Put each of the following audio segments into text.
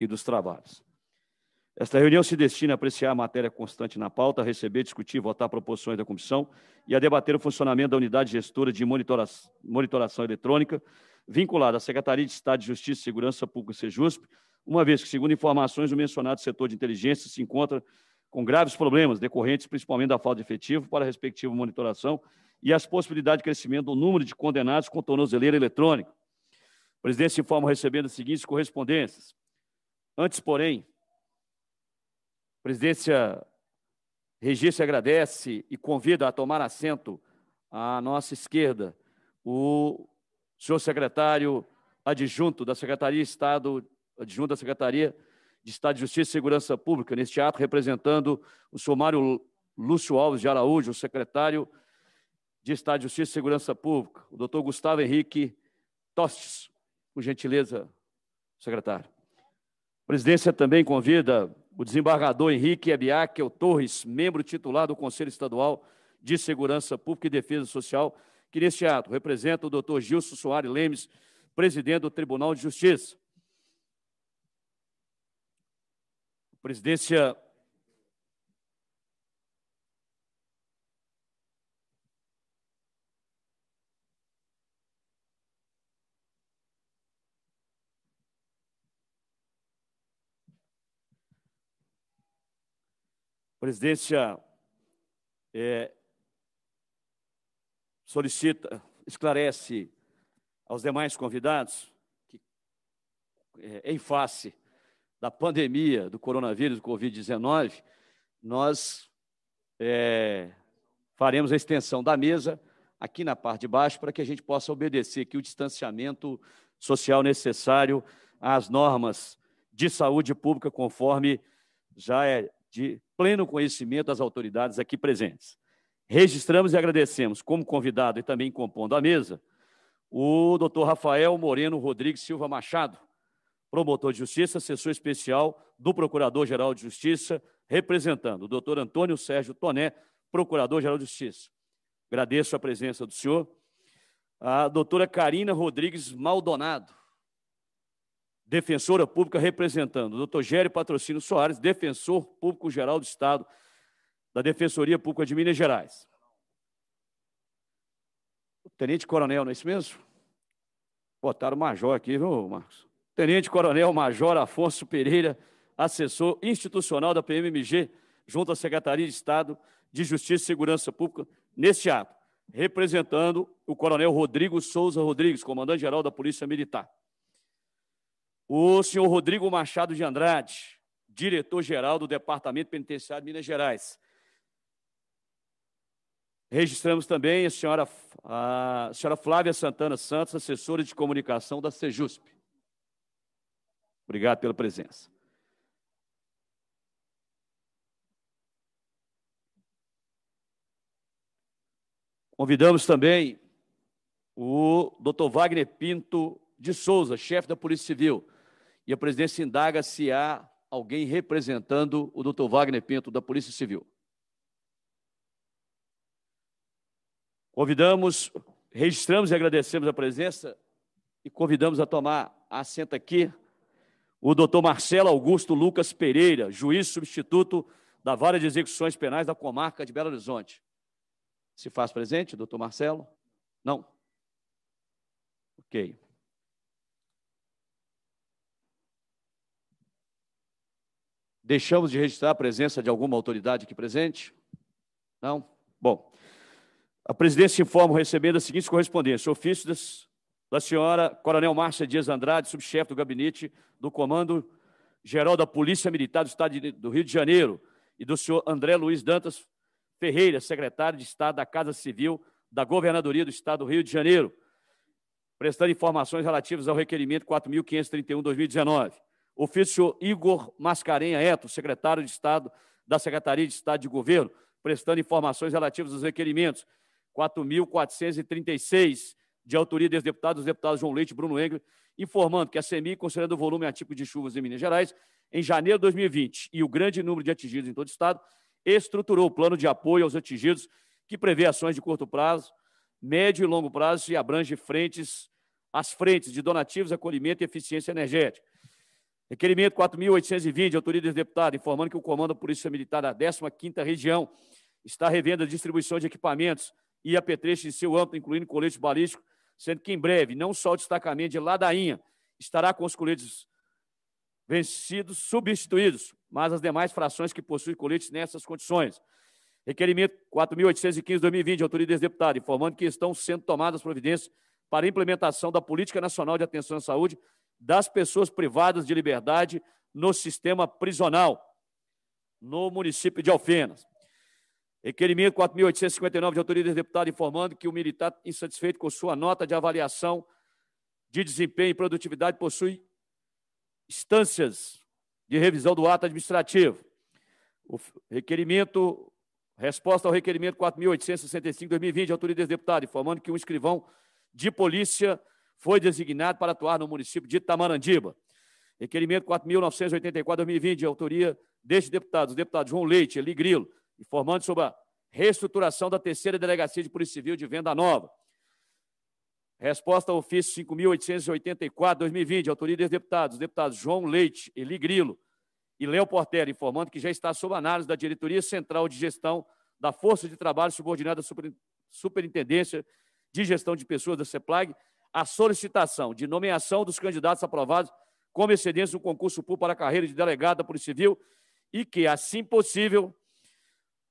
e dos trabalhos. Esta reunião se destina a apreciar a matéria constante na pauta, receber, discutir, votar proposições da comissão e a debater o funcionamento da unidade gestora de monitora monitoração eletrônica vinculada à Secretaria de Estado de Justiça e Segurança Pública, SEJUSP, uma vez que, segundo informações, o mencionado setor de inteligência se encontra com graves problemas decorrentes principalmente da falta de efetivo para a respectiva monitoração e as possibilidades de crescimento do número de condenados com tornozeleira eletrônica. O presidente se informa recebendo as seguintes correspondências. Antes, porém, a presidência Regício agradece e convida a tomar assento à nossa esquerda o senhor secretário adjunto da Secretaria de Estado, adjunto da Secretaria de Estado de Justiça e Segurança Pública, neste ato representando o senhor Mário Lúcio Alves de Araújo, o secretário de Estado de Justiça e Segurança Pública, o doutor Gustavo Henrique Tostes, por gentileza, secretário. A presidência também convida o desembargador Henrique Ebiaquel Torres, membro titular do Conselho Estadual de Segurança Pública e Defesa Social, que neste ato representa o doutor Gilson Soares Lemes, presidente do Tribunal de Justiça. A presidência presidência é, solicita, esclarece aos demais convidados que, é, em face da pandemia do coronavírus, do Covid-19, nós é, faremos a extensão da mesa aqui na parte de baixo para que a gente possa obedecer aqui o distanciamento social necessário às normas de saúde pública, conforme já é de pleno conhecimento das autoridades aqui presentes. Registramos e agradecemos, como convidado e também compondo a mesa, o doutor Rafael Moreno Rodrigues Silva Machado, promotor de justiça, assessor especial do Procurador-Geral de Justiça, representando o doutor Antônio Sérgio Toné, Procurador-Geral de Justiça. Agradeço a presença do senhor. A doutora Karina Rodrigues Maldonado, defensora pública representando. Doutor Gério Patrocínio Soares, defensor público-geral do Estado da Defensoria Pública de Minas Gerais. Tenente Coronel, não é isso mesmo? Botaram o Major aqui, viu, Marcos? Tenente Coronel Major Afonso Pereira, assessor institucional da PMMG, junto à Secretaria de Estado de Justiça e Segurança Pública, neste ato, representando o Coronel Rodrigo Souza Rodrigues, comandante-geral da Polícia Militar o senhor Rodrigo Machado de Andrade, diretor-geral do Departamento Penitenciário de Minas Gerais. Registramos também a senhora, a senhora Flávia Santana Santos, assessora de comunicação da Sejusp. Obrigado pela presença. Convidamos também o doutor Wagner Pinto de Souza, chefe da Polícia Civil, e a presidência indaga se há alguém representando o doutor Wagner Pinto, da Polícia Civil. Convidamos, registramos e agradecemos a presença e convidamos a tomar assento aqui o doutor Marcelo Augusto Lucas Pereira, juiz substituto da Vara de Execuções Penais da Comarca de Belo Horizonte. Se faz presente, doutor Marcelo? Não? Ok. Deixamos de registrar a presença de alguma autoridade aqui presente? Não? Bom, a presidência informa recebendo as seguintes seguinte correspondência: ofício da senhora Coronel Márcia Dias Andrade, subchefe do gabinete do Comando Geral da Polícia Militar do Estado do Rio de Janeiro, e do senhor André Luiz Dantas Ferreira, secretário de Estado da Casa Civil da Governadoria do Estado do Rio de Janeiro, prestando informações relativas ao requerimento 4.531-2019 ofício Igor Mascarenha Eto, secretário de Estado da Secretaria de Estado de Governo, prestando informações relativas aos requerimentos 4.436, de autoria dos deputados, deputados João Leite e Bruno Engle, informando que a SEMI, considerando o volume atípico de chuvas em Minas Gerais, em janeiro de 2020 e o grande número de atingidos em todo o Estado, estruturou o plano de apoio aos atingidos, que prevê ações de curto prazo, médio e longo prazo e abrange frentes, as frentes de donativos, acolhimento e eficiência energética. Requerimento 4.820, autoria do deputado, informando que o Comando da Polícia Militar da 15ª Região está revendo a distribuição de equipamentos e apetrechos em seu âmbito, incluindo coletes balísticos, sendo que em breve, não só o destacamento de Ladainha estará com os coletes vencidos substituídos, mas as demais frações que possuem coletes nessas condições. Requerimento 4.815-2020, autoria do deputado, informando que estão sendo tomadas providências para a implementação da Política Nacional de Atenção à Saúde das pessoas privadas de liberdade no sistema prisional no município de Alfenas. Requerimento 4.859 de autoria do deputado informando que o militar insatisfeito com sua nota de avaliação de desempenho e produtividade possui instâncias de revisão do ato administrativo. O requerimento, resposta ao requerimento 4.865-2020, de autoria do deputado, informando que um escrivão de polícia foi designado para atuar no município de Itamarandiba, Requerimento 4.984-2020, de autoria deste deputado, o deputado João Leite, Eli Grilo, informando sobre a reestruturação da terceira delegacia de Polícia Civil de Venda Nova. Resposta ao ofício 5.884-2020, autoria dos deputados, os deputados João Leite, Eli Grilo e Léo Portela, informando que já está sob análise da Diretoria Central de Gestão da Força de Trabalho Subordinada à Superintendência de Gestão de Pessoas da CEPLAG, a solicitação de nomeação dos candidatos aprovados como excedência do concurso público para a carreira de delegado da Polícia Civil e que, assim possível,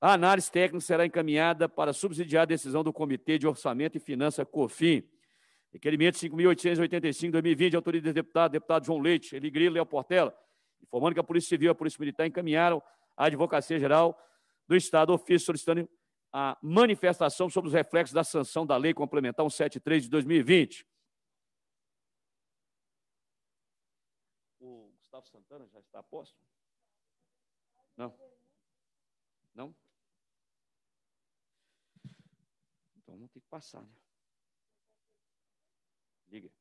a análise técnica será encaminhada para subsidiar a decisão do Comitê de Orçamento e Finança COFIN. Requerimento 5.885-2020, autoria do deputado, deputado João Leite, Eli Grilo e Léo Portela, informando que a Polícia Civil e a Polícia Militar encaminharam à Advocacia Geral do Estado ofício solicitando a manifestação sobre os reflexos da sanção da Lei Complementar 173 de 2020. O Gustavo Santana já está posto? Não? Não? Então vamos ter que passar, né? Liga.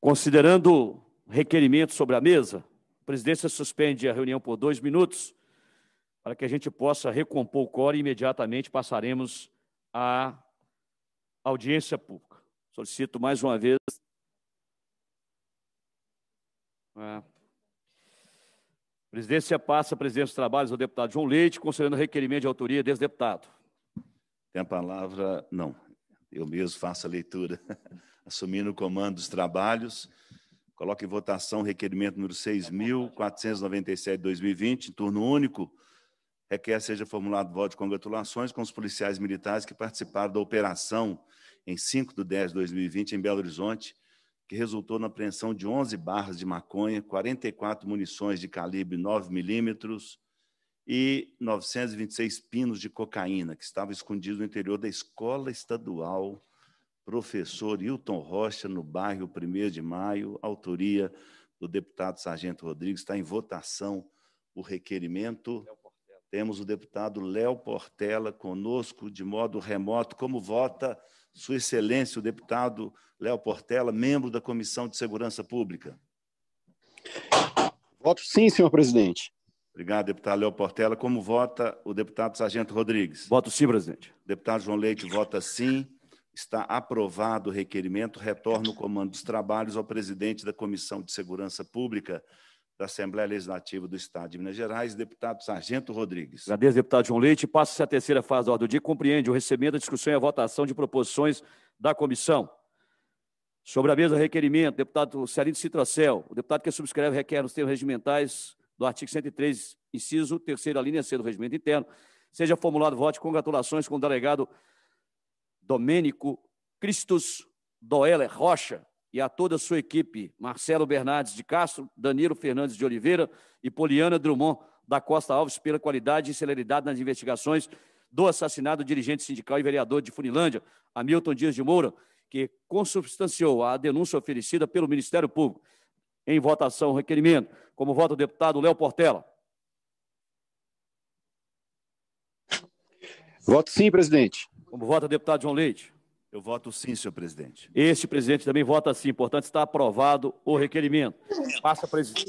Considerando requerimento sobre a mesa, a presidência suspende a reunião por dois minutos para que a gente possa recompor o coro e imediatamente passaremos à audiência pública. Solicito mais uma vez. É. Presidência passa a presidência dos trabalhos ao deputado João Leite, considerando requerimento de autoria desse deputado. Tem a palavra? Não. Eu mesmo faço a leitura. Assumindo o comando dos trabalhos, coloco em votação o requerimento número 6.497-2020, turno único requer é seja formulado voto de congratulações com os policiais militares que participaram da operação em 5 de 10 de 2020 em Belo Horizonte, que resultou na apreensão de 11 barras de maconha, 44 munições de calibre 9 milímetros e 926 pinos de cocaína, que estava escondido no interior da Escola Estadual Professor Hilton Rocha, no bairro 1 de Maio, autoria do deputado Sargento Rodrigues. Está em votação o requerimento. É temos o deputado Léo Portela conosco de modo remoto. Como vota Sua Excelência, o deputado Léo Portela, membro da Comissão de Segurança Pública? Voto sim, senhor presidente. Obrigado, deputado Léo Portela. Como vota o deputado Sargento Rodrigues? Voto sim, presidente. Deputado João Leite vota sim. Está aprovado o requerimento. Retorno o comando dos trabalhos ao presidente da Comissão de Segurança Pública, da Assembleia Legislativa do Estado de Minas Gerais, deputado Sargento Rodrigues. Agradeço, deputado João Leite. Passa-se a terceira fase da ordem do dia. Compreende o recebimento, a discussão e a votação de proposições da comissão. Sobre a mesa, requerimento, deputado Celino Citrocel. O deputado que subscreve requer nos termos regimentais do artigo 103, inciso 3 linha C do regimento interno, seja formulado voto de congratulações com o delegado Domênico Cristos Doeller Rocha, e a toda a sua equipe, Marcelo Bernardes de Castro, Danilo Fernandes de Oliveira e Poliana Drummond da Costa Alves, pela qualidade e celeridade nas investigações do assassinato do dirigente sindical e vereador de Funilândia, Hamilton Dias de Moura, que consubstanciou a denúncia oferecida pelo Ministério Público. Em votação, requerimento. Como vota o deputado Léo Portela. Voto sim, presidente. Como vota o deputado João Leite. Eu voto sim, senhor presidente. Este presidente também vota sim. Portanto, está aprovado o requerimento. Passa a, presid...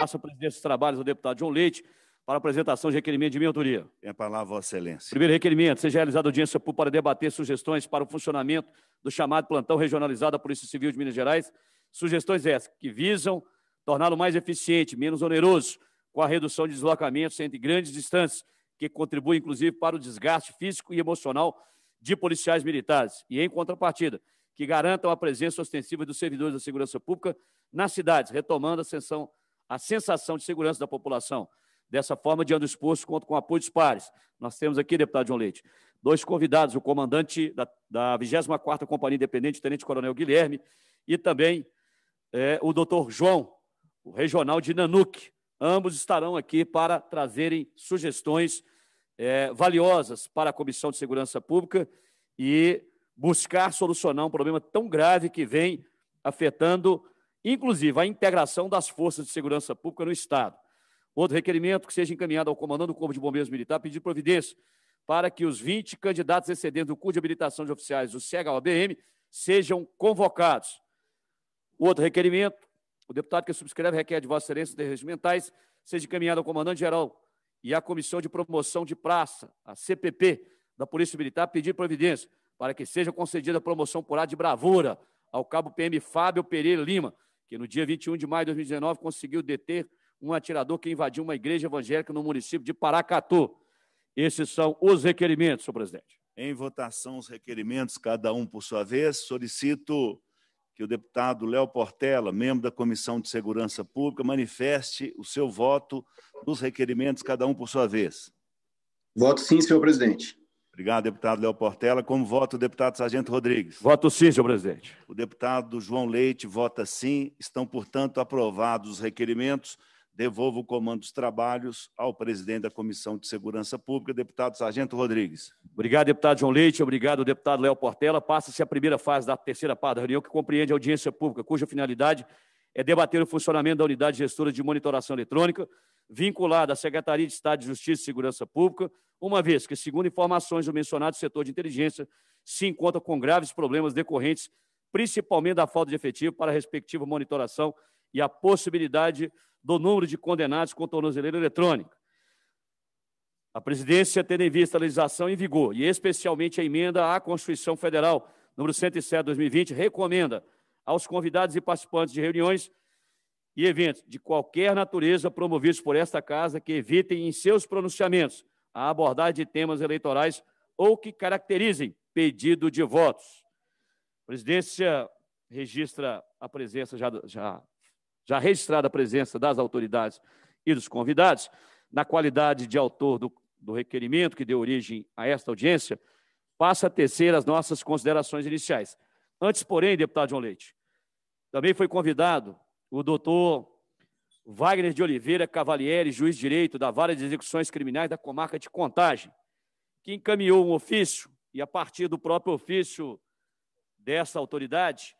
Passa a presidência dos trabalhos ao deputado João Leite para apresentação de requerimento de minha autoria. Tem a palavra, Vossa Excelência. Primeiro requerimento: seja realizada audiência pública para debater sugestões para o funcionamento do chamado plantão regionalizado da Polícia Civil de Minas Gerais. Sugestões essas que visam torná-lo mais eficiente, menos oneroso, com a redução de deslocamentos entre grandes distâncias, que contribui inclusive para o desgaste físico e emocional de policiais militares e, em contrapartida, que garantam a presença ostensiva dos servidores da segurança pública nas cidades, retomando a, sensação, a sensação de segurança da população. Dessa forma, diante do exposto, conto com apoio dos pares. Nós temos aqui, deputado João Leite, dois convidados, o comandante da, da 24ª Companhia Independente, Tenente Coronel Guilherme, e também é, o doutor João, o regional de Nanuque. Ambos estarão aqui para trazerem sugestões é, valiosas para a Comissão de Segurança Pública e buscar solucionar um problema tão grave que vem afetando, inclusive, a integração das forças de segurança pública no Estado. Outro requerimento que seja encaminhado ao comandante do Corpo de Bombeiros Militar pedir providência para que os 20 candidatos excedentes do curso de habilitação de oficiais do CHOBM sejam convocados. Outro requerimento, o deputado que subscreve requer de Vossa Excelência de regimentais seja encaminhado ao comandante-geral e a Comissão de Promoção de Praça, a CPP, da Polícia Militar, pedir providência para que seja concedida a promoção por ar de bravura ao cabo PM Fábio Pereira Lima, que no dia 21 de maio de 2019 conseguiu deter um atirador que invadiu uma igreja evangélica no município de Paracatu. Esses são os requerimentos, senhor presidente. Em votação, os requerimentos, cada um por sua vez. Solicito que o deputado Léo Portela, membro da Comissão de Segurança Pública, manifeste o seu voto nos requerimentos, cada um por sua vez. Voto sim, senhor presidente. Obrigado, deputado Léo Portela. Como voto, o deputado Sargento Rodrigues? Voto sim, senhor presidente. O deputado João Leite vota sim. Estão, portanto, aprovados os requerimentos devolvo o comando dos trabalhos ao presidente da Comissão de Segurança Pública, deputado Sargento Rodrigues. Obrigado, deputado João Leite. Obrigado, deputado Léo Portela. Passa-se a primeira fase da terceira parte da reunião, que compreende a audiência pública, cuja finalidade é debater o funcionamento da Unidade Gestora de Monitoração Eletrônica, vinculada à Secretaria de Estado de Justiça e Segurança Pública, uma vez que, segundo informações do mencionado setor de inteligência, se encontra com graves problemas decorrentes, principalmente da falta de efetivo para a respectiva monitoração e a possibilidade do número de condenados com tornozeleira eletrônica. A presidência, tendo em vista a legislação em vigor e especialmente a emenda à Constituição Federal, número 107 2020, recomenda aos convidados e participantes de reuniões e eventos de qualquer natureza promovidos por esta Casa que evitem em seus pronunciamentos a abordagem de temas eleitorais ou que caracterizem pedido de votos. A presidência registra a presença já, já já registrada a presença das autoridades e dos convidados, na qualidade de autor do, do requerimento que deu origem a esta audiência, passa a tecer as nossas considerações iniciais. Antes, porém, deputado João Leite, também foi convidado o doutor Wagner de Oliveira Cavalieri, juiz de direito da Vara de Execuções Criminais da Comarca de Contagem, que encaminhou um ofício, e a partir do próprio ofício dessa autoridade,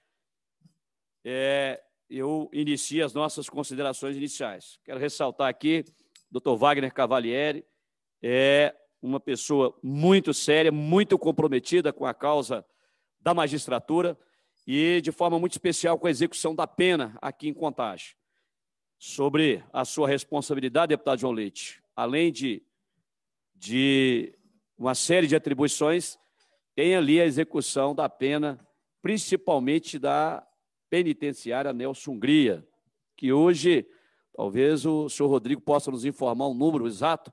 é, eu inicio as nossas considerações iniciais. Quero ressaltar aqui, Dr. Wagner Cavalieri é uma pessoa muito séria, muito comprometida com a causa da magistratura e de forma muito especial com a execução da pena aqui em Contagem. Sobre a sua responsabilidade, deputado João Leite, além de, de uma série de atribuições, tem ali a execução da pena, principalmente da penitenciária Nelson Hungria, que hoje, talvez o senhor Rodrigo possa nos informar um número exato,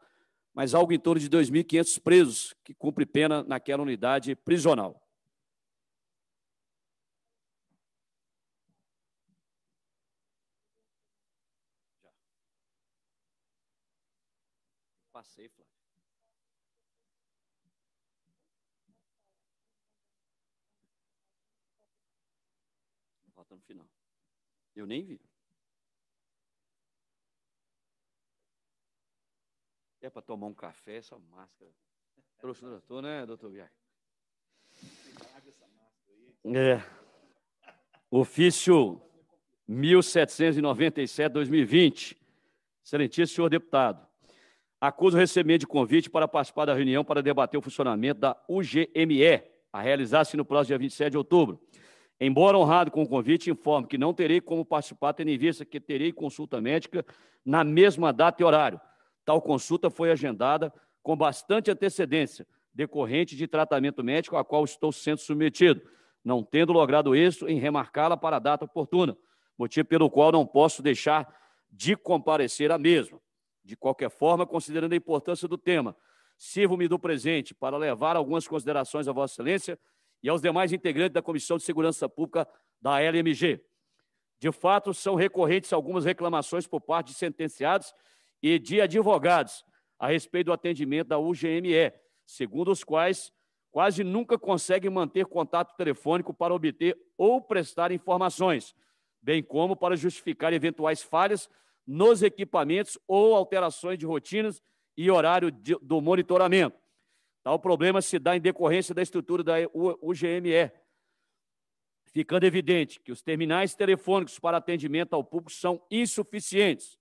mas algo em torno de 2.500 presos que cumpre pena naquela unidade prisional. Passei, Flávio. no final. Eu nem vi. É para tomar um café essa máscara. Trouxe o doutor, né, doutor Biak? É. Ofício 1797-2020. Excelentíssimo senhor deputado. Acuso receber recebimento de convite para participar da reunião para debater o funcionamento da UGME, a realizar-se no próximo dia 27 de outubro Embora honrado com o convite, informo que não terei como participar, tendo em vista que terei consulta médica na mesma data e horário. Tal consulta foi agendada com bastante antecedência, decorrente de tratamento médico a qual estou sendo submetido, não tendo logrado êxito em remarcá-la para a data oportuna, motivo pelo qual não posso deixar de comparecer à mesma. De qualquer forma, considerando a importância do tema, sirvo-me do presente para levar algumas considerações à Vossa Excelência e aos demais integrantes da Comissão de Segurança Pública da LMG. De fato, são recorrentes algumas reclamações por parte de sentenciados e de advogados a respeito do atendimento da UGME, segundo os quais quase nunca conseguem manter contato telefônico para obter ou prestar informações, bem como para justificar eventuais falhas nos equipamentos ou alterações de rotinas e horário de, do monitoramento. Tal problema se dá em decorrência da estrutura da UGME, ficando evidente que os terminais telefônicos para atendimento ao público são insuficientes.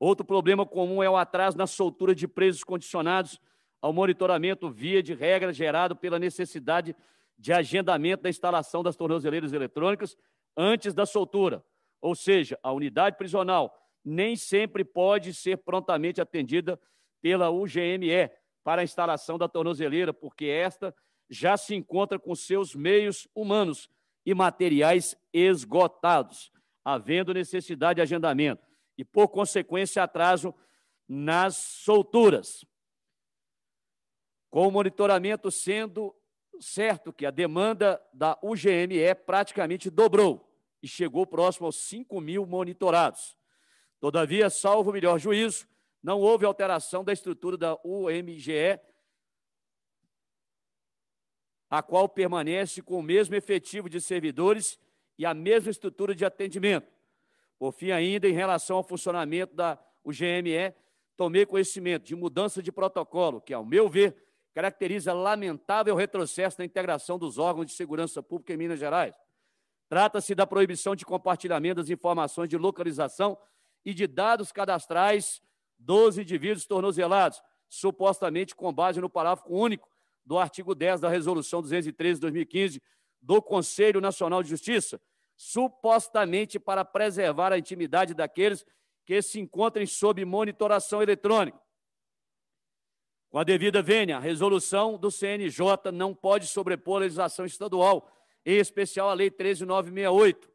Outro problema comum é o atraso na soltura de presos condicionados ao monitoramento via de regra gerado pela necessidade de agendamento da instalação das tornozeleiras eletrônicas antes da soltura. Ou seja, a unidade prisional nem sempre pode ser prontamente atendida pela UGME, para a instalação da tornozeleira, porque esta já se encontra com seus meios humanos e materiais esgotados, havendo necessidade de agendamento e, por consequência, atraso nas solturas. Com o monitoramento sendo certo que a demanda da UGME praticamente dobrou e chegou próximo aos 5 mil monitorados. Todavia, salvo o melhor juízo, não houve alteração da estrutura da UMGE, a qual permanece com o mesmo efetivo de servidores e a mesma estrutura de atendimento. Por fim, ainda, em relação ao funcionamento da UGME, tomei conhecimento de mudança de protocolo, que, ao meu ver, caracteriza lamentável retrocesso na integração dos órgãos de segurança pública em Minas Gerais. Trata-se da proibição de compartilhamento das informações de localização e de dados cadastrais 12 indivíduos tornozelados, supostamente com base no parágrafo único do artigo 10 da Resolução 213 de 2015 do Conselho Nacional de Justiça, supostamente para preservar a intimidade daqueles que se encontrem sob monitoração eletrônica. Com a devida vênia, a resolução do CNJ não pode sobrepor a legislação estadual, em especial a Lei 13968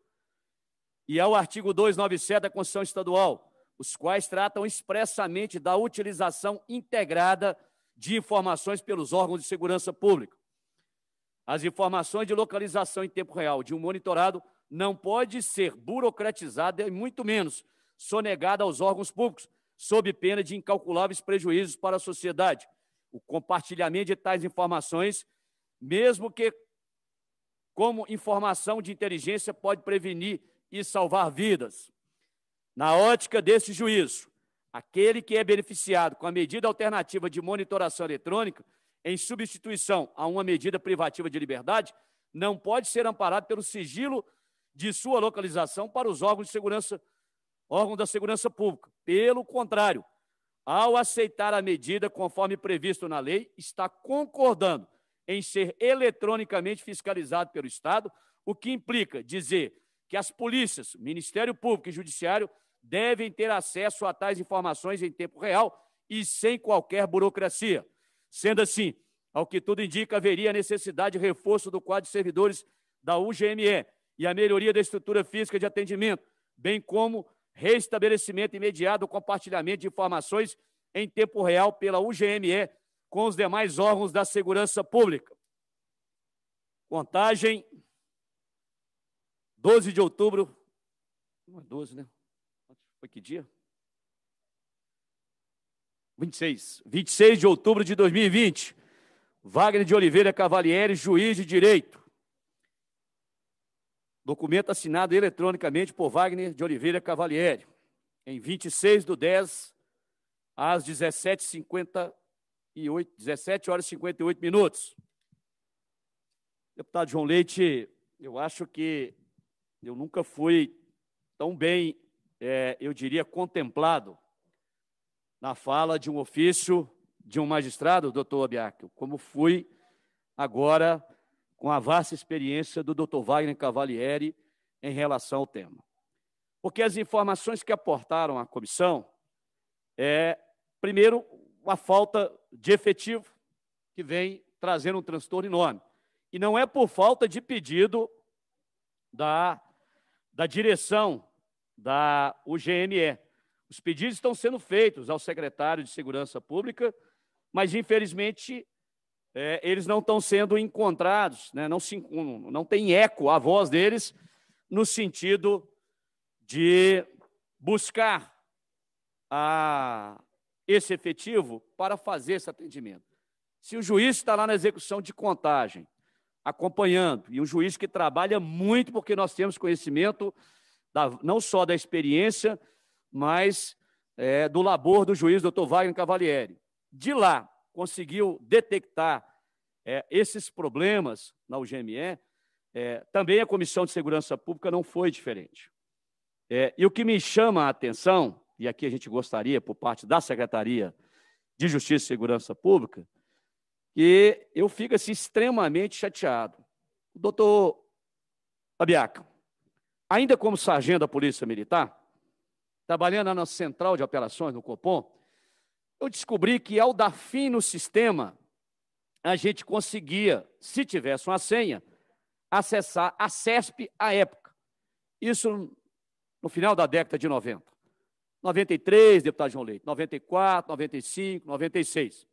e ao artigo 297 da Constituição Estadual, os quais tratam expressamente da utilização integrada de informações pelos órgãos de segurança pública. As informações de localização em tempo real de um monitorado não pode ser burocratizada e muito menos sonegada aos órgãos públicos, sob pena de incalculáveis prejuízos para a sociedade. O compartilhamento de tais informações, mesmo que como informação de inteligência, pode prevenir e salvar vidas. Na ótica desse juízo, aquele que é beneficiado com a medida alternativa de monitoração eletrônica, em substituição a uma medida privativa de liberdade, não pode ser amparado pelo sigilo de sua localização para os órgãos de segurança, órgãos da segurança pública. Pelo contrário, ao aceitar a medida conforme previsto na lei, está concordando em ser eletronicamente fiscalizado pelo Estado, o que implica dizer que as polícias, Ministério Público e Judiciário devem ter acesso a tais informações em tempo real e sem qualquer burocracia. Sendo assim, ao que tudo indica, haveria necessidade de reforço do quadro de servidores da UGME e a melhoria da estrutura física de atendimento, bem como restabelecimento imediato do compartilhamento de informações em tempo real pela UGME com os demais órgãos da segurança pública. Contagem 12 de outubro, não é 12, né? Foi que dia? 26. 26 de outubro de 2020. Wagner de Oliveira Cavalieri, juiz de direito. Documento assinado eletronicamente por Wagner de Oliveira Cavalieri, em 26 do 10 às 17h58, 17 horas 58 minutos. Deputado João Leite, eu acho que eu nunca fui tão bem é, eu diria, contemplado na fala de um ofício de um magistrado, doutor Abiaco, como fui agora com a vasta experiência do doutor Wagner Cavalieri em relação ao tema. Porque as informações que aportaram à comissão é, primeiro, a falta de efetivo, que vem trazendo um transtorno enorme. E não é por falta de pedido da, da direção da UGME. Os pedidos estão sendo feitos ao secretário de Segurança Pública, mas infelizmente é, eles não estão sendo encontrados, né? não, se, não tem eco a voz deles no sentido de buscar a, esse efetivo para fazer esse atendimento. Se o juiz está lá na execução de contagem, acompanhando, e um juiz que trabalha muito, porque nós temos conhecimento da, não só da experiência, mas é, do labor do juiz doutor Wagner Cavalieri. De lá, conseguiu detectar é, esses problemas na UGME, é, também a Comissão de Segurança Pública não foi diferente. É, e o que me chama a atenção, e aqui a gente gostaria, por parte da Secretaria de Justiça e Segurança Pública, que eu fico assim, extremamente chateado. doutor Abiaca, Ainda como sargento da Polícia Militar, trabalhando na nossa central de operações no Copom, eu descobri que ao dar fim no sistema, a gente conseguia, se tivesse uma senha, acessar a CESP à época. Isso no final da década de 90. 93, deputado João Leite, 94, 95, 96.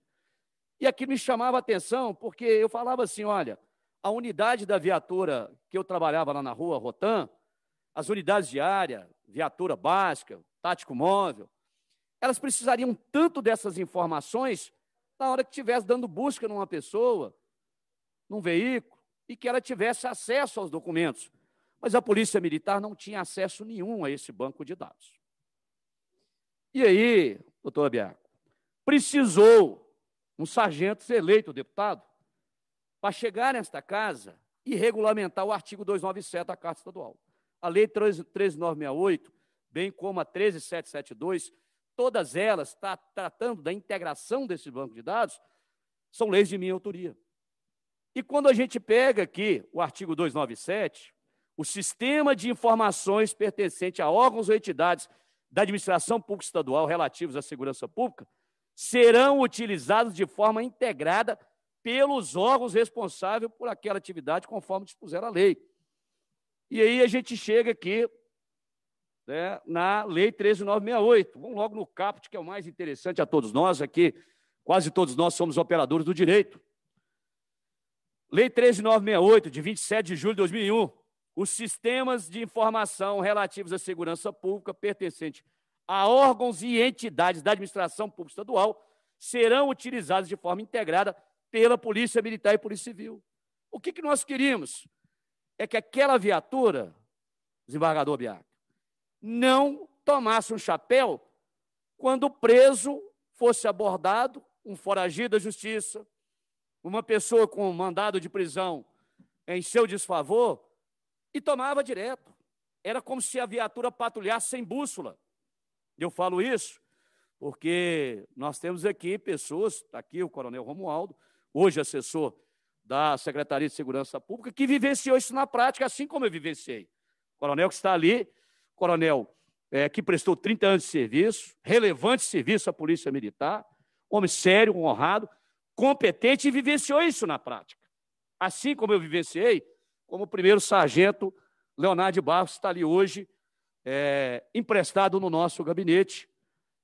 E aquilo me chamava a atenção, porque eu falava assim: olha, a unidade da viatura que eu trabalhava lá na rua, Rotan, as unidades de área, viatura básica, tático móvel, elas precisariam tanto dessas informações na hora que estivesse dando busca numa pessoa, num veículo, e que ela tivesse acesso aos documentos. Mas a Polícia Militar não tinha acesso nenhum a esse banco de dados. E aí, doutor Abiaco, precisou um sargento eleito deputado para chegar nesta casa e regulamentar o artigo 297 da Carta Estadual a Lei 13968, bem como a 13772, todas elas tá, tratando da integração desse banco de dados, são leis de minha autoria. E quando a gente pega aqui o artigo 297, o sistema de informações pertencente a órgãos ou entidades da administração pública estadual relativos à segurança pública serão utilizados de forma integrada pelos órgãos responsáveis por aquela atividade, conforme dispuser a lei. E aí a gente chega aqui né, na Lei 13968. Vamos logo no caput, que é o mais interessante a todos nós aqui. Quase todos nós somos operadores do direito. Lei 13968, de 27 de julho de 2001. Os sistemas de informação relativos à segurança pública pertencentes a órgãos e entidades da administração pública estadual serão utilizados de forma integrada pela Polícia Militar e Polícia Civil. O que, que nós queríamos? é que aquela viatura, desembargador Biac, não tomasse um chapéu quando o preso fosse abordado, um foragido da justiça, uma pessoa com um mandado de prisão em seu desfavor, e tomava direto. Era como se a viatura patrulhasse sem bússola. Eu falo isso porque nós temos aqui pessoas, está aqui o coronel Romualdo, hoje assessor da Secretaria de Segurança Pública, que vivenciou isso na prática, assim como eu vivenciei. O coronel que está ali, coronel é, que prestou 30 anos de serviço, relevante serviço à Polícia Militar, homem sério, honrado, competente e vivenciou isso na prática. Assim como eu vivenciei, como o primeiro sargento Leonardo Barros está ali hoje, é, emprestado no nosso gabinete,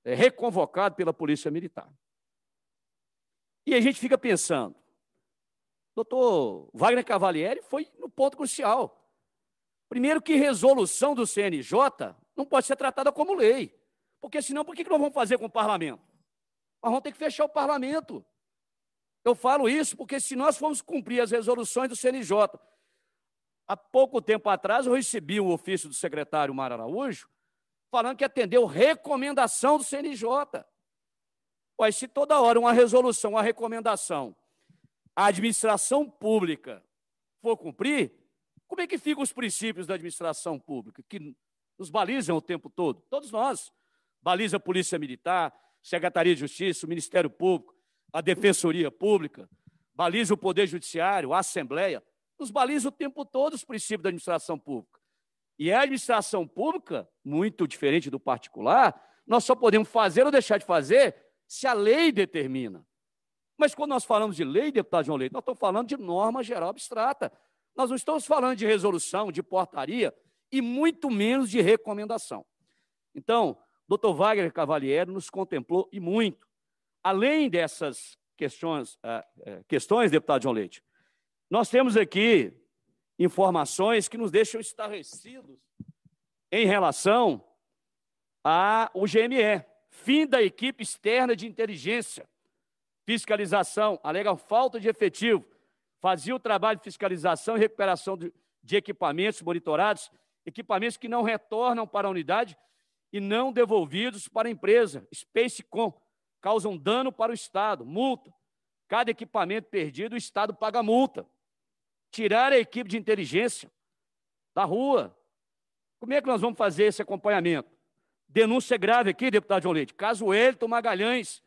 é, reconvocado pela Polícia Militar. E a gente fica pensando, doutor Wagner Cavalieri foi no ponto crucial. Primeiro que resolução do CNJ não pode ser tratada como lei. Porque senão, por que, que nós vamos fazer com o parlamento? Nós vamos ter que fechar o parlamento. Eu falo isso porque se nós formos cumprir as resoluções do CNJ, há pouco tempo atrás eu recebi um ofício do secretário Mar Araújo falando que atendeu recomendação do CNJ. Pois se toda hora uma resolução, uma recomendação a administração pública for cumprir, como é que ficam os princípios da administração pública, que nos balizam o tempo todo? Todos nós. Baliza a Polícia Militar, Secretaria de Justiça, o Ministério Público, a Defensoria Pública, baliza o Poder Judiciário, a Assembleia, nos baliza o tempo todo os princípios da administração pública. E a administração pública, muito diferente do particular, nós só podemos fazer ou deixar de fazer se a lei determina. Mas quando nós falamos de lei, deputado João Leite, nós estamos falando de norma geral abstrata. Nós não estamos falando de resolução, de portaria e muito menos de recomendação. Então, doutor Wagner Cavalieri nos contemplou e muito. Além dessas questões, ah, eh, questões, deputado João Leite, nós temos aqui informações que nos deixam estarrecidos em relação ao GME, fim da equipe externa de inteligência. Fiscalização, alegam falta de efetivo. Fazia o trabalho de fiscalização e recuperação de, de equipamentos monitorados, equipamentos que não retornam para a unidade e não devolvidos para a empresa. Spacecom causam dano para o Estado, multa. Cada equipamento perdido, o Estado paga multa. Tirar a equipe de inteligência da rua. Como é que nós vamos fazer esse acompanhamento? Denúncia grave aqui, deputado João Leite. Caso Elton Magalhães,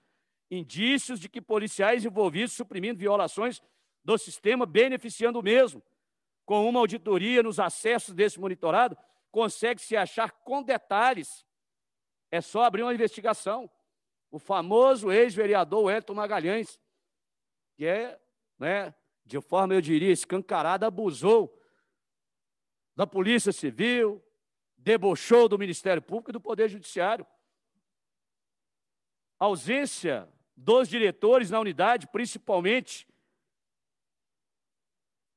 indícios de que policiais envolvidos suprimindo violações do sistema, beneficiando o mesmo. Com uma auditoria nos acessos desse monitorado, consegue-se achar com detalhes. É só abrir uma investigação. O famoso ex-vereador Wellington Magalhães, que é, né, de forma, eu diria, escancarada, abusou da Polícia Civil, debochou do Ministério Público e do Poder Judiciário. A ausência dos diretores na unidade, principalmente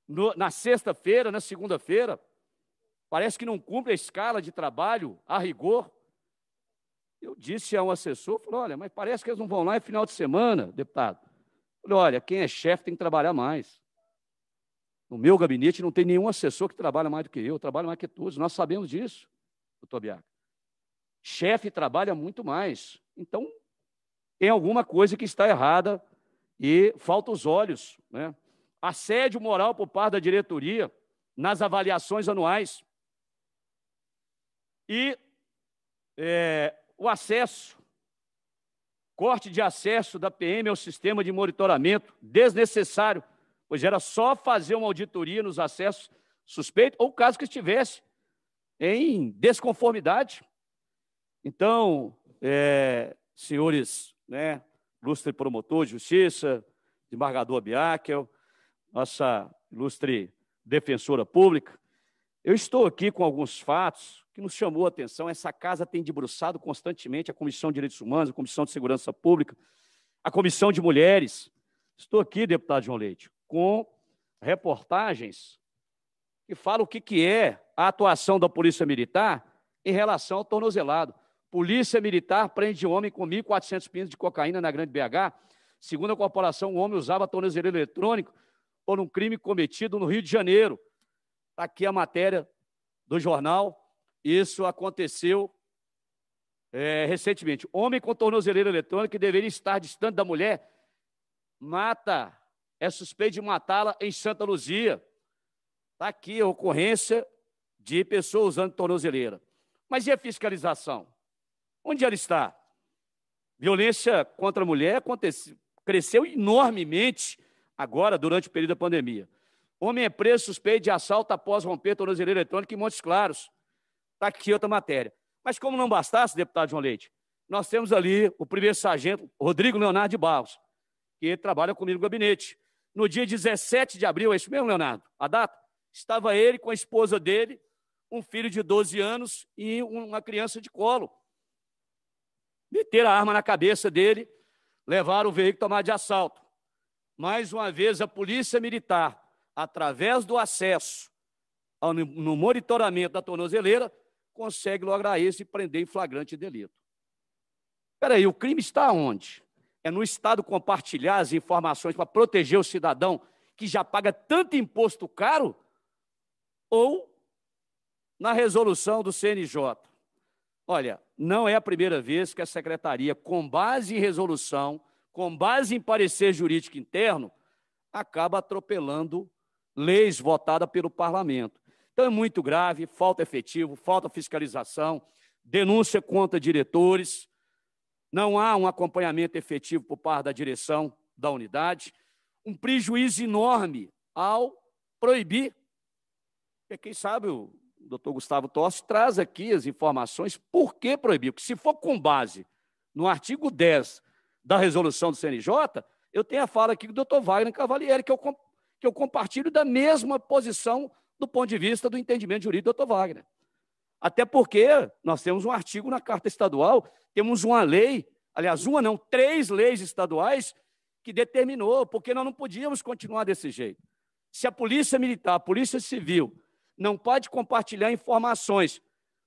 no, na sexta-feira, na segunda-feira. Parece que não cumpre a escala de trabalho a rigor. Eu disse a um assessor, falou, olha, mas parece que eles não vão lá em final de semana, deputado. falei, olha, quem é chefe tem que trabalhar mais. No meu gabinete não tem nenhum assessor que trabalha mais do que eu, trabalho mais que todos. Nós sabemos disso, doutor Biaco. Chefe trabalha muito mais. Então, tem alguma coisa que está errada e falta os olhos. Né? Assédio moral por parte da diretoria nas avaliações anuais. E é, o acesso, corte de acesso da PM ao sistema de monitoramento, desnecessário, pois era só fazer uma auditoria nos acessos suspeitos ou caso que estivesse em desconformidade. Então, é, senhores né, ilustre promotor de justiça, desembargador Biakel, nossa ilustre defensora pública. Eu estou aqui com alguns fatos que nos chamou a atenção. Essa casa tem debruçado constantemente a Comissão de Direitos Humanos, a Comissão de Segurança Pública, a Comissão de Mulheres. Estou aqui, deputado João Leite, com reportagens que falam o que, que é a atuação da Polícia Militar em relação ao tornozelado. Polícia Militar prende homem com 1.400 pinos de cocaína na Grande BH. Segundo a corporação, o homem usava tornozeleiro eletrônico por um crime cometido no Rio de Janeiro. Tá aqui a matéria do jornal. Isso aconteceu é, recentemente. Homem com tornozeleira eletrônica que deveria estar distante da mulher mata, é suspeito de matá-la em Santa Luzia. Está aqui a ocorrência de pessoa usando tornozeleira. Mas e a fiscalização? Onde ela está? Violência contra a mulher aconteceu, cresceu enormemente agora, durante o período da pandemia. Homem é preso suspeito de assalto após romper tornozeleira eletrônica em Montes Claros. Está aqui outra matéria. Mas como não bastasse, deputado João Leite, nós temos ali o primeiro sargento Rodrigo Leonardo de Barros, que trabalha comigo no gabinete. No dia 17 de abril, é isso mesmo, Leonardo? A data? Estava ele com a esposa dele, um filho de 12 anos e uma criança de colo meter a arma na cabeça dele, levar o veículo tomar de assalto. Mais uma vez, a Polícia Militar, através do acesso ao, no monitoramento da tornozeleira, consegue lograr esse e prender em flagrante delito. Espera aí, o crime está onde? É no Estado compartilhar as informações para proteger o cidadão que já paga tanto imposto caro? Ou na resolução do CNJ? Olha, não é a primeira vez que a secretaria, com base em resolução, com base em parecer jurídico interno, acaba atropelando leis votadas pelo parlamento. Então é muito grave, falta efetivo, falta fiscalização, denúncia contra diretores, não há um acompanhamento efetivo por parte da direção da unidade, um prejuízo enorme ao proibir. Porque quem sabe o o doutor Gustavo Tossi traz aqui as informações por que proibiu. Que se for com base no artigo 10 da resolução do CNJ, eu tenho a fala aqui do doutor Wagner Cavalieri, que eu, que eu compartilho da mesma posição do ponto de vista do entendimento jurídico do doutor Wagner. Até porque nós temos um artigo na Carta Estadual, temos uma lei, aliás, uma não, três leis estaduais que determinou, porque nós não podíamos continuar desse jeito. Se a Polícia Militar, a Polícia Civil, não pode compartilhar informações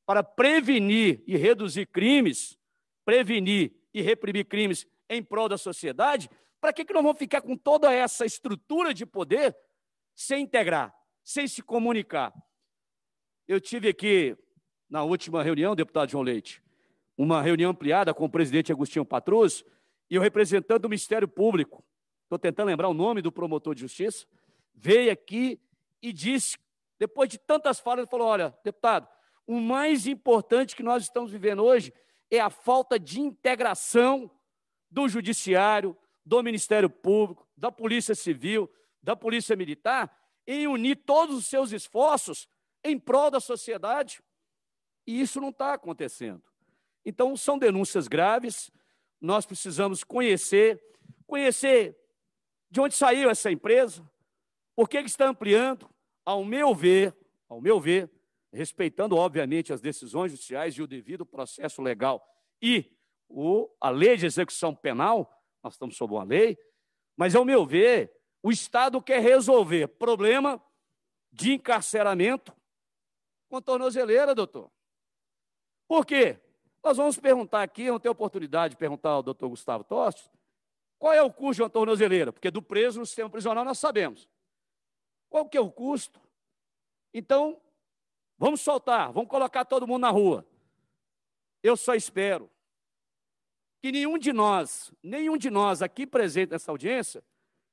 para prevenir e reduzir crimes, prevenir e reprimir crimes em prol da sociedade, para que, que nós vamos ficar com toda essa estrutura de poder sem integrar, sem se comunicar? Eu tive aqui, na última reunião, deputado João Leite, uma reunião ampliada com o presidente Agostinho Patroso e o representante do Ministério Público, estou tentando lembrar o nome do promotor de justiça, veio aqui e disse depois de tantas falas, ele falou: olha, deputado, o mais importante que nós estamos vivendo hoje é a falta de integração do Judiciário, do Ministério Público, da Polícia Civil, da Polícia Militar, em unir todos os seus esforços em prol da sociedade. E isso não está acontecendo. Então, são denúncias graves, nós precisamos conhecer, conhecer de onde saiu essa empresa, por que, que está ampliando, ao meu ver, ao meu ver, respeitando obviamente as decisões judiciais e o devido processo legal e o, a lei de execução penal, nós estamos sob uma lei, mas ao meu ver, o Estado quer resolver problema de encarceramento com tornozeleira, doutor. Por quê? Nós vamos perguntar aqui, vamos ter oportunidade de perguntar ao doutor Gustavo Tostes, qual é o custo de uma tornozeleira? Porque do preso no sistema prisional nós sabemos. Qual que é o custo? Então, vamos soltar, vamos colocar todo mundo na rua. Eu só espero que nenhum de nós, nenhum de nós aqui presente nessa audiência,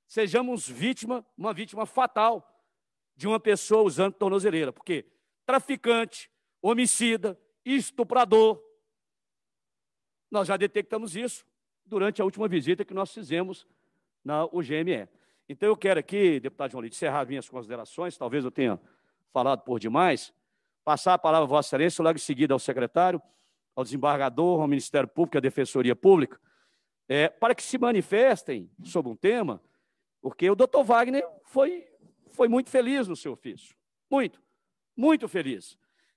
sejamos vítima, uma vítima fatal de uma pessoa usando tornozeleira, porque traficante, homicida, estuprador, nós já detectamos isso durante a última visita que nós fizemos na UGME. Então eu quero aqui, deputado João Lito, encerrar minhas considerações, talvez eu tenha falado por demais, passar a palavra a Vossa Excelência, logo em seguida ao secretário, ao desembargador, ao Ministério Público, à Defensoria Pública, é, para que se manifestem sobre um tema, porque o doutor Wagner foi, foi muito feliz no seu ofício, muito, muito feliz.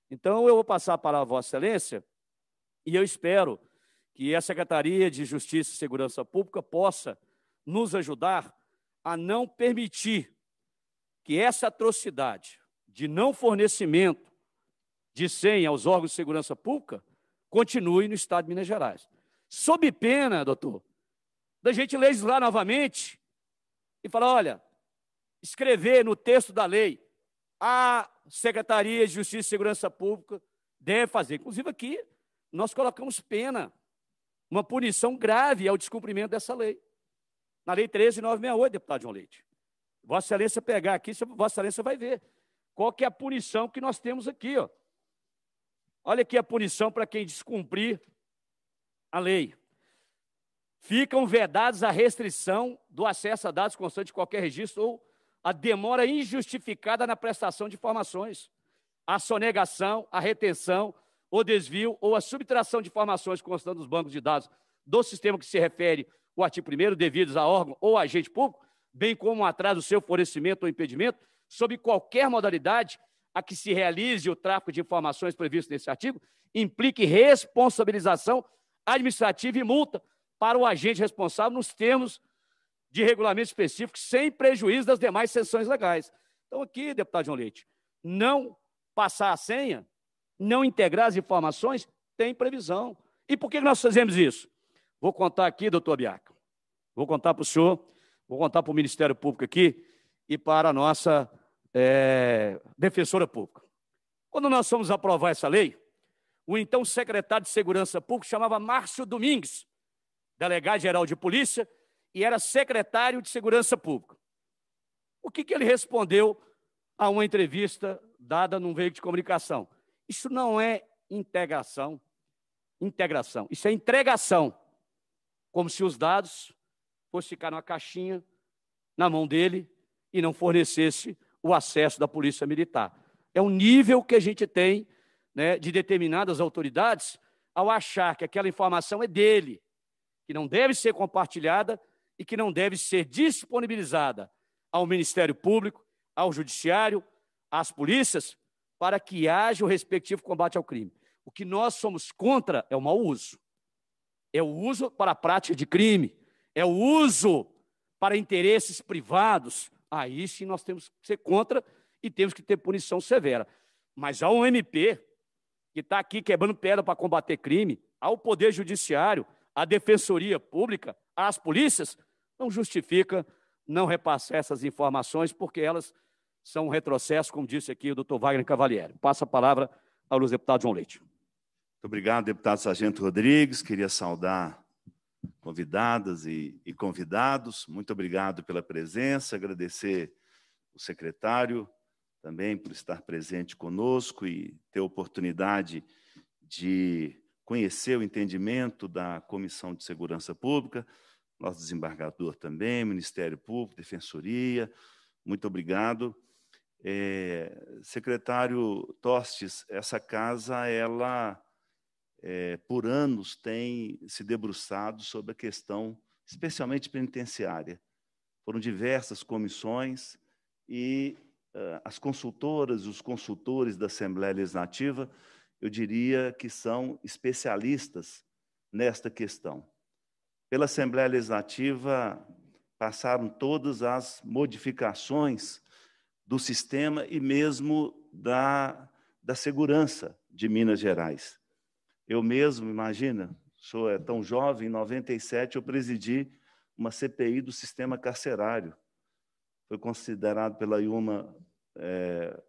Então eu vou passar a palavra a Vossa Excelência e eu espero que a Secretaria de Justiça e Segurança Pública possa nos ajudar a não permitir que essa atrocidade de não fornecimento de senha aos órgãos de segurança pública continue no Estado de Minas Gerais. Sob pena, doutor, da gente legislar novamente e falar: olha, escrever no texto da lei a Secretaria de Justiça e Segurança Pública deve fazer. Inclusive, aqui nós colocamos pena, uma punição grave ao descumprimento dessa lei na Lei 13968, deputado João Leite. Vossa Excelência pegar aqui, Vossa Excelência vai ver qual que é a punição que nós temos aqui. Ó. Olha aqui a punição para quem descumprir a lei. Ficam vedados a restrição do acesso a dados constantes de qualquer registro ou a demora injustificada na prestação de informações, a sonegação, a retenção, o desvio ou a subtração de informações constantes dos bancos de dados do sistema que se refere o artigo 1 devidos a órgão ou agente público, bem como um atraso seu fornecimento ou impedimento, sob qualquer modalidade a que se realize o tráfico de informações previsto nesse artigo, implique responsabilização administrativa e multa para o agente responsável nos termos de regulamento específico, sem prejuízo das demais sanções legais. Então, aqui, deputado João Leite, não passar a senha, não integrar as informações, tem previsão. E por que nós fazemos isso? Vou contar aqui, doutor Biaco, vou contar para o senhor, vou contar para o Ministério Público aqui e para a nossa é, defensora pública. Quando nós fomos aprovar essa lei, o então secretário de Segurança Pública chamava Márcio Domingues, delegado geral de polícia, e era secretário de Segurança Pública. O que, que ele respondeu a uma entrevista dada num veículo de comunicação? Isso não é integração, integração, isso é entregação como se os dados fossem ficar numa caixinha na mão dele e não fornecesse o acesso da polícia militar. É o nível que a gente tem né, de determinadas autoridades ao achar que aquela informação é dele, que não deve ser compartilhada e que não deve ser disponibilizada ao Ministério Público, ao Judiciário, às polícias, para que haja o respectivo combate ao crime. O que nós somos contra é o mau uso é o uso para a prática de crime, é o uso para interesses privados. Aí sim nós temos que ser contra e temos que ter punição severa. Mas há um MP que está aqui quebrando pedra para combater crime, ao Poder Judiciário, à Defensoria Pública, às polícias, não justifica não repassar essas informações, porque elas são um retrocesso, como disse aqui o doutor Wagner Cavalieri. Passa a palavra ao deputado João Leite. Muito obrigado, deputado Sargento Rodrigues. Queria saudar convidadas e, e convidados. Muito obrigado pela presença. Agradecer o secretário também por estar presente conosco e ter oportunidade de conhecer o entendimento da Comissão de Segurança Pública, nosso desembargador também, Ministério Público, Defensoria. Muito obrigado. É, secretário Tostes, essa casa ela é, por anos, tem se debruçado sobre a questão, especialmente penitenciária. Foram diversas comissões e uh, as consultoras os consultores da Assembleia Legislativa, eu diria que são especialistas nesta questão. Pela Assembleia Legislativa passaram todas as modificações do sistema e mesmo da, da segurança de Minas Gerais. Eu mesmo, imagina, sou é tão jovem, em 97 eu presidi uma CPI do sistema carcerário. Foi considerado pela Human é,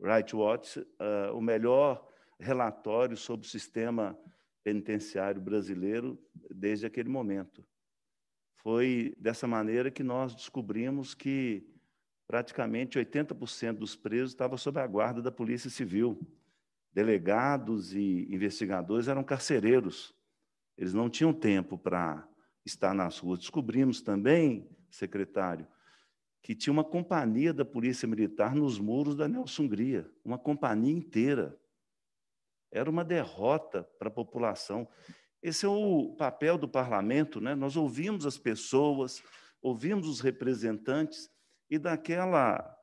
Rights Watch é, o melhor relatório sobre o sistema penitenciário brasileiro desde aquele momento. Foi dessa maneira que nós descobrimos que praticamente 80% dos presos estavam sob a guarda da Polícia Civil delegados e investigadores eram carcereiros. Eles não tinham tempo para estar nas ruas. Descobrimos também, secretário, que tinha uma companhia da Polícia Militar nos muros da Nelson Gria. uma companhia inteira. Era uma derrota para a população. Esse é o papel do parlamento, né? Nós ouvimos as pessoas, ouvimos os representantes e daquela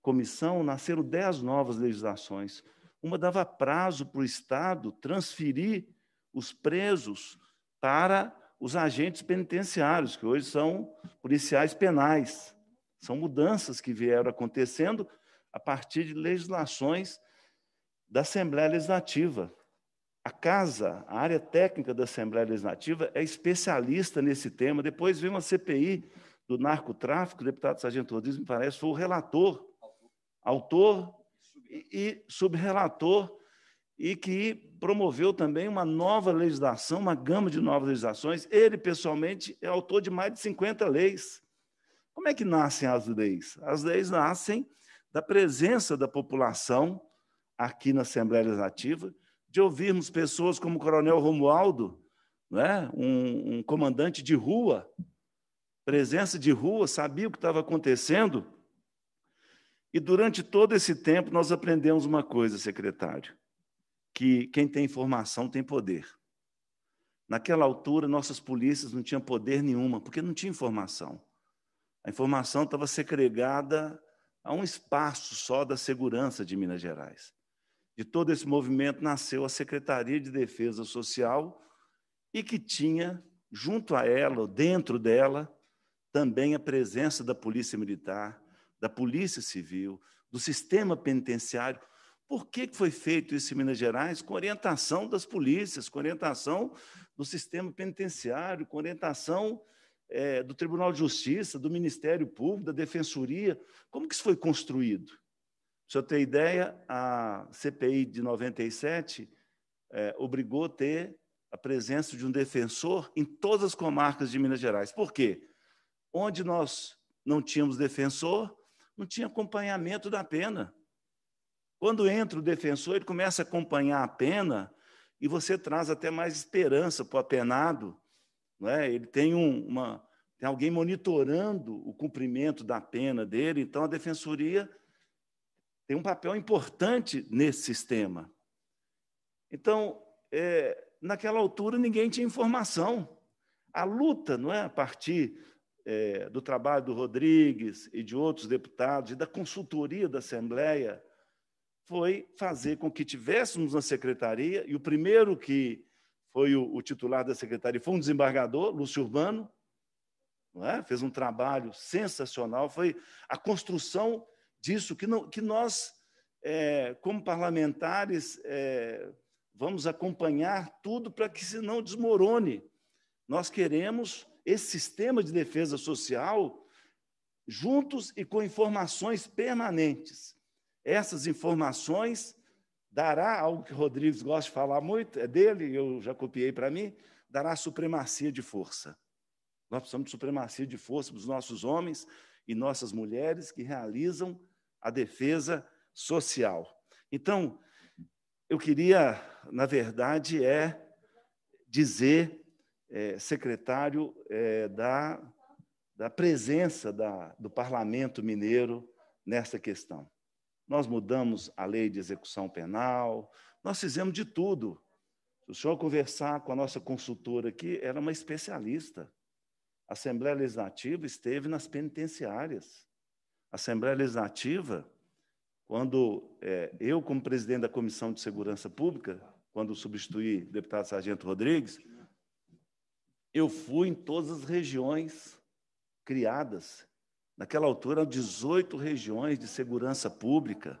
comissão nasceram dez novas legislações. Uma dava prazo para o Estado transferir os presos para os agentes penitenciários, que hoje são policiais penais. São mudanças que vieram acontecendo a partir de legislações da Assembleia Legislativa. A casa, a área técnica da Assembleia Legislativa, é especialista nesse tema. Depois veio uma CPI do narcotráfico, o deputado Sargento Rodrigues, me parece, foi o relator, autor e subrelator e que promoveu também uma nova legislação, uma gama de novas legislações. Ele, pessoalmente, é autor de mais de 50 leis. Como é que nascem as leis? As leis nascem da presença da população aqui na Assembleia Legislativa, de ouvirmos pessoas como o Coronel Romualdo, né? um, um comandante de rua, presença de rua, sabia o que estava acontecendo e durante todo esse tempo, nós aprendemos uma coisa, secretário: que quem tem informação tem poder. Naquela altura, nossas polícias não tinham poder nenhuma, porque não tinha informação. A informação estava segregada a um espaço só da segurança de Minas Gerais. De todo esse movimento nasceu a Secretaria de Defesa Social e que tinha, junto a ela, dentro dela, também a presença da Polícia Militar, da Polícia Civil, do sistema penitenciário. Por que foi feito isso em Minas Gerais? Com orientação das polícias, com orientação do sistema penitenciário, com orientação é, do Tribunal de Justiça, do Ministério Público, da Defensoria. Como que isso foi construído? Para você ter ideia, a CPI de 97 é, obrigou a ter a presença de um defensor em todas as comarcas de Minas Gerais. Por quê? Onde nós não tínhamos defensor, não tinha acompanhamento da pena. Quando entra o defensor, ele começa a acompanhar a pena e você traz até mais esperança para o apenado. Não é? Ele tem, um, uma, tem alguém monitorando o cumprimento da pena dele, então a defensoria tem um papel importante nesse sistema. Então, é, naquela altura, ninguém tinha informação. A luta, não é, a partir é, do trabalho do Rodrigues e de outros deputados e da consultoria da Assembleia foi fazer com que tivéssemos na secretaria, e o primeiro que foi o, o titular da secretaria foi um desembargador, Lúcio Urbano, é? fez um trabalho sensacional, foi a construção disso que, não, que nós, é, como parlamentares, eh, vamos acompanhar tudo para que se não desmorone. Nós queremos esse sistema de defesa social juntos e com informações permanentes. Essas informações dará algo que o Rodrigues gosta de falar muito, é dele, eu já copiei para mim, dará supremacia de força. Nós precisamos de supremacia de força dos nossos homens e nossas mulheres que realizam a defesa social. Então, eu queria, na verdade, é dizer é, secretário é, da, da presença da, do parlamento mineiro nessa questão. Nós mudamos a lei de execução penal, nós fizemos de tudo. Se o senhor conversar com a nossa consultora aqui, ela é uma especialista. A Assembleia Legislativa esteve nas penitenciárias. A Assembleia Legislativa, quando é, eu, como presidente da Comissão de Segurança Pública, quando substituí o deputado Sargento Rodrigues, eu fui em todas as regiões criadas. Naquela altura, 18 regiões de segurança pública.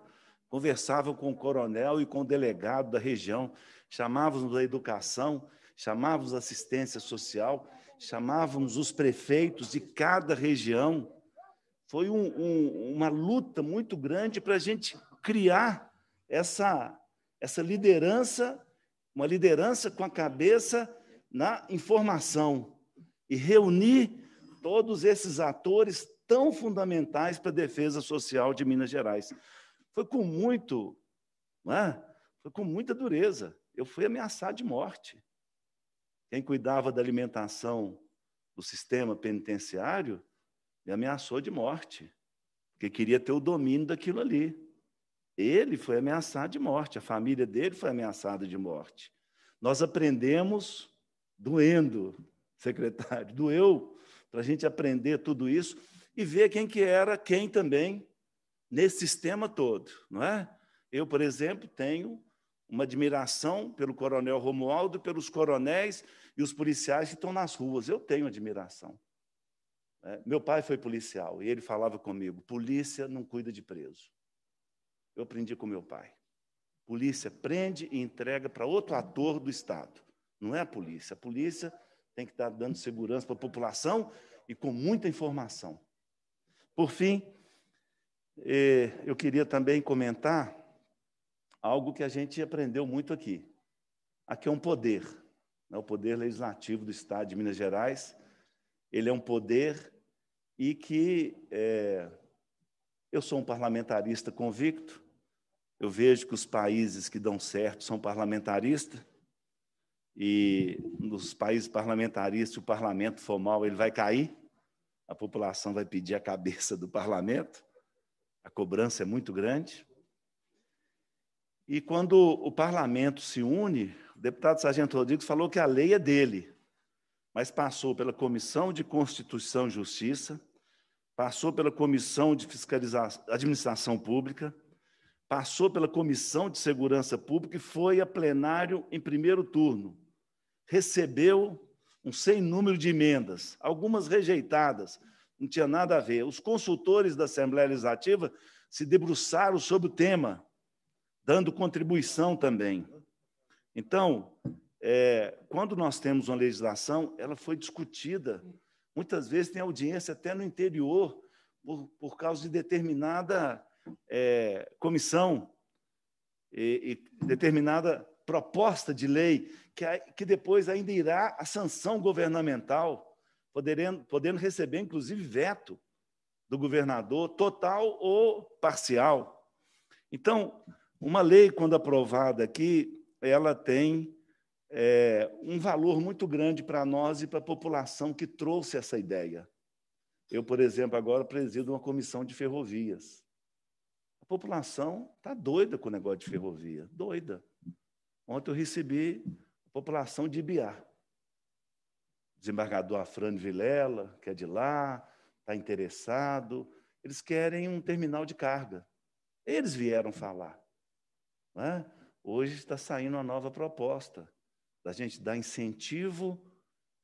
Conversava com o coronel e com o delegado da região. Chamávamos da educação, chamávamos assistência social, chamávamos os prefeitos de cada região. Foi um, um, uma luta muito grande para a gente criar essa, essa liderança, uma liderança com a cabeça na informação e reunir todos esses atores tão fundamentais para a defesa social de Minas Gerais. Foi com muito, é? foi com muita dureza. Eu fui ameaçado de morte. Quem cuidava da alimentação do sistema penitenciário me ameaçou de morte, porque queria ter o domínio daquilo ali. Ele foi ameaçado de morte, a família dele foi ameaçada de morte. Nós aprendemos doendo, secretário, doeu para a gente aprender tudo isso e ver quem que era quem também nesse sistema todo, não é? Eu, por exemplo, tenho uma admiração pelo coronel Romualdo, pelos coronéis e os policiais que estão nas ruas. Eu tenho admiração. É, meu pai foi policial e ele falava comigo: polícia não cuida de preso. Eu aprendi com meu pai. Polícia prende e entrega para outro ator do Estado não é a polícia. A polícia tem que estar dando segurança para a população e com muita informação. Por fim, eh, eu queria também comentar algo que a gente aprendeu muito aqui. Aqui é um poder, né? o poder legislativo do Estado de Minas Gerais. Ele é um poder e que é, eu sou um parlamentarista convicto. Eu vejo que os países que dão certo são parlamentaristas e nos países parlamentaristas, se o parlamento for mal, ele vai cair, a população vai pedir a cabeça do parlamento, a cobrança é muito grande. E quando o parlamento se une, o deputado Sargento Rodrigues falou que a lei é dele, mas passou pela Comissão de Constituição e Justiça, passou pela Comissão de Fiscalização, Administração Pública, passou pela Comissão de Segurança Pública e foi a plenário em primeiro turno recebeu um sem número de emendas, algumas rejeitadas, não tinha nada a ver. Os consultores da Assembleia Legislativa se debruçaram sobre o tema, dando contribuição também. Então, é, quando nós temos uma legislação, ela foi discutida. Muitas vezes tem audiência até no interior, por, por causa de determinada é, comissão e, e determinada proposta de lei que, que depois ainda irá à sanção governamental, poderendo, podendo receber, inclusive, veto do governador, total ou parcial. Então, uma lei, quando aprovada aqui, ela tem é, um valor muito grande para nós e para a população que trouxe essa ideia. Eu, por exemplo, agora presido uma comissão de ferrovias. A população está doida com o negócio de ferrovia, doida. Ontem eu recebi a população de Ibiá. Desembargador Afrânio Vilela, que é de lá, está interessado. Eles querem um terminal de carga. Eles vieram falar. Né? Hoje está saindo uma nova proposta da gente dar incentivo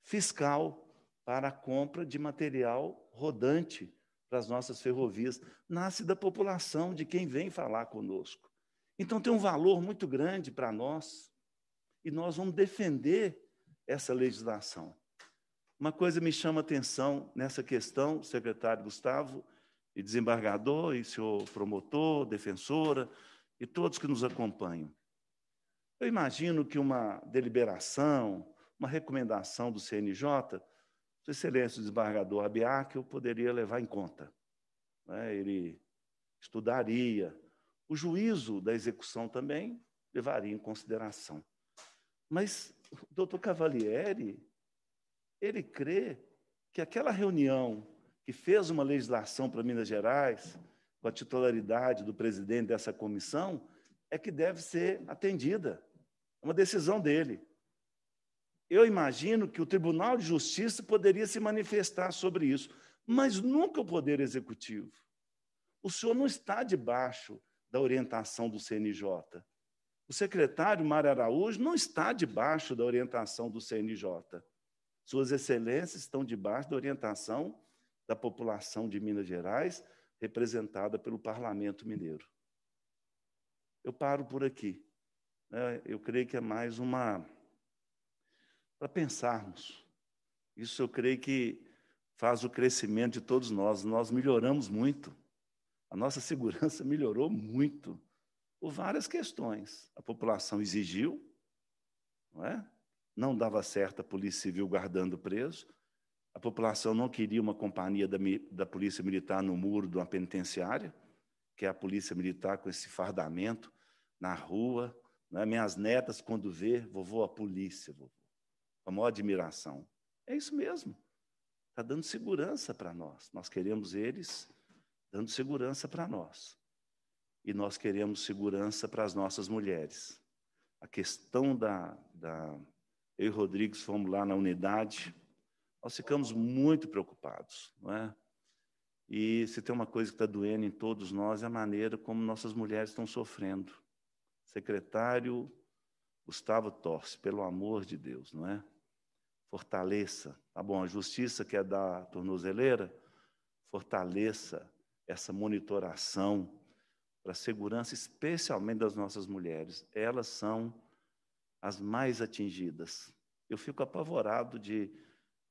fiscal para a compra de material rodante para as nossas ferrovias. Nasce da população, de quem vem falar conosco. Então tem um valor muito grande para nós e nós vamos defender essa legislação. Uma coisa me chama atenção nessa questão, secretário Gustavo, e desembargador, e senhor promotor, defensora, e todos que nos acompanham. Eu imagino que uma deliberação, uma recomendação do CNJ, Sua Excelência o desembargador que eu poderia levar em conta. Né? Ele estudaria, o juízo da execução também levaria em consideração. Mas o doutor Cavalieri, ele crê que aquela reunião que fez uma legislação para Minas Gerais, com a titularidade do presidente dessa comissão, é que deve ser atendida. É uma decisão dele. Eu imagino que o Tribunal de Justiça poderia se manifestar sobre isso, mas nunca o Poder Executivo. O senhor não está debaixo da orientação do CNJ. O secretário Mário Araújo não está debaixo da orientação do CNJ. Suas excelências estão debaixo da orientação da população de Minas Gerais, representada pelo Parlamento Mineiro. Eu paro por aqui. Né? Eu creio que é mais uma. para pensarmos. Isso eu creio que faz o crescimento de todos nós. Nós melhoramos muito. A nossa segurança melhorou muito por várias questões. A população exigiu, não, é? não dava certo a Polícia Civil guardando preso, a população não queria uma companhia da, da Polícia Militar no muro de uma penitenciária, que é a Polícia Militar com esse fardamento na rua. É? Minhas netas, quando vê, vovô, a polícia, vovô. A maior admiração. É isso mesmo. Está dando segurança para nós. Nós queremos eles dando segurança para nós. E nós queremos segurança para as nossas mulheres. A questão da, da. Eu e Rodrigues fomos lá na unidade, nós ficamos muito preocupados, não é? E se tem uma coisa que está doendo em todos nós é a maneira como nossas mulheres estão sofrendo. Secretário Gustavo Torce, pelo amor de Deus, não é? Fortaleça. Tá bom, a justiça quer dar a tornozeleira? Fortaleça essa monitoração para a segurança, especialmente das nossas mulheres. Elas são as mais atingidas. Eu fico apavorado de.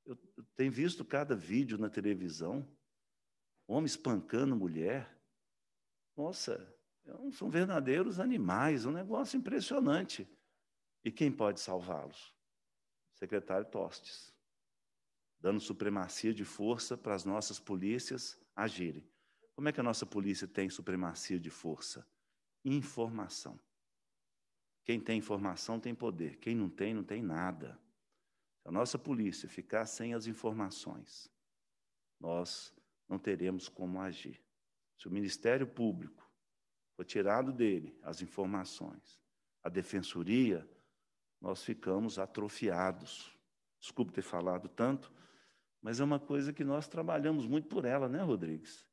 Eu tenho visto cada vídeo na televisão, homem espancando mulher. Nossa, é são verdadeiros animais, um negócio impressionante. E quem pode salvá-los? Secretário Tostes, dando supremacia de força para as nossas polícias agirem. Como é que a nossa polícia tem supremacia de força? Informação. Quem tem informação tem poder, quem não tem, não tem nada. Se a nossa polícia ficar sem as informações, nós não teremos como agir. Se o Ministério Público for tirado dele as informações, a defensoria, nós ficamos atrofiados. Desculpe ter falado tanto, mas é uma coisa que nós trabalhamos muito por ela, né, Rodrigues?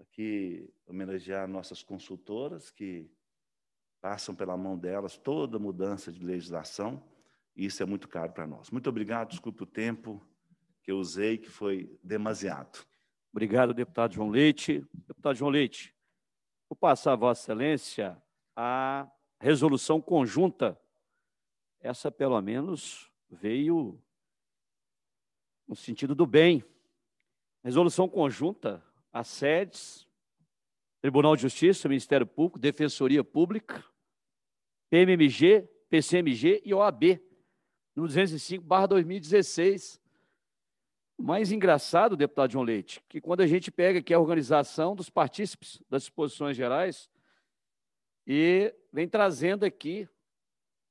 aqui homenagear nossas consultoras que passam pela mão delas toda mudança de legislação, e isso é muito caro para nós. Muito obrigado, desculpe o tempo que eu usei, que foi demasiado. Obrigado, deputado João Leite. Deputado João Leite, vou passar a Vossa Excelência a resolução conjunta. Essa, pelo menos, veio no sentido do bem. Resolução conjunta as sedes, Tribunal de Justiça, Ministério Público, Defensoria Pública, PMMG, PCMG e OAB, no 205 2016. Mais engraçado, deputado João Leite, que quando a gente pega aqui a organização dos partícipes das exposições gerais e vem trazendo aqui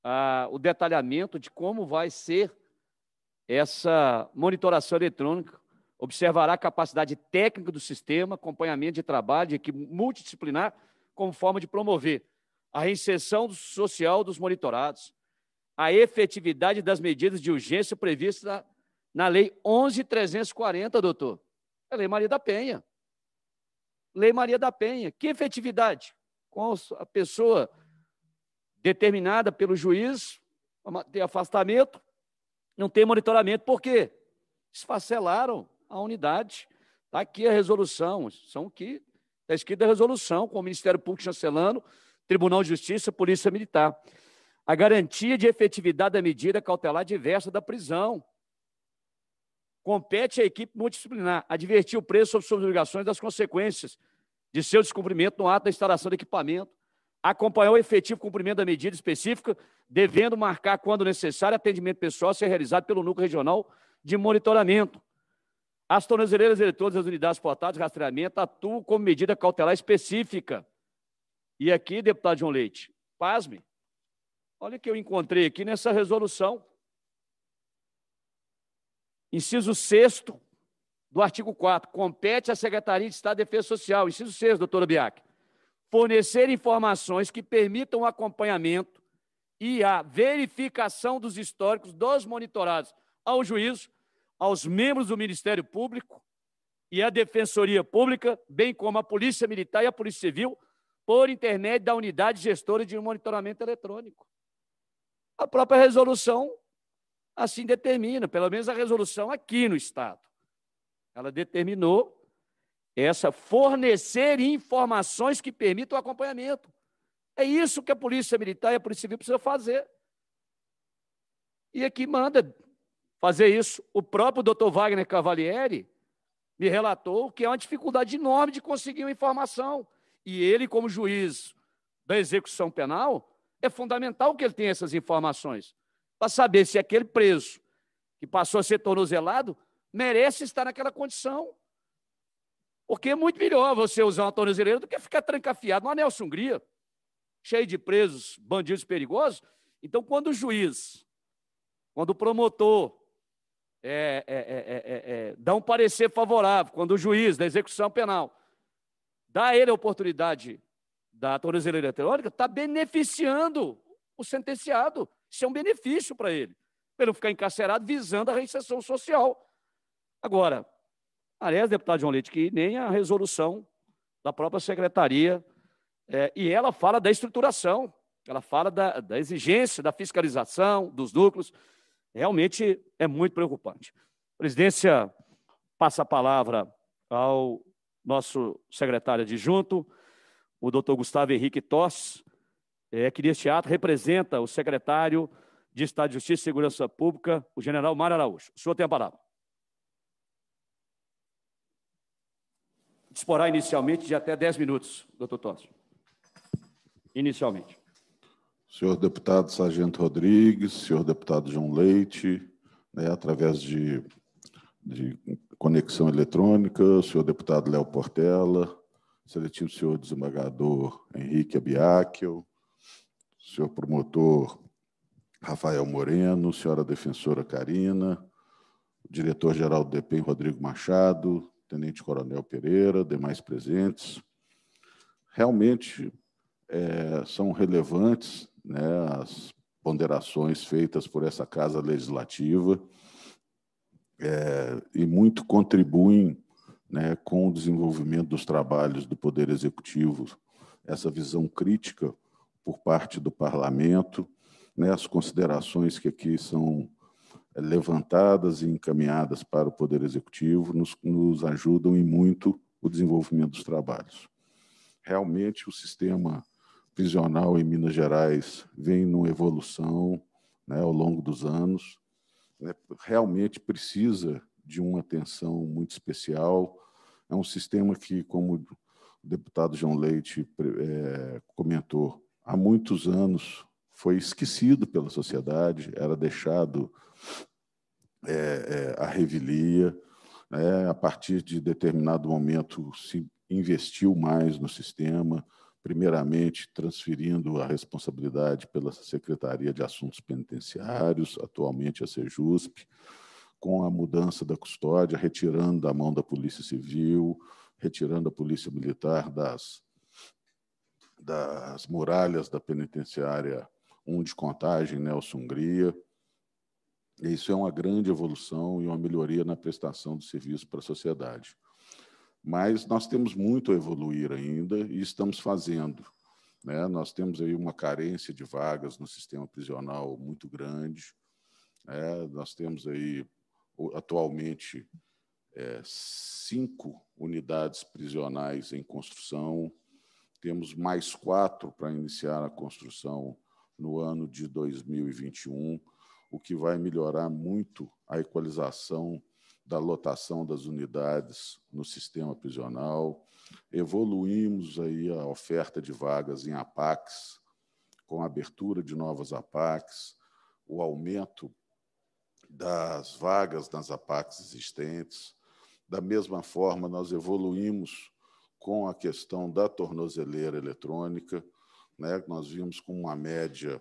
ah, o detalhamento de como vai ser essa monitoração eletrônica Observará a capacidade técnica do sistema, acompanhamento de trabalho de equipe multidisciplinar, como forma de promover a reinserção social dos monitorados, a efetividade das medidas de urgência previstas na, na Lei 11.340, doutor. É a Lei Maria da Penha. Lei Maria da Penha. Que efetividade? Com a pessoa determinada pelo juiz, tem afastamento, não tem monitoramento. Por quê? Esfacelaram a unidade. Está aqui a resolução, são o que está escrita a resolução, com o Ministério Público chancelando, Tribunal de Justiça, Polícia Militar. A garantia de efetividade da medida cautelar diversa da prisão. Compete à equipe multidisciplinar advertir o preso sobre suas obrigações das consequências de seu descumprimento no ato da instalação do equipamento, acompanhar o efetivo cumprimento da medida específica, devendo marcar, quando necessário, atendimento pessoal a ser realizado pelo núcleo regional de monitoramento. As tornozeleiras eletrônicas das unidades portáteis de rastreamento atuam como medida cautelar específica. E aqui, deputado João Leite, pasme. Olha o que eu encontrei aqui nessa resolução. Inciso 6 do artigo 4. Compete à Secretaria de Estado de Defesa Social. Inciso 6, doutora Biac. Fornecer informações que permitam o acompanhamento e a verificação dos históricos dos monitorados ao juízo aos membros do Ministério Público e à Defensoria Pública, bem como à Polícia Militar e à Polícia Civil, por intermédio da Unidade Gestora de Monitoramento Eletrônico. A própria resolução assim determina, pelo menos a resolução aqui no Estado. Ela determinou essa fornecer informações que permitam o acompanhamento. É isso que a Polícia Militar e a Polícia Civil precisam fazer. E aqui manda fazer isso. O próprio Dr. Wagner Cavalieri me relatou que é uma dificuldade enorme de conseguir uma informação. E ele, como juiz da execução penal, é fundamental que ele tenha essas informações para saber se aquele preso que passou a ser tornozelado merece estar naquela condição. Porque é muito melhor você usar uma tornozeleira do que ficar trancafiado numa Nelson Hungria, cheio de presos, bandidos perigosos. Então, quando o juiz, quando o promotor, é é é, é, é, é, dá um parecer favorável, quando o juiz da execução penal dá a ele a oportunidade da tornozeleira eletrônica, está beneficiando o sentenciado. Isso é um benefício para ele, para ele não ficar encarcerado visando a reinserção social. Agora, aliás, deputado João Leite, que nem a resolução da própria secretaria, e ela fala da estruturação, ela fala da, da exigência da fiscalização dos núcleos. Realmente é muito preocupante. A presidência passa a palavra ao nosso secretário adjunto, o doutor Gustavo Henrique Toss, é, que neste ato representa o secretário de Estado de Justiça e Segurança Pública, o general Mário Araújo. O senhor tem a palavra. Disporá inicialmente de até 10 minutos, doutor Toss. Inicialmente. Senhor deputado Sargento Rodrigues, senhor deputado João Leite, né, através de, de conexão eletrônica, senhor deputado Léo Portela, seletivo senhor desembargador Henrique Abiáquio, senhor promotor Rafael Moreno, senhora defensora Karina, diretor-geral do DPEM Rodrigo Machado, tenente coronel Pereira, demais presentes. Realmente é, são relevantes né, as ponderações feitas por essa casa legislativa é, e muito contribuem né, com o desenvolvimento dos trabalhos do Poder Executivo, essa visão crítica por parte do Parlamento, né, as considerações que aqui são é, levantadas e encaminhadas para o Poder Executivo nos, nos ajudam e muito o desenvolvimento dos trabalhos. Realmente, o sistema prisional em Minas Gerais vem numa evolução né, ao longo dos anos. Né, realmente precisa de uma atenção muito especial. É um sistema que, como o deputado João Leite é, comentou, há muitos anos foi esquecido pela sociedade, era deixado é, é, à revelia. Né, a partir de determinado momento, se investiu mais no sistema, primeiramente transferindo a responsabilidade pela Secretaria de Assuntos Penitenciários, atualmente a SEJUSP, com a mudança da custódia, retirando da mão da Polícia Civil, retirando a Polícia Militar das, das muralhas da penitenciária 1 de Contagem, Nelson né, Hungria. Isso é uma grande evolução e uma melhoria na prestação do serviço para a sociedade mas nós temos muito a evoluir ainda e estamos fazendo. Né? Nós temos aí uma carência de vagas no sistema prisional muito grande. Né? Nós temos aí atualmente é, cinco unidades prisionais em construção. Temos mais quatro para iniciar a construção no ano de 2021, o que vai melhorar muito a equalização da lotação das unidades no sistema prisional, evoluímos aí a oferta de vagas em APACs, com a abertura de novas APACs, o aumento das vagas nas APACs existentes. Da mesma forma, nós evoluímos com a questão da tornozeleira eletrônica, né? nós vimos com uma média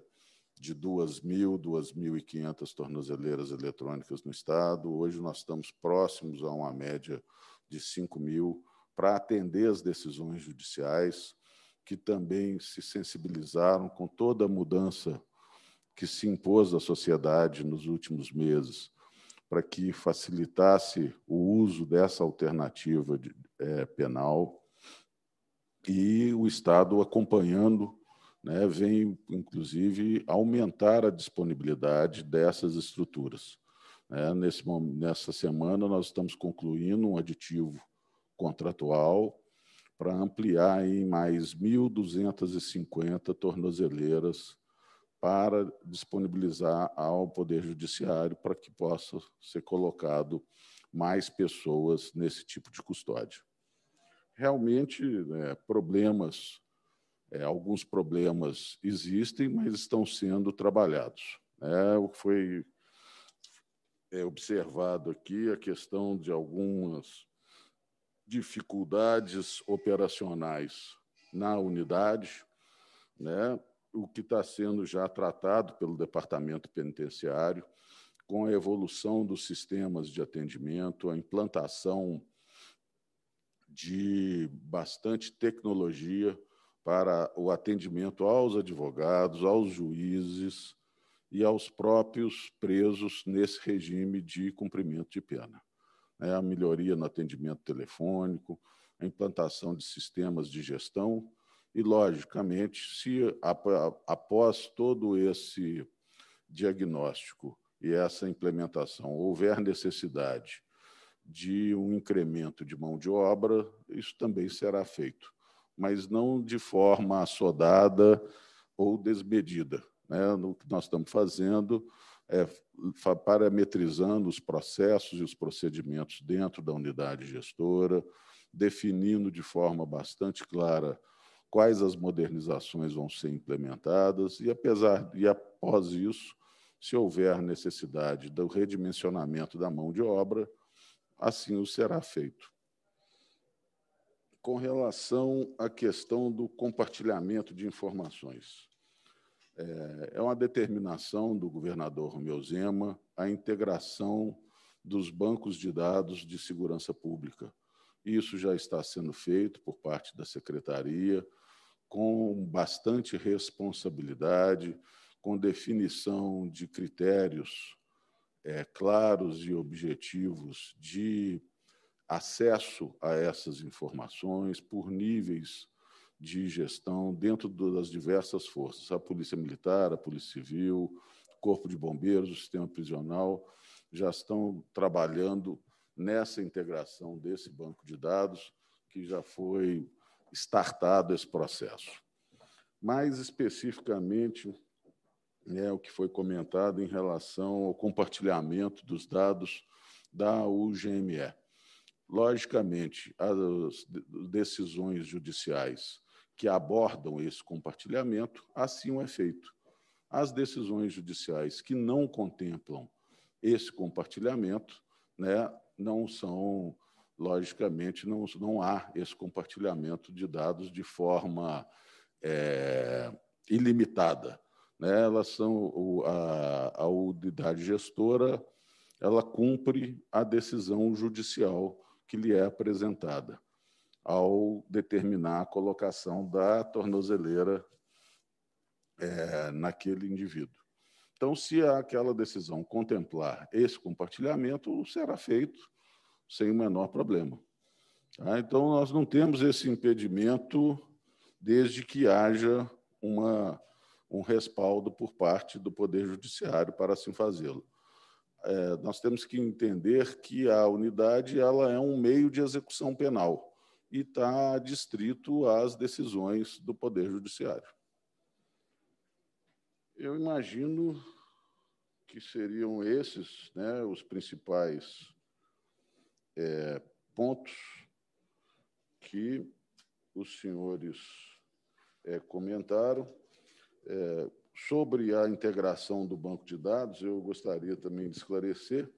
de 2.000, 2.500 tornozeleiras eletrônicas no Estado. Hoje nós estamos próximos a uma média de 5.000 mil para atender as decisões judiciais, que também se sensibilizaram com toda a mudança que se impôs à sociedade nos últimos meses, para que facilitasse o uso dessa alternativa de, é, penal e o Estado acompanhando né, vem, inclusive, aumentar a disponibilidade dessas estruturas. É, nesse, nessa semana, nós estamos concluindo um aditivo contratual para ampliar em mais 1.250 tornozeleiras para disponibilizar ao Poder Judiciário para que possa ser colocado mais pessoas nesse tipo de custódia. Realmente, né, problemas é, alguns problemas existem, mas estão sendo trabalhados. É, o que foi é, observado aqui, é a questão de algumas dificuldades operacionais na unidade, né, o que está sendo já tratado pelo Departamento Penitenciário, com a evolução dos sistemas de atendimento, a implantação de bastante tecnologia para o atendimento aos advogados, aos juízes e aos próprios presos nesse regime de cumprimento de pena. É a melhoria no atendimento telefônico, a implantação de sistemas de gestão e, logicamente, se após todo esse diagnóstico e essa implementação houver necessidade de um incremento de mão de obra, isso também será feito mas não de forma assodada ou desmedida. Né? que nós estamos fazendo é parametrizando os processos e os procedimentos dentro da unidade gestora, definindo de forma bastante clara quais as modernizações vão ser implementadas e apesar e após isso, se houver necessidade do redimensionamento da mão de obra, assim o será feito com relação à questão do compartilhamento de informações. É, é uma determinação do governador Romeu Zema a integração dos bancos de dados de segurança pública. Isso já está sendo feito por parte da secretaria, com bastante responsabilidade, com definição de critérios é, claros e objetivos de acesso a essas informações por níveis de gestão dentro das diversas forças, a Polícia Militar, a Polícia Civil, Corpo de Bombeiros, o Sistema Prisional, já estão trabalhando nessa integração desse banco de dados que já foi startado esse processo. Mais especificamente, né, o que foi comentado em relação ao compartilhamento dos dados da UGME. Logicamente, as decisões judiciais que abordam esse compartilhamento, assim o é feito. As decisões judiciais que não contemplam esse compartilhamento, né, não são, logicamente, não, não há esse compartilhamento de dados de forma é, ilimitada. Né? Elas são a, a unidade gestora, ela cumpre a decisão judicial que lhe é apresentada ao determinar a colocação da tornozeleira é, naquele indivíduo. Então, se aquela decisão contemplar esse compartilhamento, será feito sem o menor problema. Tá? Então, nós não temos esse impedimento desde que haja uma, um respaldo por parte do Poder Judiciário para assim fazê-lo é, nós temos que entender que a unidade ela é um meio de execução penal e está distrito às decisões do Poder Judiciário. Eu imagino que seriam esses né, os principais é, pontos que os senhores é, comentaram. É, Sobre a integração do banco de dados, eu gostaria também de esclarecer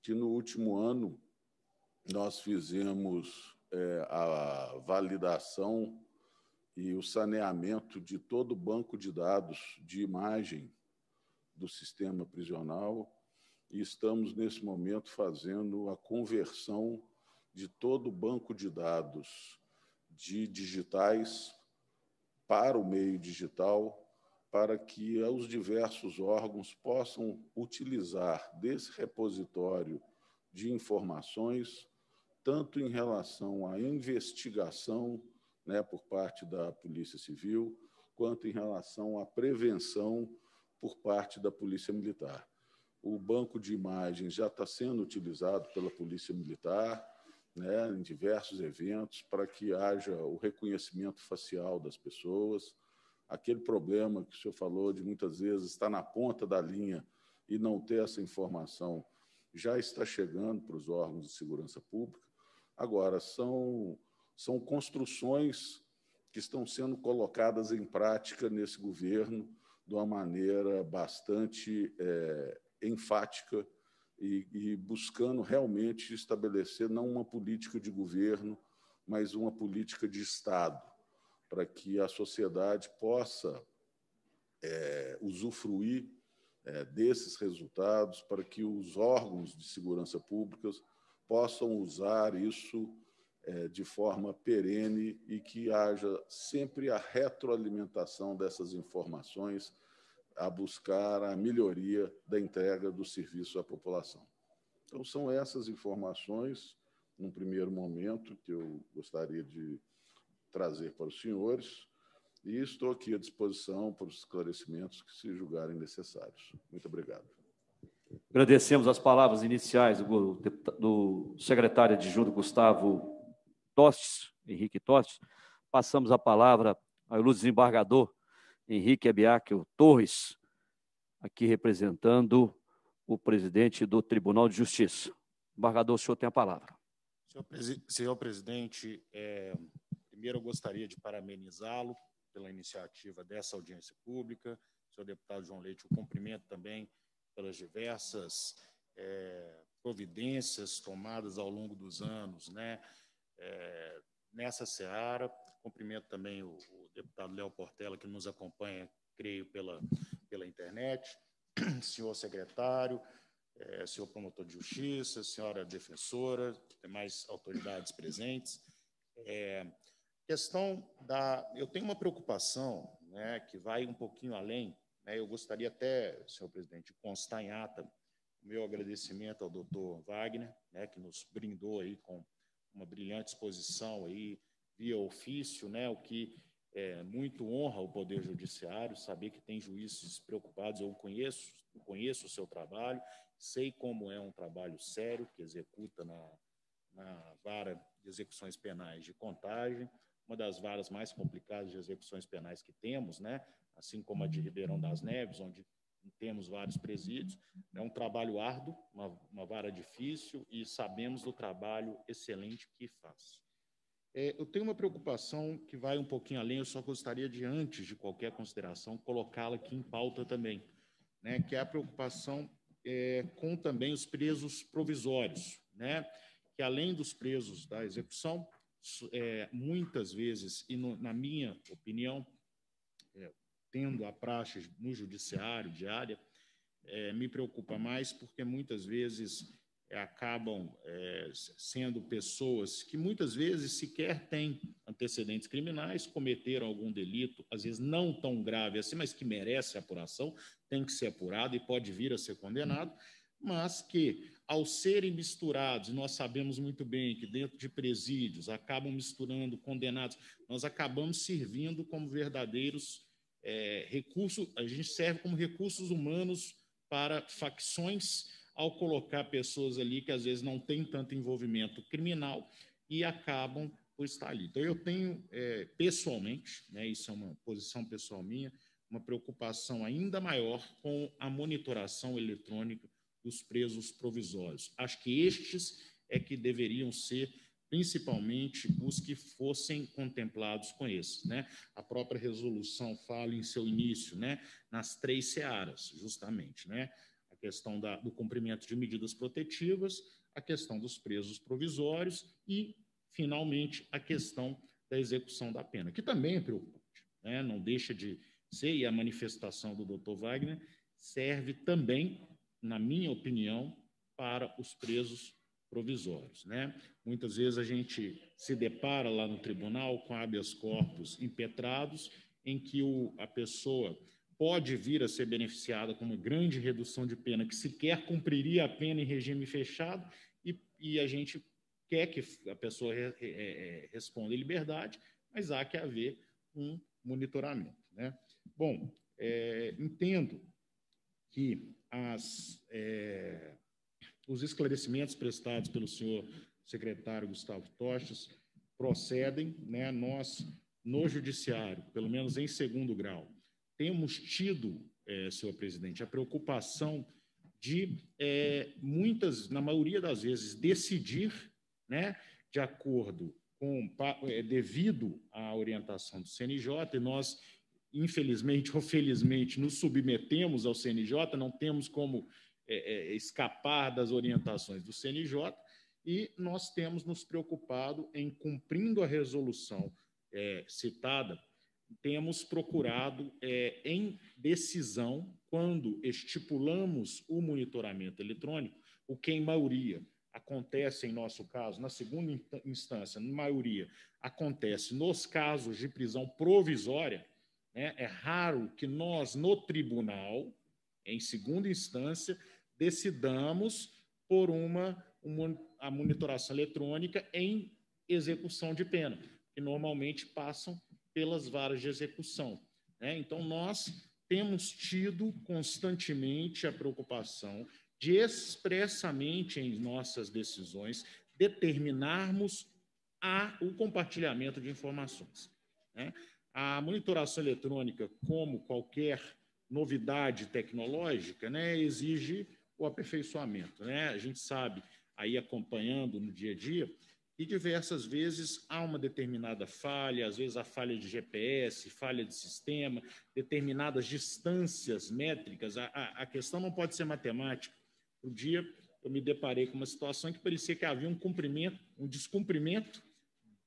que no último ano nós fizemos é, a validação e o saneamento de todo o banco de dados de imagem do sistema prisional e estamos, nesse momento, fazendo a conversão de todo o banco de dados de digitais para o meio digital para que eh, os diversos órgãos possam utilizar desse repositório de informações, tanto em relação à investigação né, por parte da Polícia Civil, quanto em relação à prevenção por parte da Polícia Militar. O banco de imagens já está sendo utilizado pela Polícia Militar né, em diversos eventos para que haja o reconhecimento facial das pessoas aquele problema que o senhor falou de muitas vezes estar na ponta da linha e não ter essa informação, já está chegando para os órgãos de segurança pública. Agora, são, são construções que estão sendo colocadas em prática nesse governo de uma maneira bastante é, enfática e, e buscando realmente estabelecer não uma política de governo, mas uma política de Estado para que a sociedade possa é, usufruir é, desses resultados, para que os órgãos de segurança pública possam usar isso é, de forma perene e que haja sempre a retroalimentação dessas informações a buscar a melhoria da entrega do serviço à população. Então, são essas informações, num primeiro momento, que eu gostaria de trazer para os senhores e estou aqui à disposição para os esclarecimentos que se julgarem necessários. Muito obrigado. Agradecemos as palavras iniciais do, do secretário adjunto Gustavo Tostes, Henrique Tostes. Passamos a palavra ao ilustre desembargador Henrique Abiaquio Torres, aqui representando o presidente do Tribunal de Justiça. Embargador, o senhor tem a palavra. Senhor, presidente, é, Primeiro, eu gostaria de parabenizá-lo pela iniciativa dessa audiência pública. senhor deputado João Leite, o cumprimento também pelas diversas é, providências tomadas ao longo dos anos, né? É, nessa seara, cumprimento também o, o deputado Léo Portela, que nos acompanha, creio, pela, pela internet, senhor secretário, é, senhor promotor de justiça, senhora defensora, demais autoridades presentes. É, Questão da. Eu tenho uma preocupação né, que vai um pouquinho além. Né, eu gostaria até, senhor presidente, de constar em ata o meu agradecimento ao doutor Wagner, né, que nos brindou aí com uma brilhante exposição aí via ofício, né, o que é, muito honra o Poder Judiciário, saber que tem juízes preocupados. Eu conheço, conheço o seu trabalho, sei como é um trabalho sério que executa na, na vara de execuções penais de contagem uma das varas mais complicadas de execuções penais que temos, né? assim como a de Ribeirão das Neves, onde temos vários presídios. É um trabalho árduo, uma, uma vara difícil, e sabemos do trabalho excelente que faz. É, eu tenho uma preocupação que vai um pouquinho além, eu só gostaria de, antes de qualquer consideração, colocá-la aqui em pauta também, né? que é a preocupação é, com também os presos provisórios, né? que além dos presos da execução, é, muitas vezes, e no, na minha opinião, é, tendo a praxe no judiciário diária, é, me preocupa mais porque muitas vezes é, acabam é, sendo pessoas que muitas vezes sequer têm antecedentes criminais, cometeram algum delito, às vezes não tão grave assim, mas que merece apuração, tem que ser apurado e pode vir a ser condenado, mas que ao serem misturados, nós sabemos muito bem que dentro de presídios acabam misturando condenados, nós acabamos servindo como verdadeiros é, recursos, a gente serve como recursos humanos para facções, ao colocar pessoas ali que às vezes não têm tanto envolvimento criminal e acabam por estar ali. Então, eu tenho, é, pessoalmente, né, isso é uma posição pessoal minha, uma preocupação ainda maior com a monitoração eletrônica dos os presos provisórios. Acho que estes é que deveriam ser principalmente os que fossem contemplados com esses, né? A própria resolução fala em seu início, né, nas três searas, justamente, né? A questão da, do cumprimento de medidas protetivas, a questão dos presos provisórios e, finalmente, a questão da execução da pena, que também é preocupante, né? Não deixa de ser e a manifestação do Dr. Wagner serve também na minha opinião, para os presos provisórios. Né? Muitas vezes a gente se depara lá no tribunal com habeas corpus impetrados, em que o, a pessoa pode vir a ser beneficiada com uma grande redução de pena, que sequer cumpriria a pena em regime fechado, e, e a gente quer que a pessoa re, re, re, é, é, responda em liberdade, mas há que haver um monitoramento. Né? Bom, é, entendo que as, é, os esclarecimentos prestados pelo senhor secretário Gustavo Tochas procedem, né? Nós no judiciário, pelo menos em segundo grau, temos tido, é, senhor presidente, a preocupação de é, muitas, na maioria das vezes, decidir, né, de acordo com é, devido à orientação do CNJ, e nós infelizmente ou felizmente, nos submetemos ao CNJ, não temos como é, é, escapar das orientações do CNJ, e nós temos nos preocupado em, cumprindo a resolução é, citada, temos procurado, é, em decisão, quando estipulamos o monitoramento eletrônico, o que em maioria acontece, em nosso caso, na segunda instância, na maioria, acontece nos casos de prisão provisória, né? É raro que nós, no tribunal, em segunda instância, decidamos por uma, uma a monitoração eletrônica em execução de pena, que normalmente passam pelas varas de execução. Né? Então, nós temos tido constantemente a preocupação de expressamente em nossas decisões determinarmos a, o compartilhamento de informações. Né? A monitoração eletrônica, como qualquer novidade tecnológica, né, exige o aperfeiçoamento. Né? A gente sabe, aí acompanhando no dia a dia, e diversas vezes há uma determinada falha, às vezes a falha de GPS, falha de sistema, determinadas distâncias métricas. A, a, a questão não pode ser matemática. Um dia eu me deparei com uma situação que parecia que havia um cumprimento, um descumprimento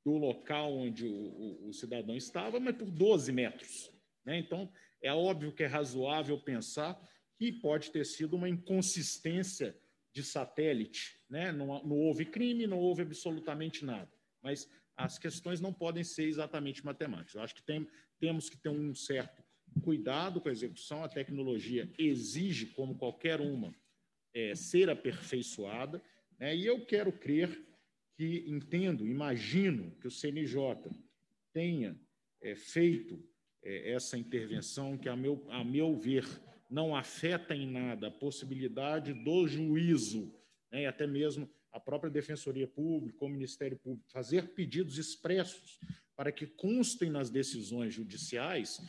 do local onde o, o, o cidadão estava, mas por 12 metros. Né? Então, é óbvio que é razoável pensar que pode ter sido uma inconsistência de satélite. Né? Não, não houve crime, não houve absolutamente nada. Mas as questões não podem ser exatamente matemáticas. Eu acho que tem, temos que ter um certo cuidado com a execução. A tecnologia exige, como qualquer uma, é, ser aperfeiçoada. Né? E eu quero crer que entendo, imagino que o CNJ tenha é, feito é, essa intervenção, que, a meu, a meu ver, não afeta em nada a possibilidade do juízo, né, e até mesmo a própria Defensoria Pública, o Ministério Público, fazer pedidos expressos para que constem nas decisões judiciais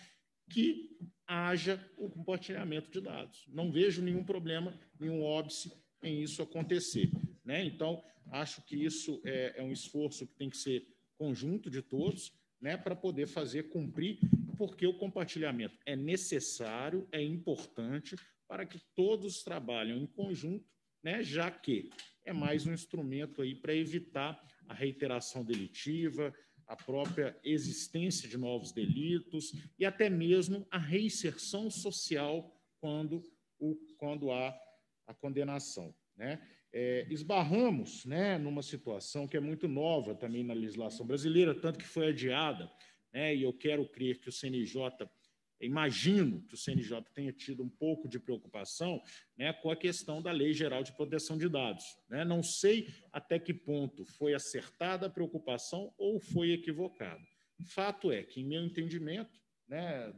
que haja o compartilhamento de dados. Não vejo nenhum problema, nenhum óbice em isso acontecer. Né? Então, Acho que isso é, é um esforço que tem que ser conjunto de todos, né, para poder fazer cumprir, porque o compartilhamento é necessário, é importante para que todos trabalhem em conjunto, né, já que é mais um instrumento aí para evitar a reiteração delitiva, a própria existência de novos delitos e até mesmo a reinserção social quando, o, quando há a condenação. Né? é, esbarramos né, numa situação que é muito nova também na legislação brasileira, tanto que foi adiada, né, e eu quero crer que o CNJ, imagino que o CNJ tenha tido um pouco de preocupação né, com a questão da Lei Geral de Proteção de Dados. Né? Não sei até que ponto foi acertada a preocupação ou foi equivocada. Fato é que, em meu entendimento, né,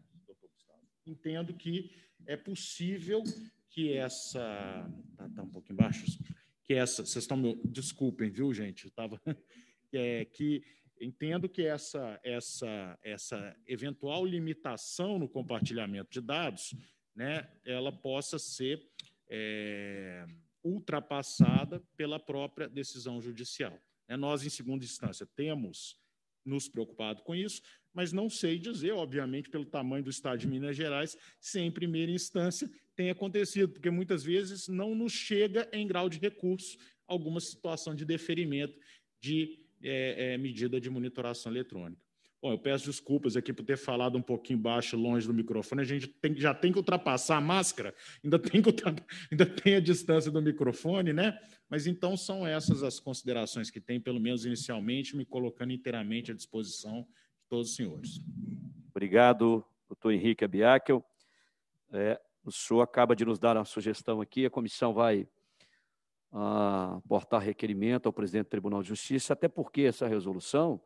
entendo que é possível que essa. Está tá um pouco embaixo, que essa, vocês estão me desculpem, viu, gente? tava é, que entendo que essa essa essa eventual limitação no compartilhamento de dados, né, ela possa ser é, ultrapassada pela própria decisão judicial. É, nós, em segunda instância, temos nos preocupado com isso, mas não sei dizer, obviamente, pelo tamanho do Estado de Minas Gerais, se em primeira instância tem acontecido, porque muitas vezes não nos chega em grau de recurso alguma situação de deferimento de é, é, medida de monitoração eletrônica. Bom, eu peço desculpas aqui por ter falado um pouquinho baixo, longe do microfone. A gente tem, já tem que ultrapassar a máscara, ainda tem, que, ainda tem a distância do microfone, né? Mas então são essas as considerações que tem, pelo menos inicialmente, me colocando inteiramente à disposição de todos os senhores. Obrigado, doutor Henrique Abiakel. É, o senhor acaba de nos dar uma sugestão aqui, a comissão vai ah, aportar requerimento ao presidente do Tribunal de Justiça, até porque essa resolução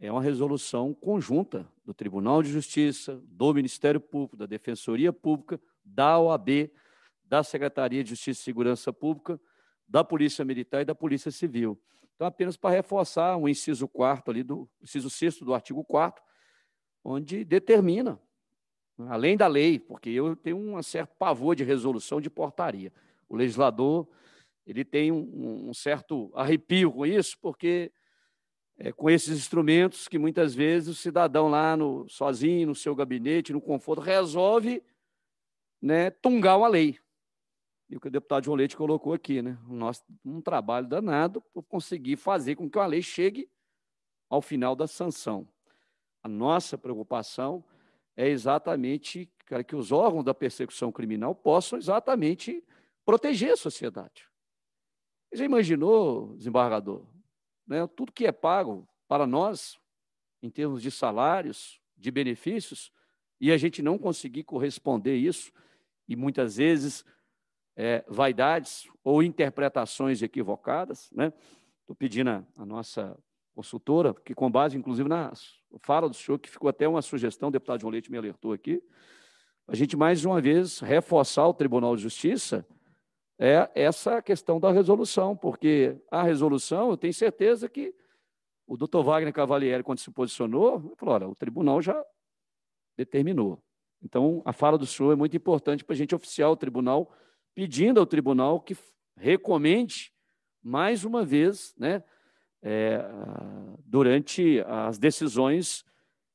é uma resolução conjunta do Tribunal de Justiça, do Ministério Público, da Defensoria Pública, da OAB, da Secretaria de Justiça e Segurança Pública, da Polícia Militar e da Polícia Civil. Então, apenas para reforçar o inciso 4 ali do inciso 6 do artigo 4, onde determina, além da lei, porque eu tenho um certo pavor de resolução de portaria. O legislador ele tem um, um certo arrepio com isso, porque é, com esses instrumentos que muitas vezes o cidadão lá no, sozinho, no seu gabinete, no conforto, resolve né, tungar uma lei. E o que o deputado João Leite colocou aqui, né? Nosso, um trabalho danado por conseguir fazer com que uma lei chegue ao final da sanção. A nossa preocupação é exatamente cara, que os órgãos da persecução criminal possam exatamente proteger a sociedade. Você imaginou, desembargador, né, tudo que é pago para nós, em termos de salários, de benefícios, e a gente não conseguir corresponder isso, e muitas vezes é, vaidades ou interpretações equivocadas. Estou né? pedindo a, a, nossa consultora, que com base, inclusive, na fala do senhor, que ficou até uma sugestão, o deputado João Leite me alertou aqui, a gente mais uma vez reforçar o Tribunal de Justiça é essa é questão da resolução, porque a resolução, eu tenho certeza que o doutor Wagner Cavalieri, quando se posicionou, falou: olha, o tribunal já determinou. Então, a fala do senhor é muito importante para a gente oficiar o tribunal, pedindo ao tribunal que recomende, mais uma vez, né, é, durante as decisões,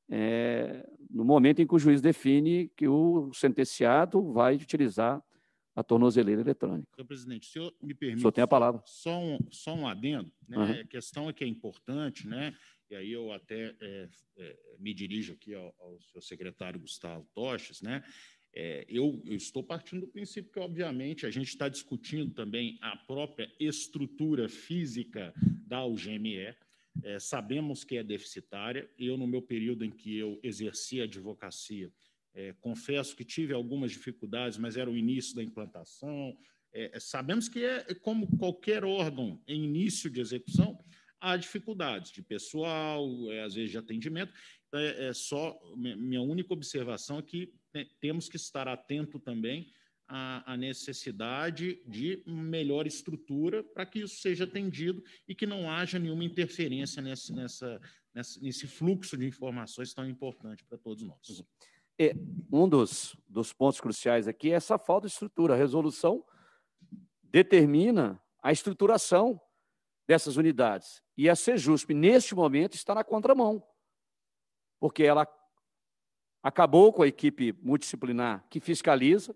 é, no momento em que o juiz define que o sentenciado vai utilizar a tornozeleira eletrônica. Então, presidente, o senhor me permite. O senhor tem a palavra. Só um, só um adendo. Né? Uhum. A questão é que é importante, né? e aí eu até é, é, me dirijo aqui ao, ao seu secretário Gustavo Toches, né? É, eu, eu, estou partindo do princípio que, obviamente, a gente está discutindo também a própria estrutura física da UGME. É, sabemos que é deficitária. Eu, no meu período em que eu exerci a advocacia, é, confesso que tive algumas dificuldades, mas era o início da implantação. É, é sabemos que é, é como qualquer órgão em início de execução, há dificuldades de pessoal, é, às vezes de atendimento. Então, é, é, só minha única observação é que né, temos que estar atento também à, à necessidade de melhor estrutura para que isso seja atendido e que não haja nenhuma interferência nesse, nessa, nessa, nesse fluxo de informações tão importante para todos nós um dos, dos pontos cruciais aqui é essa falta de estrutura. A resolução determina a estruturação dessas unidades. E a Sejusp, neste momento, está na contramão, porque ela acabou com a equipe multidisciplinar que fiscaliza,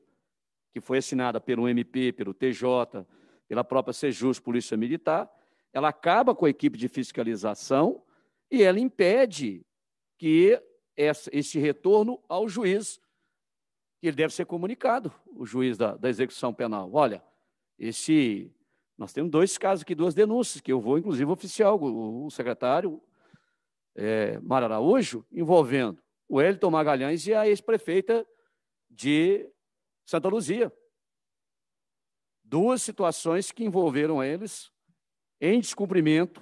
que foi assinada pelo MP, pelo TJ, pela própria Sejus, Polícia Militar, ela acaba com a equipe de fiscalização e ela impede que essa, este retorno ao juiz, que ele deve ser comunicado, o juiz da, da execução penal. Olha, esse, nós temos dois casos aqui, duas denúncias, que eu vou, inclusive, oficial, o, o secretário é, Mara Araújo, envolvendo o Elton Magalhães e a ex-prefeita de Santa Luzia. Duas situações que envolveram eles em descumprimento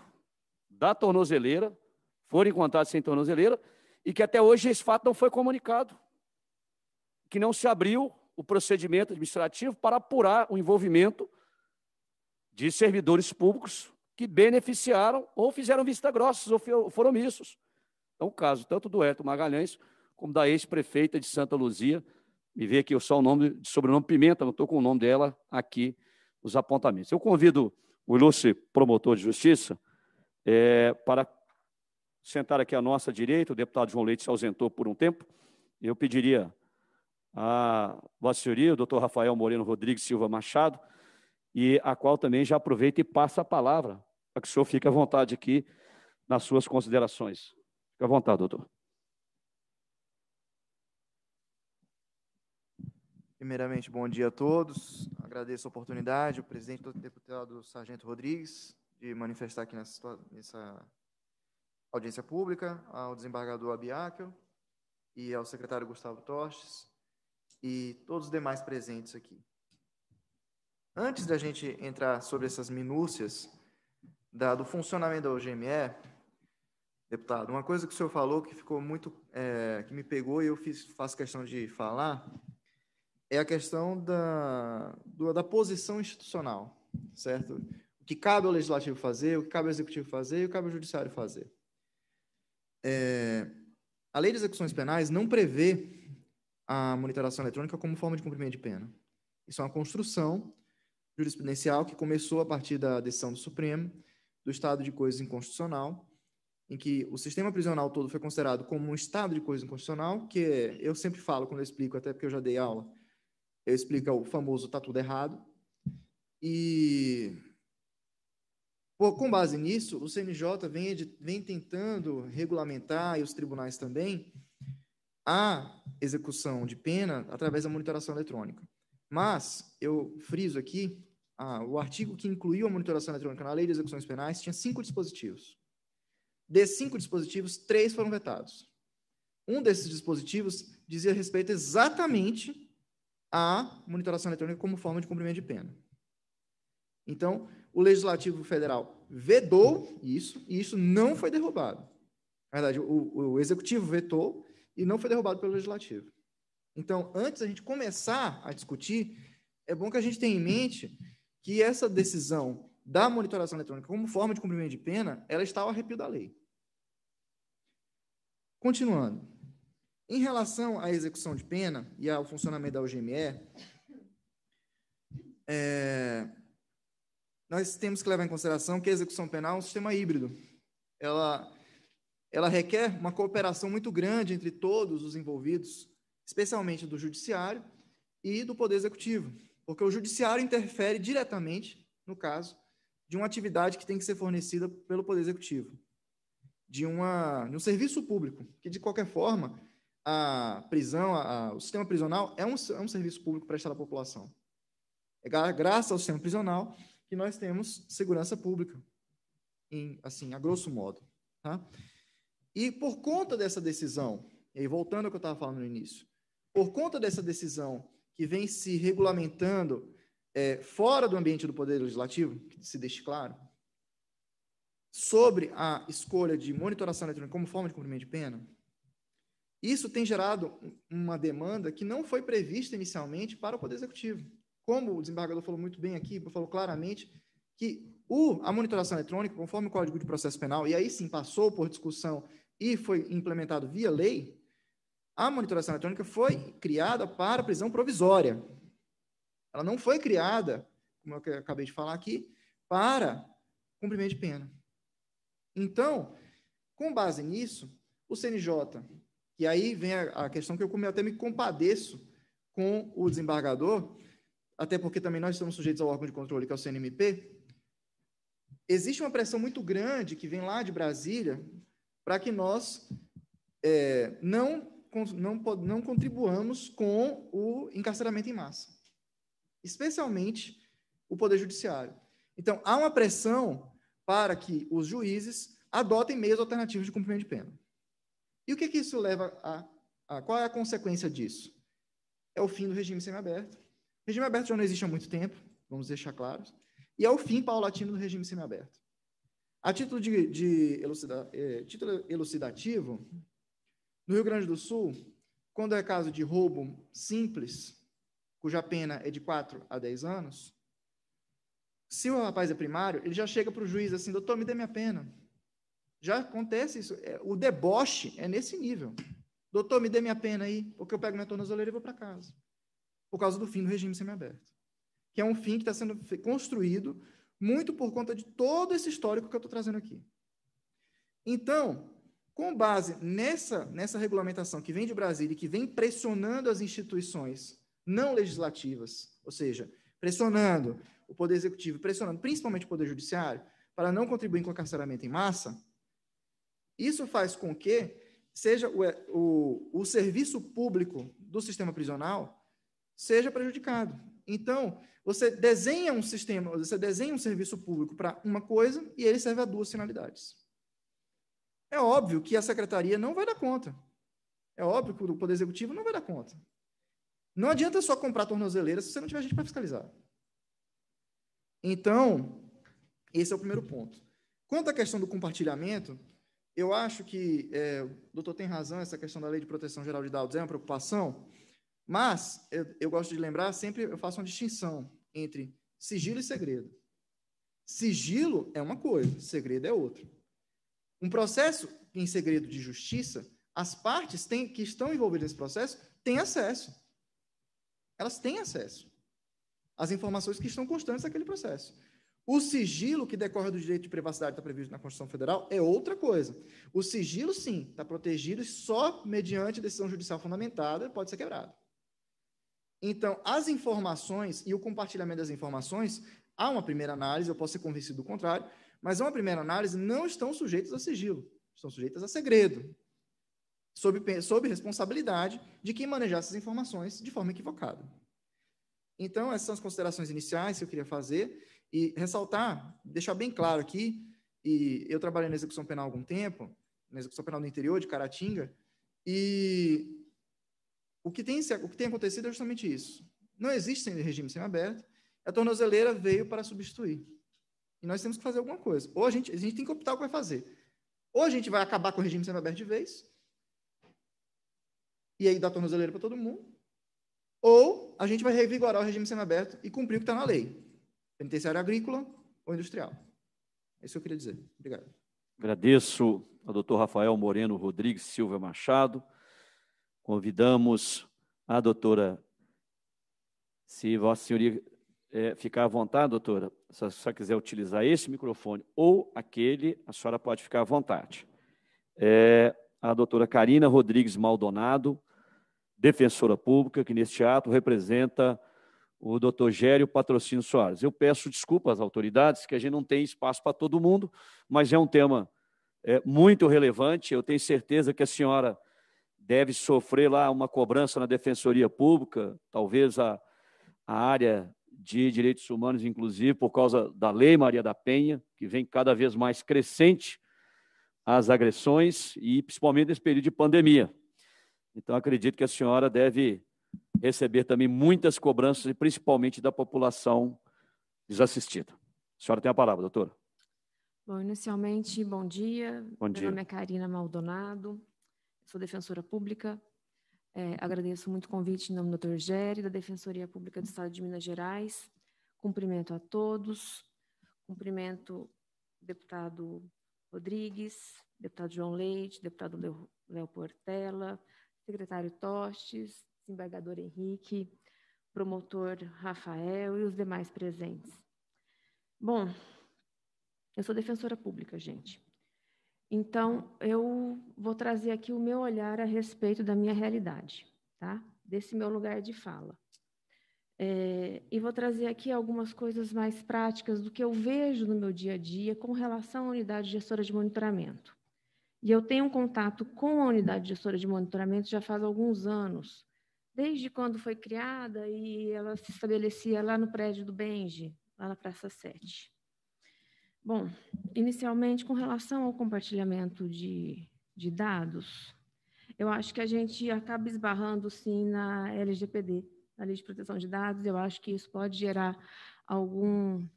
da tornozeleira, foram encontrados sem tornozeleira, e que até hoje esse fato não foi comunicado, que não se abriu o procedimento administrativo para apurar o envolvimento de servidores públicos que beneficiaram ou fizeram vista grossa ou foram missos. Então, o caso tanto do Herto Magalhães como da ex-prefeita de Santa Luzia, me vê aqui só o nome, de sobrenome Pimenta, não estou com o nome dela aqui nos apontamentos. Eu convido o ilustre promotor de justiça é, para sentar aqui à nossa direita, o deputado João Leite se ausentou por um tempo, eu pediria a Vossa Senhoria, o doutor Rafael Moreno Rodrigues Silva Machado, e a qual também já aproveita e passa a palavra, para que o senhor fique à vontade aqui nas suas considerações. Fique à vontade, doutor. Primeiramente, bom dia a todos. Agradeço a oportunidade, o presidente, o deputado Sargento Rodrigues, de manifestar aqui nessa, nessa audiência pública, ao desembargador Abiáquio e ao secretário Gustavo Torches e todos os demais presentes aqui. Antes da gente entrar sobre essas minúcias da, do funcionamento da OGME, deputado, uma coisa que o senhor falou que ficou muito, é, que me pegou e eu fiz, faço questão de falar, é a questão da, do, da posição institucional, certo? O que cabe ao legislativo fazer, o que cabe ao executivo fazer e o que cabe ao judiciário fazer é, a lei de execuções penais não prevê a monitoração eletrônica como forma de cumprimento de pena. Isso é uma construção jurisprudencial que começou a partir da decisão do Supremo, do estado de Coisa inconstitucional, em que o sistema prisional todo foi considerado como um estado de coisa inconstitucional, que é, eu sempre falo quando eu explico, até porque eu já dei aula, eu explico é o famoso tá tudo errado. E com base nisso, o CNJ vem, vem tentando regulamentar, e os tribunais também, a execução de pena através da monitoração eletrônica. Mas, eu friso aqui, ah, o artigo que incluiu a monitoração eletrônica na Lei de Execuções Penais tinha cinco dispositivos. Desses cinco dispositivos, três foram vetados. Um desses dispositivos dizia respeito exatamente à monitoração eletrônica como forma de cumprimento de pena. Então, o Legislativo Federal vedou isso e isso não foi derrubado. Na verdade, o, o Executivo vetou e não foi derrubado pelo Legislativo. Então, antes da gente começar a discutir, é bom que a gente tenha em mente que essa decisão da monitoração eletrônica como forma de cumprimento de pena, ela está ao arrepio da lei. Continuando. Em relação à execução de pena e ao funcionamento da UGME, é, nós temos que levar em consideração que a execução penal é um sistema híbrido. Ela, ela requer uma cooperação muito grande entre todos os envolvidos, especialmente do judiciário e do poder executivo, porque o judiciário interfere diretamente, no caso, de uma atividade que tem que ser fornecida pelo poder executivo, de, uma, de um serviço público, que de qualquer forma a prisão, a, o sistema prisional é um, é um serviço público prestado à população. É graças ao sistema prisional que nós temos segurança pública, em, assim, a grosso modo. Tá? E por conta dessa decisão, e voltando ao que eu estava falando no início, por conta dessa decisão que vem se regulamentando é, fora do ambiente do Poder Legislativo, que se deixe claro, sobre a escolha de monitoração eletrônica como forma de cumprimento de pena, isso tem gerado uma demanda que não foi prevista inicialmente para o Poder Executivo como o desembargador falou muito bem aqui, falou claramente que o, a monitoração eletrônica, conforme o Código de Processo Penal, e aí sim passou por discussão e foi implementado via lei, a monitoração eletrônica foi criada para prisão provisória. Ela não foi criada, como eu acabei de falar aqui, para cumprimento de pena. Então, com base nisso, o CNJ, e aí vem a, a questão que eu até me compadeço com o desembargador, até porque também nós estamos sujeitos ao órgão de controle que é o CNMP, existe uma pressão muito grande que vem lá de Brasília para que nós é, não, não, não contribuamos com o encarceramento em massa, especialmente o Poder Judiciário. Então, há uma pressão para que os juízes adotem meios alternativos de cumprimento de pena. E o que, que isso leva a, a? Qual é a consequência disso? É o fim do regime semiaberto, regime aberto já não existe há muito tempo, vamos deixar claro, e é o fim paulatino do regime semiaberto. A título, de, de elucida, eh, título elucidativo, no Rio Grande do Sul, quando é caso de roubo simples, cuja pena é de 4 a 10 anos, se o rapaz é primário, ele já chega para o juiz assim, doutor, me dê minha pena. Já acontece isso. É, o deboche é nesse nível. Doutor, me dê minha pena aí, porque eu pego minha tornozeleira e vou para casa por causa do fim do regime semiaberto, que é um fim que está sendo construído muito por conta de todo esse histórico que eu estou trazendo aqui. Então, com base nessa, nessa regulamentação que vem de Brasília e que vem pressionando as instituições não legislativas, ou seja, pressionando o Poder Executivo, pressionando principalmente o Poder Judiciário, para não contribuir com o carceramento em massa, isso faz com que seja o, é, o, o serviço público do sistema prisional seja prejudicado. Então, você desenha um sistema, você desenha um serviço público para uma coisa e ele serve a duas finalidades. É óbvio que a secretaria não vai dar conta. É óbvio que o Poder Executivo não vai dar conta. Não adianta só comprar tornozeleira se você não tiver gente para fiscalizar. Então, esse é o primeiro ponto. Quanto à questão do compartilhamento, eu acho que é, o doutor tem razão, essa questão da lei de proteção geral de dados é uma preocupação. Mas, eu, eu gosto de lembrar, sempre eu faço uma distinção entre sigilo e segredo. Sigilo é uma coisa, segredo é outra. Um processo em segredo de justiça, as partes têm, que estão envolvidas nesse processo têm acesso. Elas têm acesso às informações que estão constantes naquele processo. O sigilo que decorre do direito de privacidade está previsto na Constituição Federal é outra coisa. O sigilo, sim, está protegido e só mediante decisão judicial fundamentada pode ser quebrado. Então, as informações e o compartilhamento das informações, há uma primeira análise, eu posso ser convencido do contrário, mas há uma primeira análise, não estão sujeitos a sigilo, estão sujeitas a segredo, sob, sob responsabilidade de quem manejar essas informações de forma equivocada. Então, essas são as considerações iniciais que eu queria fazer e ressaltar, deixar bem claro aqui, e eu trabalhei na execução penal há algum tempo, na execução penal do interior de Caratinga, e o que tem, o que tem acontecido é justamente isso. Não existe regime semiaberto, a tornozeleira veio para substituir. E nós temos que fazer alguma coisa. Ou a gente, a gente tem que optar o que vai fazer. Ou a gente vai acabar com o regime semiaberto de vez, e aí dá tornozeleira para todo mundo, ou a gente vai revigorar o regime semiaberto e cumprir o que está na lei. Penitenciário agrícola ou industrial. É isso que eu queria dizer. Obrigado. Agradeço ao doutor Rafael Moreno Rodrigues Silva Machado. Convidamos a doutora, se Vossa Senhoria é, ficar à vontade, doutora, se a senhora quiser utilizar esse microfone ou aquele, a senhora pode ficar à vontade. É, a doutora Karina Rodrigues Maldonado, defensora pública, que neste ato representa o doutor Gério Patrocínio Soares. Eu peço desculpa às autoridades, que a gente não tem espaço para todo mundo, mas é um tema é, muito relevante. Eu tenho certeza que a senhora deve sofrer lá uma cobrança na Defensoria Pública, talvez a, a área de direitos humanos, inclusive por causa da Lei Maria da Penha, que vem cada vez mais crescente as agressões e principalmente nesse período de pandemia. Então, acredito que a senhora deve receber também muitas cobranças, e principalmente da população desassistida. A senhora tem a palavra, doutora. Bom, inicialmente, bom dia. Bom dia. Meu nome é Karina Maldonado, sou defensora pública. É, agradeço muito o convite em nome do Dr. Gere da Defensoria Pública do Estado de Minas Gerais. Cumprimento a todos. Cumprimento o deputado Rodrigues, deputado João Leite, deputado Leo, Leo Portela, secretário Tostes, desembargador Henrique, promotor Rafael e os demais presentes. Bom, eu sou defensora pública, gente. Então, eu vou trazer aqui o meu olhar a respeito da minha realidade, tá? Desse meu lugar de fala. É, e vou trazer aqui algumas coisas mais práticas do que eu vejo no meu dia a dia com relação à unidade gestora de monitoramento. E eu tenho um contato com a unidade gestora de monitoramento já faz alguns anos, desde quando foi criada e ela se estabelecia lá no prédio do Benji, lá na Praça 7. Bom, inicialmente, com relação ao compartilhamento de, de dados, eu acho que a gente acaba esbarrando, sim, na LGPD, na Lei de Proteção de Dados. Eu acho que isso pode gerar algum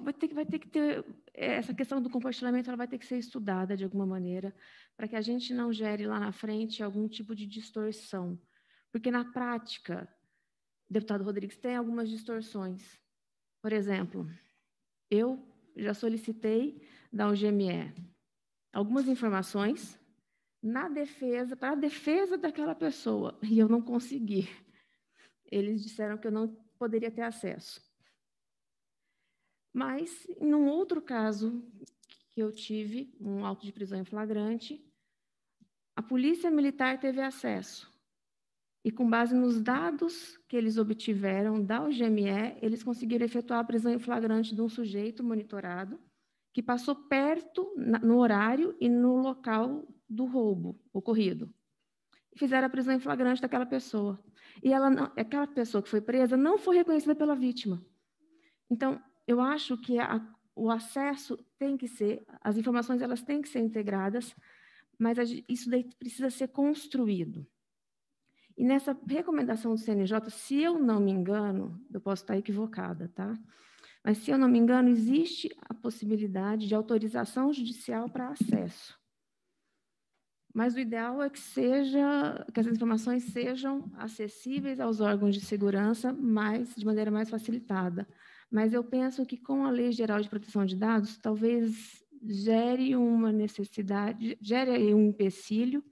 Vai ter, vai ter, que ter essa questão do compartilhamento ela vai ter que ser estudada de alguma maneira para que a gente não gere lá na frente algum tipo de distorção porque na prática deputado Rodrigues tem algumas distorções por exemplo eu já solicitei da UGME algumas informações na defesa, para a defesa daquela pessoa, e eu não consegui. Eles disseram que eu não poderia ter acesso. Mas, em um outro caso que eu tive, um auto de prisão em flagrante, a polícia militar teve acesso e com base nos dados que eles obtiveram da UGME, eles conseguiram efetuar a prisão em flagrante de um sujeito monitorado que passou perto no horário e no local do roubo ocorrido. fizeram a prisão em flagrante daquela pessoa. E ela não, aquela pessoa que foi presa não foi reconhecida pela vítima. Então, eu acho que a, o acesso tem que ser, as informações elas têm que ser integradas, mas a, isso daí precisa ser construído. E nessa recomendação do CNJ, se eu não me engano, eu posso estar equivocada, tá? Mas se eu não me engano, existe a possibilidade de autorização judicial para acesso. Mas o ideal é que seja que as informações sejam acessíveis aos órgãos de segurança, mas de maneira mais facilitada. Mas eu penso que com a Lei Geral de Proteção de Dados, talvez gere uma necessidade, gere um empecilho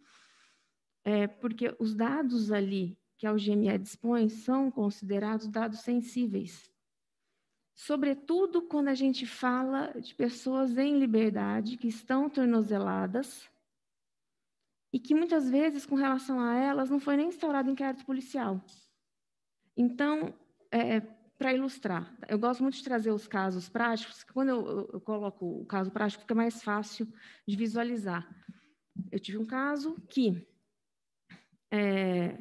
é, porque os dados ali que a UGME dispõe são considerados dados sensíveis. Sobretudo quando a gente fala de pessoas em liberdade que estão tornozeladas e que muitas vezes, com relação a elas, não foi nem instaurado inquérito policial. Então, é, é para ilustrar, eu gosto muito de trazer os casos práticos, que quando eu, eu, coloco o caso prático fica mais fácil de visualizar. Eu tive um caso que é,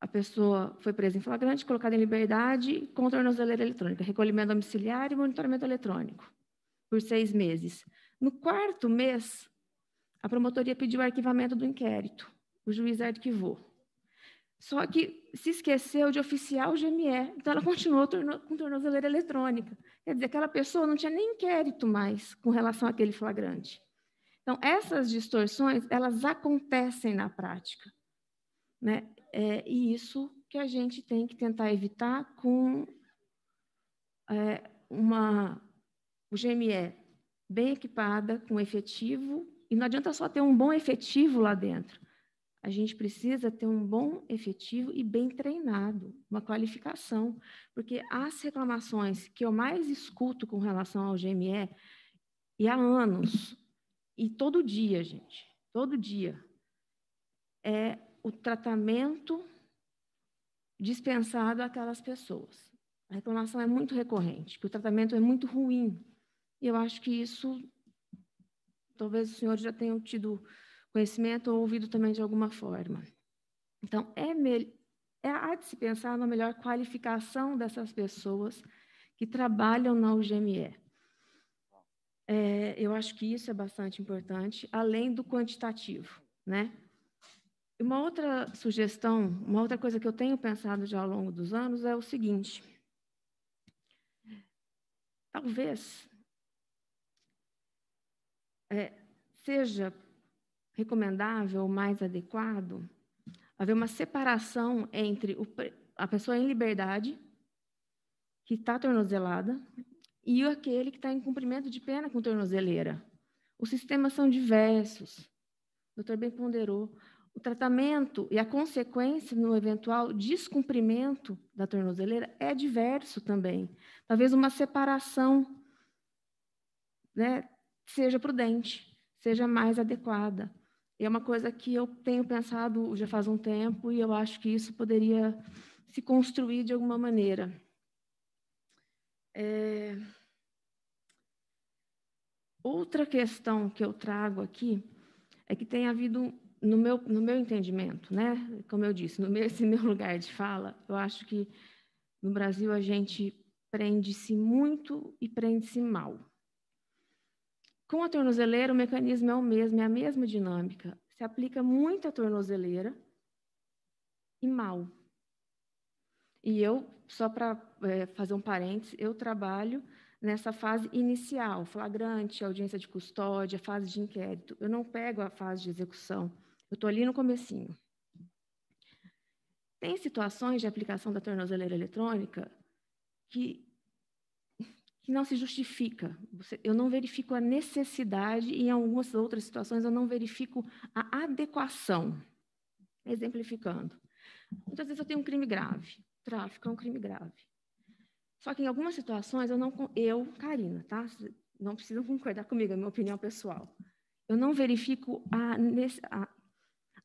a pessoa foi presa em flagrante, colocada em liberdade com tornozeleira eletrônica, recolhimento domiciliar e monitoramento eletrônico por seis meses. No quarto mês, a promotoria pediu o arquivamento do inquérito. O juiz arquivou. Só que se esqueceu de oficial o GME, então ela continuou com tornozeleira eletrônica. Quer dizer, aquela pessoa não tinha nem inquérito mais com relação àquele flagrante. Então, essas distorções, elas acontecem na prática. Né? É, e isso que a gente tem que tentar evitar com é, uma GME bem equipada, com efetivo, e não adianta só ter um bom efetivo lá dentro. A gente precisa ter um bom efetivo e bem treinado, uma qualificação, porque as reclamações que eu mais escuto com relação ao GME, e há anos, e todo dia, gente, todo dia, é o tratamento dispensado àquelas pessoas. A reclamação é muito recorrente, que o tratamento é muito ruim. E eu acho que isso, talvez o senhor já tenha tido conhecimento ou ouvido também de alguma forma. Então, é, me... é há de se pensar na melhor qualificação dessas pessoas que trabalham na UGME. É, eu acho que isso é bastante importante, além do quantitativo, né? Uma outra sugestão, uma outra coisa que eu tenho pensado já ao longo dos anos é o seguinte: talvez é, seja recomendável, mais adequado, haver uma separação entre o, a pessoa em liberdade, que está tornozelada, e aquele que está em cumprimento de pena com tornozeleira. Os sistemas são diversos. O doutor bem ponderou o tratamento e a consequência no eventual descumprimento da tornozeleira é diverso também. Talvez uma separação né, seja prudente, seja mais adequada. E é uma coisa que eu tenho pensado já faz um tempo e eu acho que isso poderia se construir de alguma maneira. É... Outra questão que eu trago aqui é que tem havido no meu, no meu entendimento, né? como eu disse, no meu, esse meu lugar de fala, eu acho que no Brasil a gente prende-se muito e prende-se mal. Com a tornozeleira, o mecanismo é o mesmo, é a mesma dinâmica. Se aplica muito a tornozeleira e mal. E eu, só para é, fazer um parênteses, eu trabalho nessa fase inicial, flagrante, audiência de custódia, fase de inquérito. Eu não pego a fase de execução eu estou ali no comecinho. Tem situações de aplicação da tornozeleira eletrônica que, que não se justifica. Eu não verifico a necessidade e, em algumas outras situações, eu não verifico a adequação. Exemplificando. Muitas vezes eu tenho um crime grave. Tráfico é um crime grave. Só que em algumas situações eu não eu, Karina, tá? Não precisam concordar comigo, é minha opinião pessoal. Eu não verifico a, a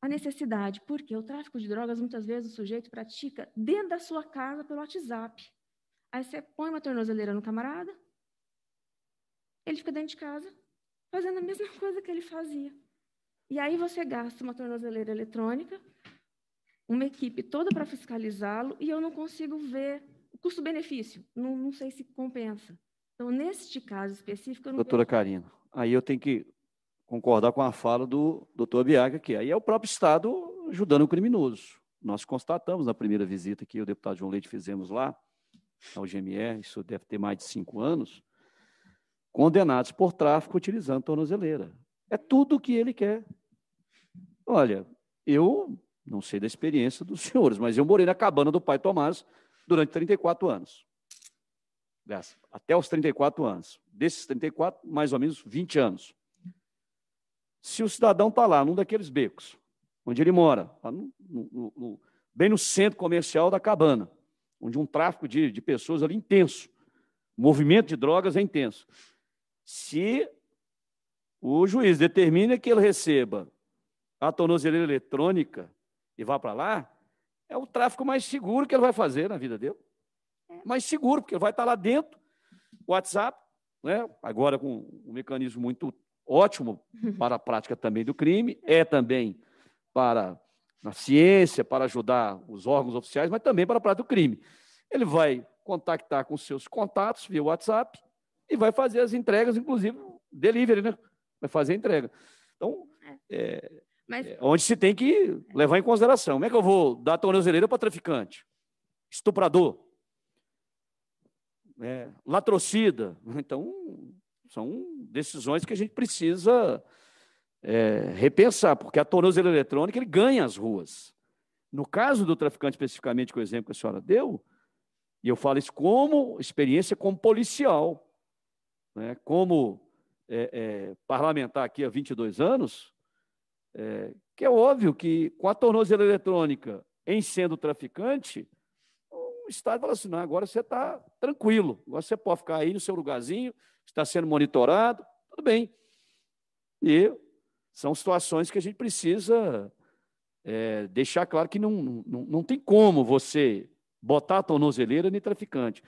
a necessidade, porque o tráfico de drogas, muitas vezes, o sujeito pratica dentro da sua casa pelo WhatsApp. Aí você põe uma tornozeleira no camarada, ele fica dentro de casa, fazendo a mesma coisa que ele fazia. E aí você gasta uma tornozeleira eletrônica, uma equipe toda para fiscalizá-lo, e eu não consigo ver o custo-benefício, não, não sei se compensa. Então, neste caso específico... Eu não Doutora Karina, aí eu tenho que concordar com a fala do doutor Biaga, que aí é o próprio Estado ajudando o criminoso. Nós constatamos na primeira visita que o deputado João Leite fizemos lá, ao GMR, isso deve ter mais de cinco anos, condenados por tráfico utilizando tornozeleira. É tudo o que ele quer. Olha, eu não sei da experiência dos senhores, mas eu morei na cabana do pai Tomás durante 34 anos. Até os 34 anos. Desses 34, mais ou menos 20 anos se o cidadão está lá, num daqueles becos, onde ele mora, no, no, no, bem no centro comercial da cabana, onde um tráfico de, de pessoas ali intenso, o movimento de drogas é intenso. Se o juiz determina que ele receba a tornozeleira eletrônica e vá para lá, é o tráfico mais seguro que ele vai fazer na vida dele. É. Mais seguro, porque ele vai estar tá lá dentro, WhatsApp, né? agora com um mecanismo muito ótimo uhum. para a prática também do crime, é também para a ciência, para ajudar os órgãos oficiais, mas também para a prática do crime. Ele vai contactar com seus contatos via WhatsApp e vai fazer as entregas, inclusive delivery, né? Vai fazer a entrega. Então, é. é, mas... é onde se tem que levar em consideração. Como é que eu vou dar tornozeleira para traficante? Estuprador? É, latrocida? Então, são decisões que a gente precisa é, repensar, porque a tornozela eletrônica ele ganha as ruas. No caso do traficante, especificamente, com o exemplo que a senhora deu, e eu falo isso como experiência como policial, né, como é, é, parlamentar aqui há 22 anos, é, que é óbvio que com a tornozela eletrônica em sendo traficante, o Estado fala assim: não, agora você está tranquilo, agora você pode ficar aí no seu lugarzinho, está sendo monitorado, tudo bem. E são situações que a gente precisa é, deixar claro que não, não, não tem como você botar a tornozeleira nem traficante.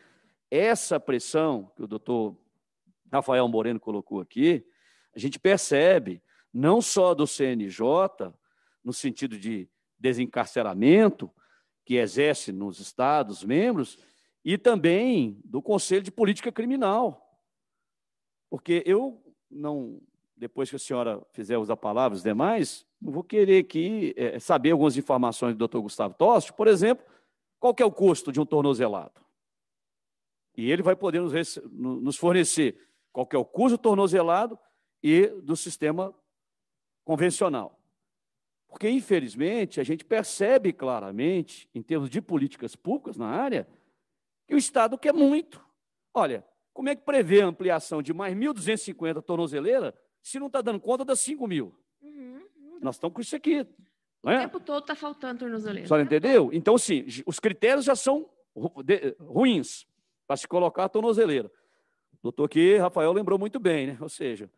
Essa pressão que o doutor Rafael Moreno colocou aqui, a gente percebe não só do CNJ, no sentido de desencarceramento, que exerce nos Estados membros, e também do Conselho de Política Criminal, porque eu não, depois que a senhora fizer usar palavras demais, vou querer aqui é, é, saber algumas informações do doutor Gustavo Tosti, por exemplo, qual é o custo de um tornozelado? E ele vai poder nos, nos fornecer qual é o custo do tornozelado e do sistema convencional. Porque, infelizmente, a gente percebe claramente, em termos de políticas públicas na área, que o Estado quer muito. Olha, como é que prevê a ampliação de mais 1.250 tornozeleiras se não está dando conta das 5 mil? Uhum, uhum, Nós estamos com isso aqui. É? O tempo todo está faltando tornozeleira. Só entendeu? Todo. Então, sim, os critérios já são ruins para se colocar a tornozeleira. O doutor Que Rafael, lembrou muito bem, né? Ou seja,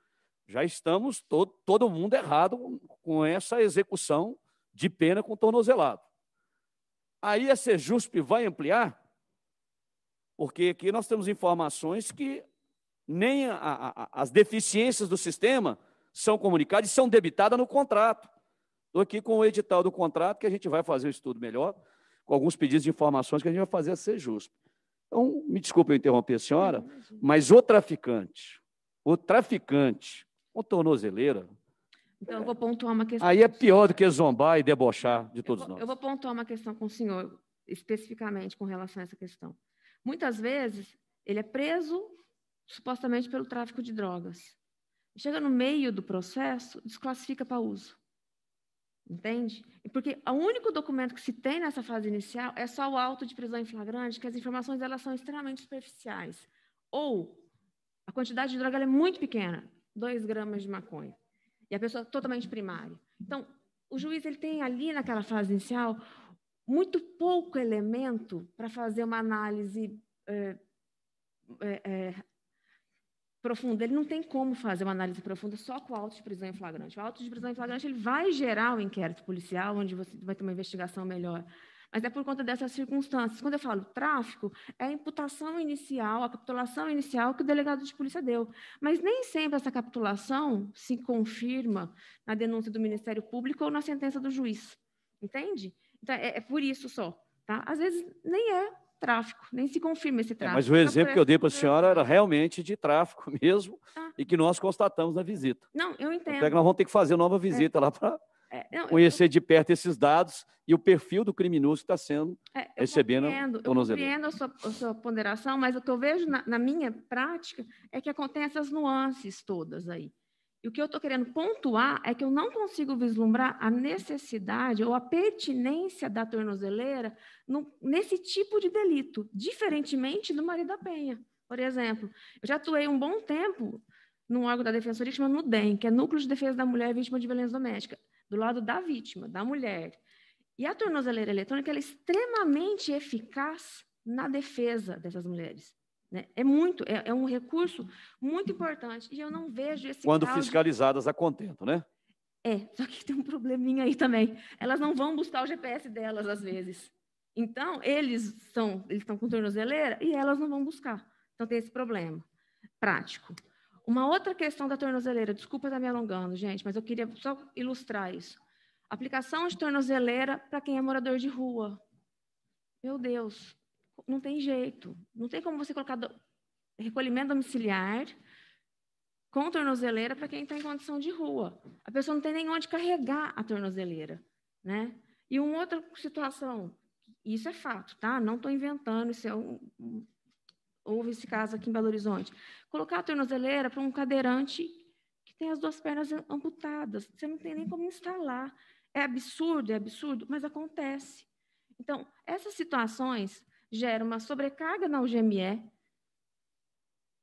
já estamos todo, todo mundo errado com essa execução de pena com tornozelado. Aí a Sejusp vai ampliar porque aqui nós temos informações que nem a, a, as deficiências do sistema são comunicadas e são debitadas no contrato. Estou aqui com o edital do contrato, que a gente vai fazer um estudo melhor, com alguns pedidos de informações que a gente vai fazer a ser justo. Então, me desculpe eu interromper a senhora, mas o traficante, o traficante, o tornozeleira. Então, eu vou pontuar uma questão. Aí é pior do que zombar e debochar de todos eu vou, nós. Eu vou pontuar uma questão com o senhor, especificamente com relação a essa questão. Muitas vezes, ele é preso supostamente pelo tráfico de drogas. Chega no meio do processo, desclassifica para uso. Entende? Porque o único documento que se tem nessa fase inicial é só o auto de prisão em flagrante, que as informações elas são extremamente superficiais. Ou a quantidade de droga é muito pequena, 2 gramas de maconha. E a pessoa é totalmente primária. Então, o juiz ele tem ali naquela fase inicial muito pouco elemento para fazer uma análise é, é, é, profunda. Ele não tem como fazer uma análise profunda só com o auto de prisão em flagrante. O auto de prisão em flagrante ele vai gerar um inquérito policial, onde você vai ter uma investigação melhor. Mas é por conta dessas circunstâncias. Quando eu falo tráfico, é a imputação inicial, a capitulação inicial que o delegado de polícia deu. Mas nem sempre essa capitulação se confirma na denúncia do Ministério Público ou na sentença do juiz. Entende? Então, é, é, por isso só. Tá? Às vezes nem é tráfico, nem se confirma esse tráfico. É, mas o tá exemplo que eu dei para a senhora era realmente de tráfico mesmo ah. e que nós constatamos na visita. Não, eu entendo. é que nós vamos ter que fazer nova visita é. lá para é, não, conhecer eu... de perto esses dados e o perfil do criminoso que está sendo é, recebendo compreendo, Eu compreendo a sua, a sua, ponderação, mas o que eu vejo na, na minha prática é que acontecem essas nuances todas aí. E o que eu estou querendo pontuar é que eu não consigo vislumbrar a necessidade ou a pertinência da tornozeleira no, nesse tipo de delito, diferentemente do marido da Penha. Por exemplo, eu já atuei um bom tempo num órgão da Defensoria chamado NUDEM, que é Núcleo de Defesa da Mulher Vítima de Violência Doméstica, do lado da vítima, da mulher. E a tornozeleira eletrônica é extremamente eficaz na defesa dessas mulheres. Né? É muito, é, é, um recurso muito importante. E eu não vejo esse. Quando fiscalizadas a contento, né? É, só que tem um probleminha aí também. Elas não vão buscar o GPS delas, às vezes. Então, eles são, eles estão com tornozeleira e elas não vão buscar. Então, tem esse problema prático. Uma outra questão da tornozeleira, desculpa estar me alongando, gente, mas eu queria só ilustrar isso. Aplicação de tornozeleira para quem é morador de rua. Meu Deus, não tem jeito. Não tem como você colocar do... recolhimento domiciliar com tornozeleira para quem está em condição de rua. A pessoa não tem nem onde carregar a tornozeleira, né? E uma outra situação, isso é fato, tá? Não estou inventando, isso é um, houve esse caso aqui em Belo Horizonte. Colocar a tornozeleira para um cadeirante que tem as duas pernas amputadas, você não tem nem como instalar. É absurdo, é absurdo, mas acontece. Então, essas situações gera uma sobrecarga na UGME,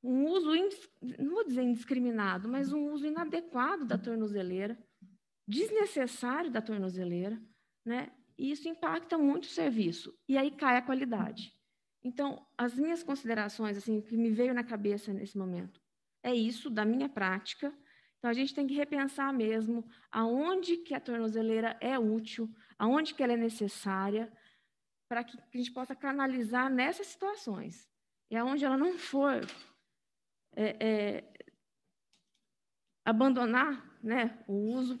um uso, não vou dizer indiscriminado, mas um uso inadequado da tornozeleira, desnecessário da tornozeleira, né? E isso impacta muito o serviço, e aí cai a qualidade. Então, as minhas considerações, assim, que me veio na cabeça nesse momento, é isso da minha prática. Então, a gente tem que repensar mesmo aonde que a tornozeleira é útil, aonde que ela é necessária, para que a gente possa canalizar nessas situações. E aonde ela não for é, é, abandonar né, o uso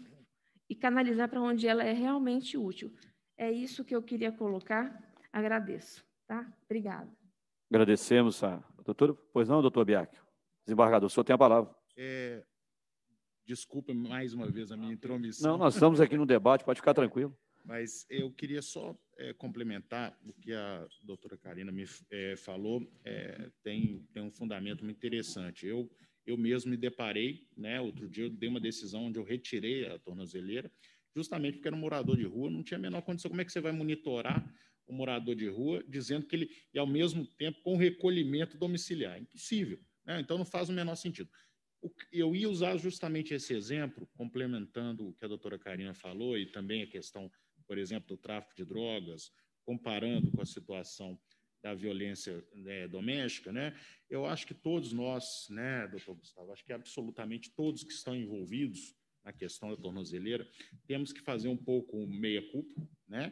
e canalizar para onde ela é realmente útil. É isso que eu queria colocar. Agradeço. Tá? Obrigada. Agradecemos a doutora. Pois não, doutor Biak? Desembargador, o senhor tem a palavra. É, desculpa mais uma vez a minha intromissão. Não, nós estamos aqui no debate, pode ficar tranquilo. Mas eu queria só é, complementar o que a doutora Karina me é, falou, é, tem, tem um fundamento muito interessante. Eu, eu mesmo me deparei, né, outro dia eu dei uma decisão onde eu retirei a tornozeleira, justamente porque era um morador de rua, não tinha a menor condição. Como é que você vai monitorar o morador de rua dizendo que ele, e ao mesmo tempo, com recolhimento domiciliar? Impossível. Né? Então, não faz o menor sentido. Eu ia usar justamente esse exemplo, complementando o que a doutora Karina falou e também a questão por exemplo, do tráfico de drogas, comparando com a situação da violência né, doméstica, né? Eu acho que todos nós, né, doutor Gustavo, acho que absolutamente todos que estão envolvidos na questão da tornozeleira, temos que fazer um pouco meia-culpa, né?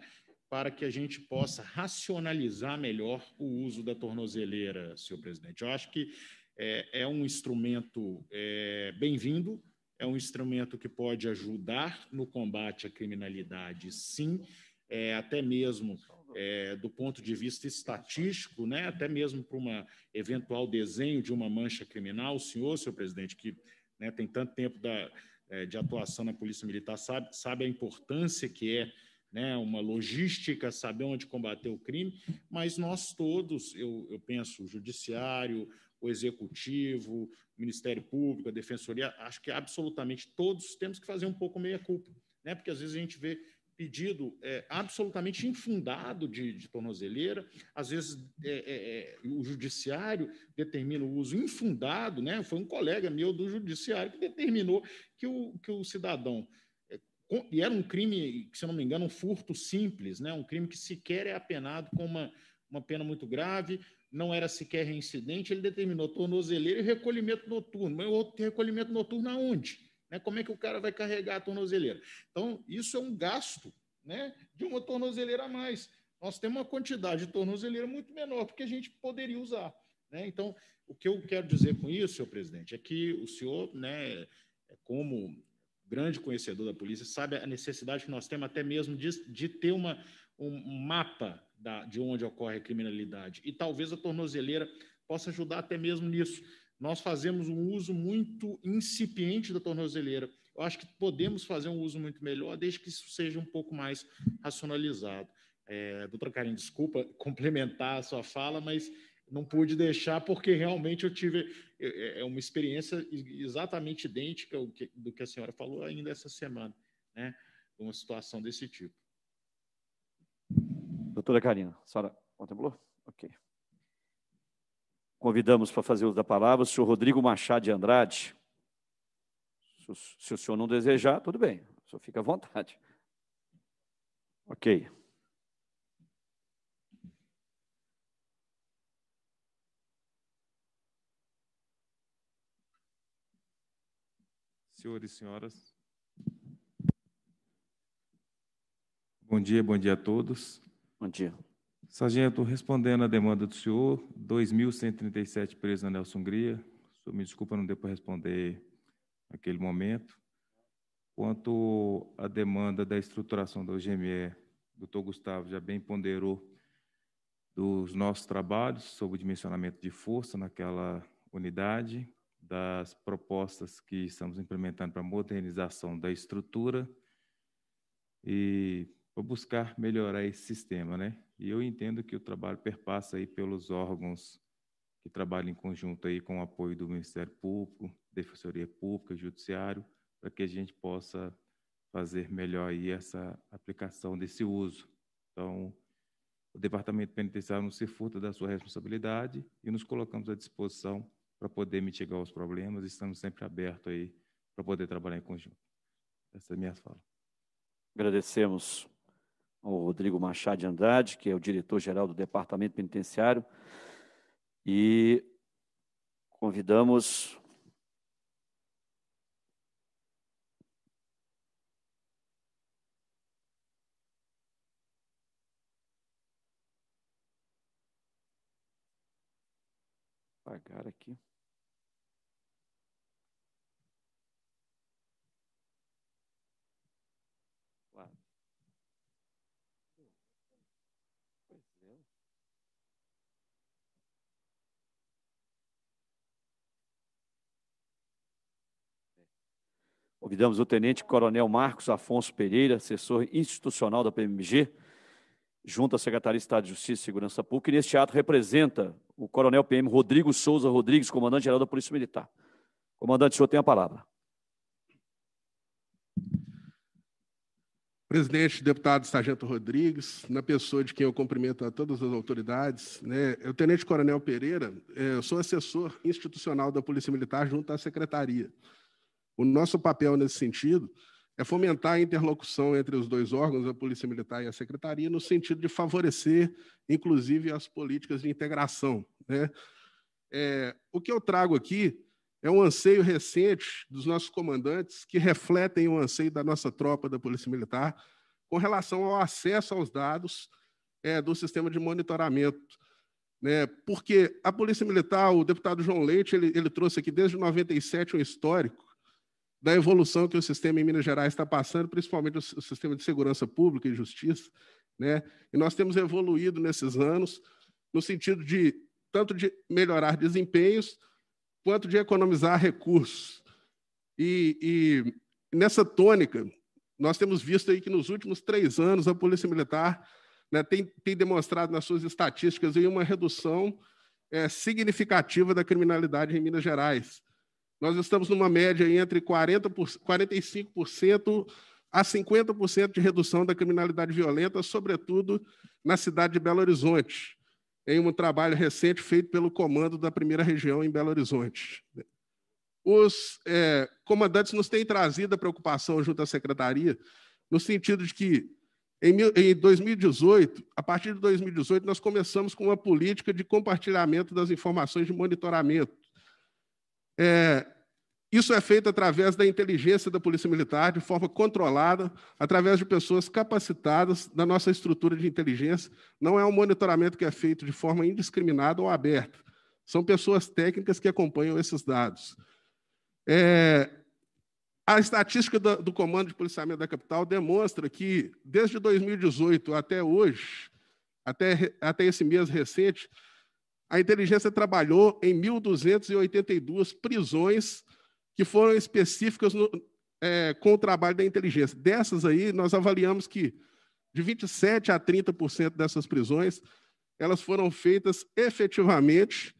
Para que a gente possa racionalizar melhor o uso da tornozeleira, senhor presidente. Eu acho que é, é um instrumento é, bem-vindo, é um instrumento que pode ajudar no combate à criminalidade, sim, é, até mesmo é, do ponto de vista estatístico, né, até mesmo para uma eventual desenho de uma mancha criminal. O senhor, senhor presidente, que né, tem tanto tempo da, é, de atuação na Polícia Militar, sabe, sabe a importância que é né, uma logística, saber onde combater o crime, mas nós todos, eu, eu penso, o judiciário, o Executivo, o Ministério Público, a Defensoria, acho que absolutamente todos temos que fazer um pouco meia-culpa, né? porque às vezes a gente vê pedido é, absolutamente infundado de, de tornozeleira, às vezes é, é, é o judiciário determina o uso infundado, né? foi um colega meu do judiciário que determinou que o, que o cidadão é, e era um crime, se não me engano, um furto simples, né? um crime que sequer é apenado com uma, uma pena muito grave não era sequer reincidente, ele determinou tornozeleira e recolhimento noturno. Mas o recolhimento noturno aonde? Né? Como é que o cara vai carregar a tornozeleira? Então, isso é um gasto né, de uma tornozeleira a mais. Nós temos uma quantidade de tornozeleira muito menor do que a gente poderia usar. Né? Então, o que eu quero dizer com isso, senhor presidente, é que o senhor, né, é como grande conhecedor da polícia, sabe a necessidade que nós temos até mesmo de, de ter uma, um mapa da, de onde ocorre a criminalidade. E talvez a tornozeleira possa ajudar até mesmo nisso. Nós fazemos um uso muito incipiente da tornozeleira. Eu acho que podemos fazer um uso muito melhor, desde que isso seja um pouco mais racionalizado. É, doutora Karim, desculpa complementar a sua fala, mas não pude deixar porque realmente eu tive é, é, é uma experiência exatamente idêntica do que a senhora falou ainda essa semana, né? Uma situação desse tipo. Doutora Karina, a senhora contemplou? Ok. Convidamos para fazer uso da palavra o senhor Rodrigo Machado de Andrade. Se o senhor não desejar, tudo bem, o senhor fica à vontade. Ok. Senhores e senhoras, bom dia, bom dia a todos. Bom dia. Sargento, respondendo à demanda do senhor, 2.137 presos na Nelson Hungria. Senhor, me desculpa não deu para responder naquele momento. Quanto à demanda da estruturação da OGME, o doutor Gustavo já bem ponderou dos nossos trabalhos sobre o dimensionamento de força naquela unidade, das propostas que estamos implementando para modernização da estrutura e para buscar melhorar esse sistema, né? E eu entendo que o trabalho perpassa aí pelos órgãos que trabalham em conjunto aí com o apoio do Ministério Público, Defensoria Pública, Judiciário, para que a gente possa fazer melhor aí essa aplicação desse uso. Então, o Departamento Penitenciário não se furta da sua responsabilidade e nos colocamos à disposição para poder mitigar os problemas. Estamos sempre abertos aí para poder trabalhar em conjunto. Essa é a minha fala. Agradecemos ao Rodrigo Machado de Andrade, que é o diretor-geral do Departamento Penitenciário, e convidamos pagar aqui. Convidamos o Tenente Coronel Marcos Afonso Pereira, assessor institucional da PMG, junto à Secretaria de Estado de Justiça e Segurança Pública, e neste ato representa o Coronel PM Rodrigo Souza Rodrigues, comandante-geral da Polícia Militar. Comandante, o senhor tem a palavra. Presidente, deputado Sargento Rodrigues, na pessoa de quem eu cumprimento a todas as autoridades, né, eu, é Tenente Coronel Pereira, eu é, sou assessor institucional da Polícia Militar junto à Secretaria. O nosso papel nesse sentido é fomentar a interlocução entre os dois órgãos, a Polícia Militar e a Secretaria, no sentido de favorecer, inclusive, as políticas de integração. Né? É, o que eu trago aqui é um anseio recente dos nossos comandantes que refletem o anseio da nossa tropa da Polícia Militar com relação ao acesso aos dados é, do sistema de monitoramento. Né? Porque a Polícia Militar, o deputado João Leite, ele, ele trouxe aqui desde 1997 um histórico da evolução que o sistema em Minas Gerais está passando, principalmente o sistema de segurança pública e justiça, né? E nós temos evoluído nesses anos no sentido de tanto de melhorar desempenhos quanto de economizar recursos. E, e nessa tônica, nós temos visto aí que nos últimos três anos a Polícia Militar né, tem, tem, demonstrado nas suas estatísticas uma redução é, significativa da criminalidade em Minas Gerais. Nós estamos numa média entre 40 por, 45% a 50% de redução da criminalidade violenta, sobretudo na cidade de Belo Horizonte, em um trabalho recente feito pelo comando da primeira região em Belo Horizonte. Os é, comandantes nos têm trazido a preocupação junto à secretaria, no sentido de que, em, em 2018, a partir de 2018, nós começamos com uma política de compartilhamento das informações de monitoramento é, isso é feito através da inteligência da Polícia Militar, de forma controlada, através de pessoas capacitadas da nossa estrutura de inteligência. Não é um monitoramento que é feito de forma indiscriminada ou aberta. São pessoas técnicas que acompanham esses dados. É, a estatística do, do Comando de Policiamento da Capital demonstra que, desde 2018 até hoje, até, até esse mês recente, a inteligência trabalhou em 1.282 prisões que foram específicas no, é, com o trabalho da inteligência. Dessas aí, nós avaliamos que de 27 a 30% dessas prisões, elas foram feitas efetivamente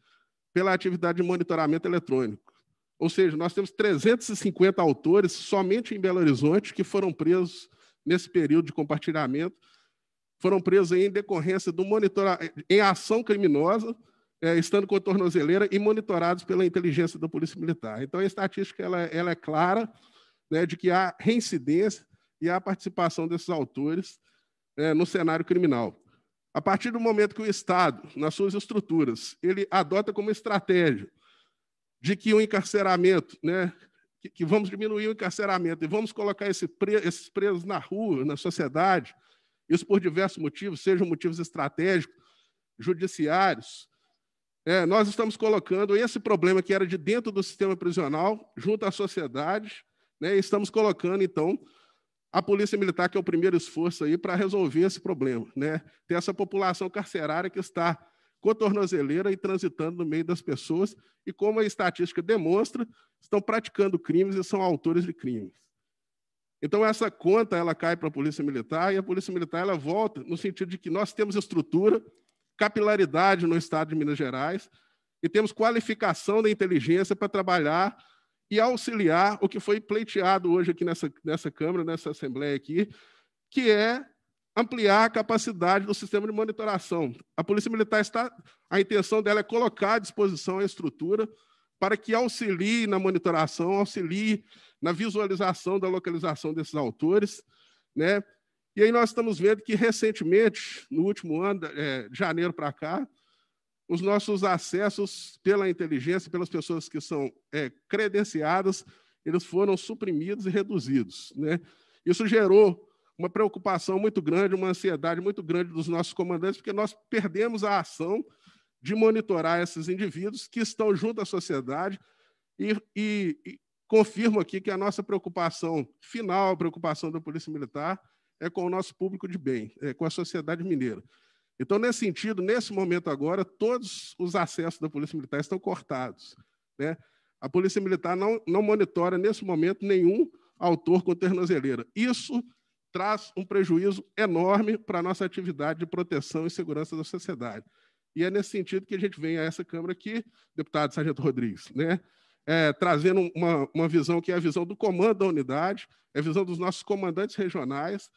pela atividade de monitoramento eletrônico. Ou seja, nós temos 350 autores somente em Belo Horizonte que foram presos nesse período de compartilhamento, foram presos em decorrência do monitoramento, em ação criminosa é, estando com tornozeleira e monitorados pela inteligência da Polícia Militar. Então, a estatística ela, ela é clara né, de que há reincidência e há participação desses autores é, no cenário criminal. A partir do momento que o Estado, nas suas estruturas, ele adota como estratégia de que o encarceramento, né, que, que vamos diminuir o encarceramento e vamos colocar esse pre, esses presos na rua, na sociedade, isso por diversos motivos, sejam motivos estratégicos, judiciários, é, nós estamos colocando esse problema que era de dentro do sistema prisional, junto à sociedade, né, estamos colocando, então, a Polícia Militar, que é o primeiro esforço aí para resolver esse problema. Né? Tem essa população carcerária que está com a tornozeleira e transitando no meio das pessoas, e como a estatística demonstra, estão praticando crimes e são autores de crimes. Então, essa conta ela cai para a Polícia Militar e a Polícia Militar ela volta no sentido de que nós temos estrutura, capilaridade no estado de Minas Gerais e temos qualificação da inteligência para trabalhar e auxiliar o que foi pleiteado hoje aqui nessa, nessa Câmara, nessa Assembleia aqui, que é ampliar a capacidade do sistema de monitoração. A Polícia Militar está, a intenção dela é colocar à disposição a estrutura para que auxilie na monitoração, auxilie na visualização da localização desses autores, né? E aí nós estamos vendo que recentemente, no último ano, é, de janeiro para cá, os nossos acessos pela inteligência, pelas pessoas que são é, credenciadas, eles foram suprimidos e reduzidos. Né? Isso gerou uma preocupação muito grande, uma ansiedade muito grande dos nossos comandantes, porque nós perdemos a ação de monitorar esses indivíduos que estão junto à sociedade e, e, e confirmo aqui que a nossa preocupação final, a preocupação da Polícia Militar, é com o nosso público de bem, é com a sociedade mineira. Então, nesse sentido, nesse momento agora, todos os acessos da Polícia Militar estão cortados. Né? A Polícia Militar não, não monitora, nesse momento, nenhum autor com tornozeleira. Isso traz um prejuízo enorme para a nossa atividade de proteção e segurança da sociedade. E é nesse sentido que a gente vem a essa Câmara aqui, deputado Sargento Rodrigues, né? É, trazendo uma, uma visão que é a visão do comando da unidade, é a visão dos nossos comandantes regionais,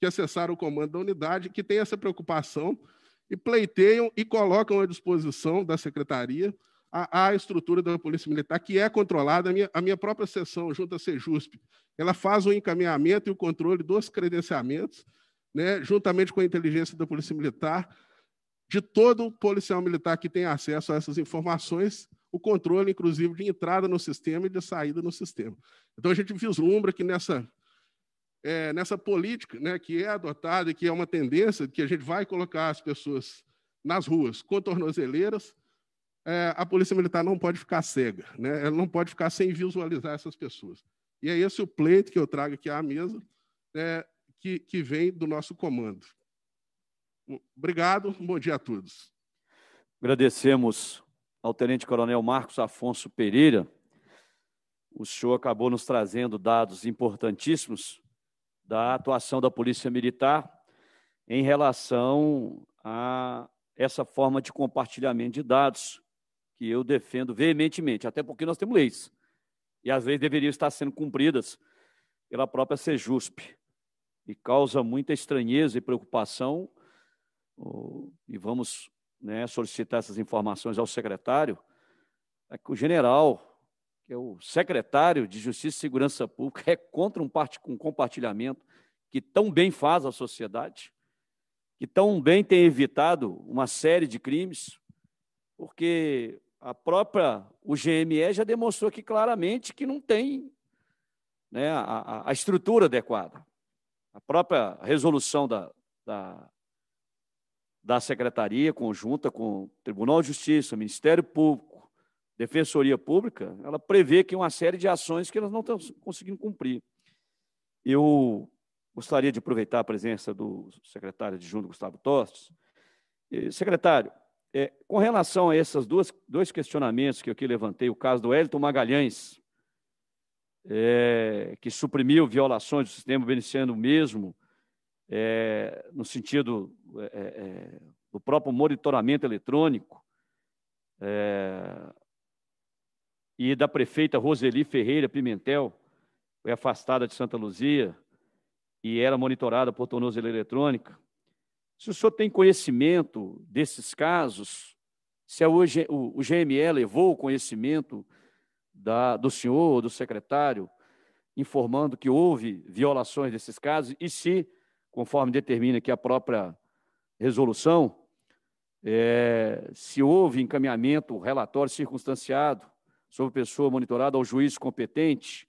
que acessaram o comando da unidade, que têm essa preocupação e pleiteiam e colocam à disposição da secretaria a, a estrutura da Polícia Militar, que é controlada. A minha, a minha própria seção, junto à Sejusp, ela faz o encaminhamento e o controle dos credenciamentos, né, juntamente com a inteligência da Polícia Militar, de todo policial militar que tem acesso a essas informações, o controle, inclusive, de entrada no sistema e de saída no sistema. Então, a gente vislumbra que nessa é, nessa política né, que é adotada e que é uma tendência que a gente vai colocar as pessoas nas ruas com tornozeleiras, é, a Polícia Militar não pode ficar cega, né? ela não pode ficar sem visualizar essas pessoas. E é esse o pleito que eu trago aqui à mesa, é, que, que vem do nosso comando. Obrigado, bom dia a todos. Agradecemos ao Tenente Coronel Marcos Afonso Pereira. O senhor acabou nos trazendo dados importantíssimos da atuação da Polícia Militar em relação a essa forma de compartilhamento de dados que eu defendo veementemente, até porque nós temos leis e às vezes deveriam estar sendo cumpridas pela própria Sejusp e causa muita estranheza e preocupação e vamos né, solicitar essas informações ao secretário, é que o general que é o secretário de Justiça e Segurança Pública, é contra um, um compartilhamento que tão bem faz à sociedade, que tão bem tem evitado uma série de crimes, porque a própria GME já demonstrou aqui claramente que não tem né, a, a estrutura adequada. A própria resolução da, da, da Secretaria, conjunta com o Tribunal de Justiça, Ministério Público, Defensoria Pública, ela prevê que uma série de ações que elas não estão conseguindo cumprir. Eu gostaria de aproveitar a presença do secretário de Gustavo Tostes. Secretário, é, com relação a esses dois questionamentos que eu aqui levantei, o caso do Elton Magalhães, é, que suprimiu violações do sistema beneficiando mesmo, é, no sentido é, é, é, do próprio monitoramento eletrônico, é, e da prefeita Roseli Ferreira Pimentel, foi afastada de Santa Luzia e era monitorada por tornozela eletrônica. Se o senhor tem conhecimento desses casos, se é o, GME levou o conhecimento da, do senhor, do secretário, informando que houve violações desses casos e se, conforme determina aqui a própria resolução, é, se houve encaminhamento, relatório circunstanciado sobre pessoa monitorada ao juiz competente,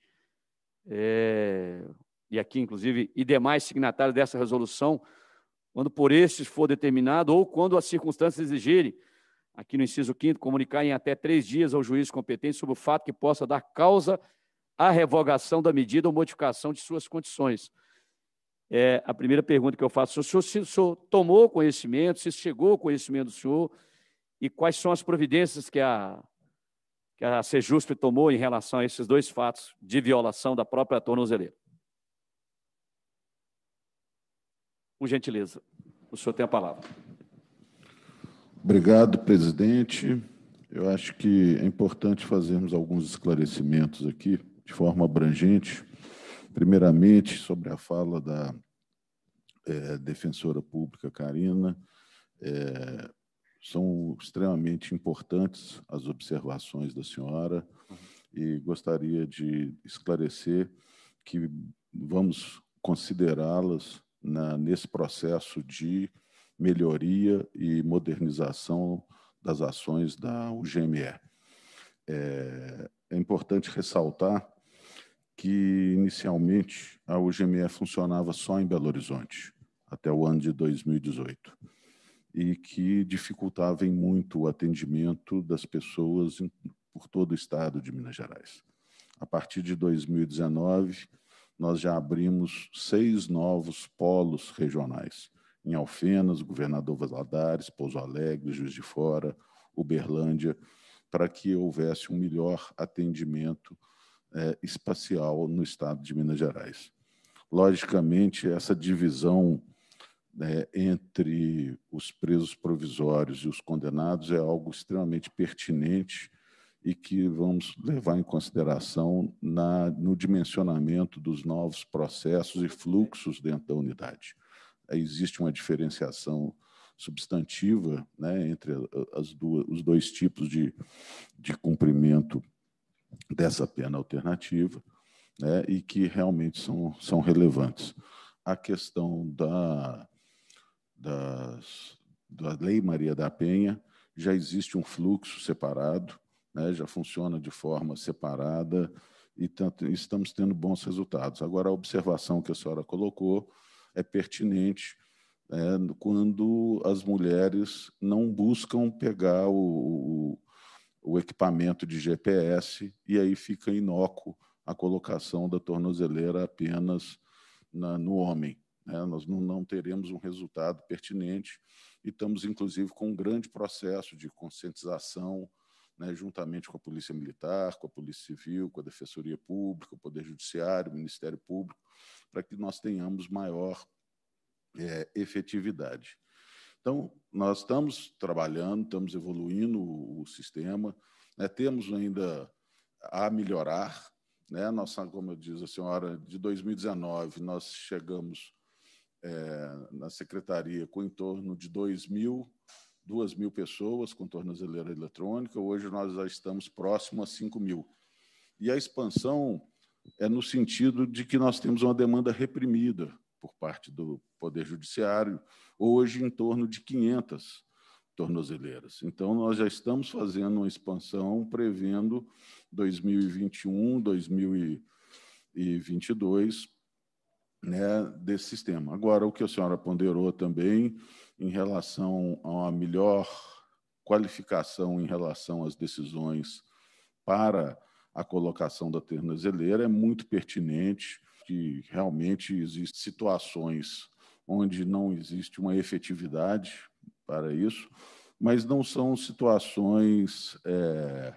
é, e aqui, inclusive, e demais signatários dessa resolução, quando por estes for determinado ou quando as circunstâncias exigirem, aqui no inciso 5 comunicar em até três dias ao juiz competente sobre o fato que possa dar causa à revogação da medida ou modificação de suas condições. É, a primeira pergunta que eu faço, o senhor, se o senhor tomou conhecimento, se chegou ao conhecimento do senhor, e quais são as providências que a que a Sejusp tomou em relação a esses dois fatos de violação da própria tornozeleira. Com gentileza, o senhor tem a palavra. Obrigado, presidente. Eu acho que é importante fazermos alguns esclarecimentos aqui, de forma abrangente. Primeiramente, sobre a fala da é, defensora pública Karina, é, são extremamente importantes as observações da senhora uhum. e gostaria de esclarecer que vamos considerá-las nesse processo de melhoria e modernização das ações da UGME. É, é importante ressaltar que, inicialmente, a UGME funcionava só em Belo Horizonte, até o ano de 2018 e que dificultava muito o atendimento das pessoas em, por todo o estado de Minas Gerais. A partir de 2019, nós já abrimos seis novos polos regionais, em Alfenas, Governador Valadares, Pouso Alegre, Juiz de Fora, Uberlândia, para que houvesse um melhor atendimento é, espacial no estado de Minas Gerais. Logicamente, essa divisão né, entre os presos provisórios e os condenados é algo extremamente pertinente e que vamos levar em consideração na, no dimensionamento dos novos processos e fluxos dentro da unidade. Existe uma diferenciação substantiva né, entre uh, as duas, os dois tipos de, de cumprimento dessa pena alternativa, né, e que realmente são, são relevantes. A questão da, das, da Lei Maria da Penha, já existe um fluxo separado, né, já funciona de forma separada e tanto, tá, estamos tendo bons resultados. Agora, a observação que a senhora colocou é pertinente né, quando as mulheres não buscam pegar o, o, o equipamento de GPS e aí fica inócuo a colocação da tornozeleira apenas na, no homem. Né? Nós não, não teremos um resultado pertinente e estamos, inclusive, com um grande processo de conscientização né, juntamente com a Polícia Militar, com a Polícia Civil, com a Defensoria Pública, o Poder Judiciário, o Ministério Público, para que nós tenhamos maior é, efetividade. Então, nós estamos trabalhando, estamos evoluindo o, o sistema, né, temos ainda a melhorar. Né, nossa, como diz a senhora, de 2019 nós chegamos é, na secretaria com em torno de 2 mil, 2 mil pessoas com tornozeleira eletrônica, hoje nós já estamos próximo a 5 mil. E a expansão é no sentido de que nós temos uma demanda reprimida por parte do Poder Judiciário, hoje em torno de 500 tornozeleiras. Então, nós já estamos fazendo uma expansão prevendo 2021, 2022, né, desse sistema. Agora, o que a senhora ponderou também em relação a uma melhor qualificação em relação às decisões para a colocação da tornozeleira é muito pertinente, que realmente existem situações onde não existe uma efetividade para isso, mas não são situações é,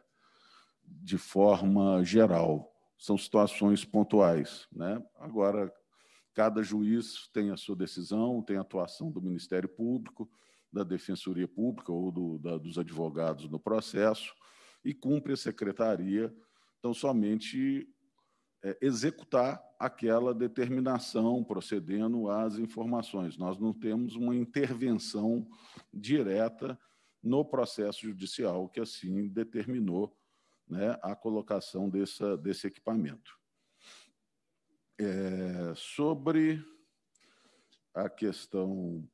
de forma geral, são situações pontuais. Né? Agora, Cada juiz tem a sua decisão, tem a atuação do Ministério Público, da Defensoria Pública ou do, da, dos advogados no processo, e cumpre a secretaria, então, somente é, executar aquela determinação procedendo às informações. Nós não temos uma intervenção direta no processo judicial que assim determinou né, a colocação dessa, desse equipamento. É, sobre a questão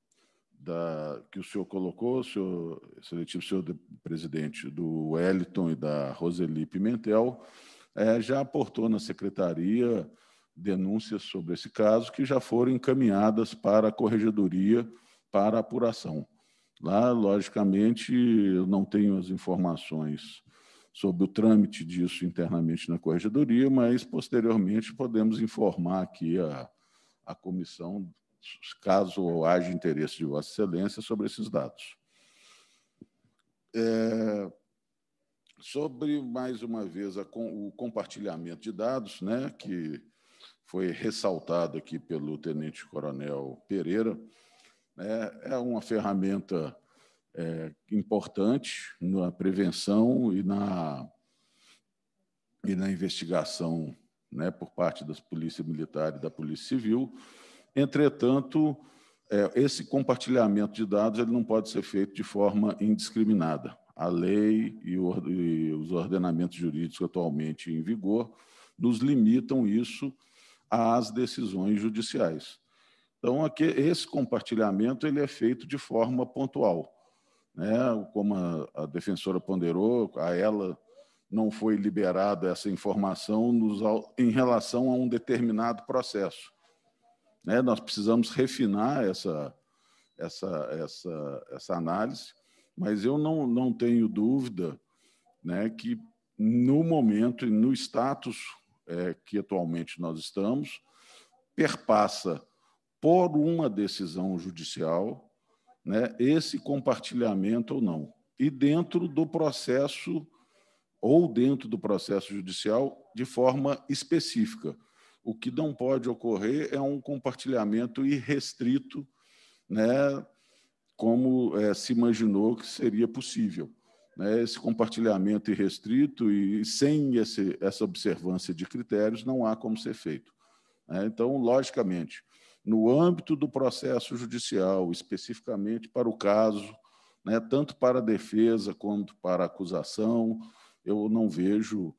da, que o senhor colocou, senhor, seletivo senhor presidente, do Wellington e da Roseli Pimentel, é, já aportou na secretaria denúncias sobre esse caso que já foram encaminhadas para a corregedoria para apuração. Lá, logicamente, eu não tenho as informações sobre o trâmite disso internamente na corregedoria, mas posteriormente podemos informar aqui a, a comissão, caso haja interesse de Vossa Excelência, sobre esses dados. É, sobre, mais uma vez, a, o compartilhamento de dados, né, que foi ressaltado aqui pelo Tenente Coronel Pereira, né, é uma ferramenta é, importante na prevenção e na, e na investigação né, por parte das polícias militares e da polícia civil. Entretanto, é, esse compartilhamento de dados ele não pode ser feito de forma indiscriminada. A lei e, o, e os ordenamentos jurídicos atualmente em vigor nos limitam isso às decisões judiciais. Então, aqui, esse compartilhamento ele é feito de forma pontual. Né? Como a, a defensora ponderou, a ela não foi liberada essa informação nos, em relação a um determinado processo. Né? Nós precisamos refinar essa, essa, essa, essa análise, mas eu não, não tenho dúvida né, que, no momento e no status é, que atualmente nós estamos, perpassa por uma decisão judicial né, esse compartilhamento ou não. E dentro do processo, ou dentro do processo judicial, de forma específica. O que não pode ocorrer é um compartilhamento irrestrito, né, como é, se imaginou que seria possível. Né? Esse compartilhamento irrestrito e sem esse, essa observância de critérios não há como ser feito. Né. Então, logicamente, no âmbito do processo judicial, especificamente para o caso, né, tanto para a defesa quanto para a acusação, eu não vejo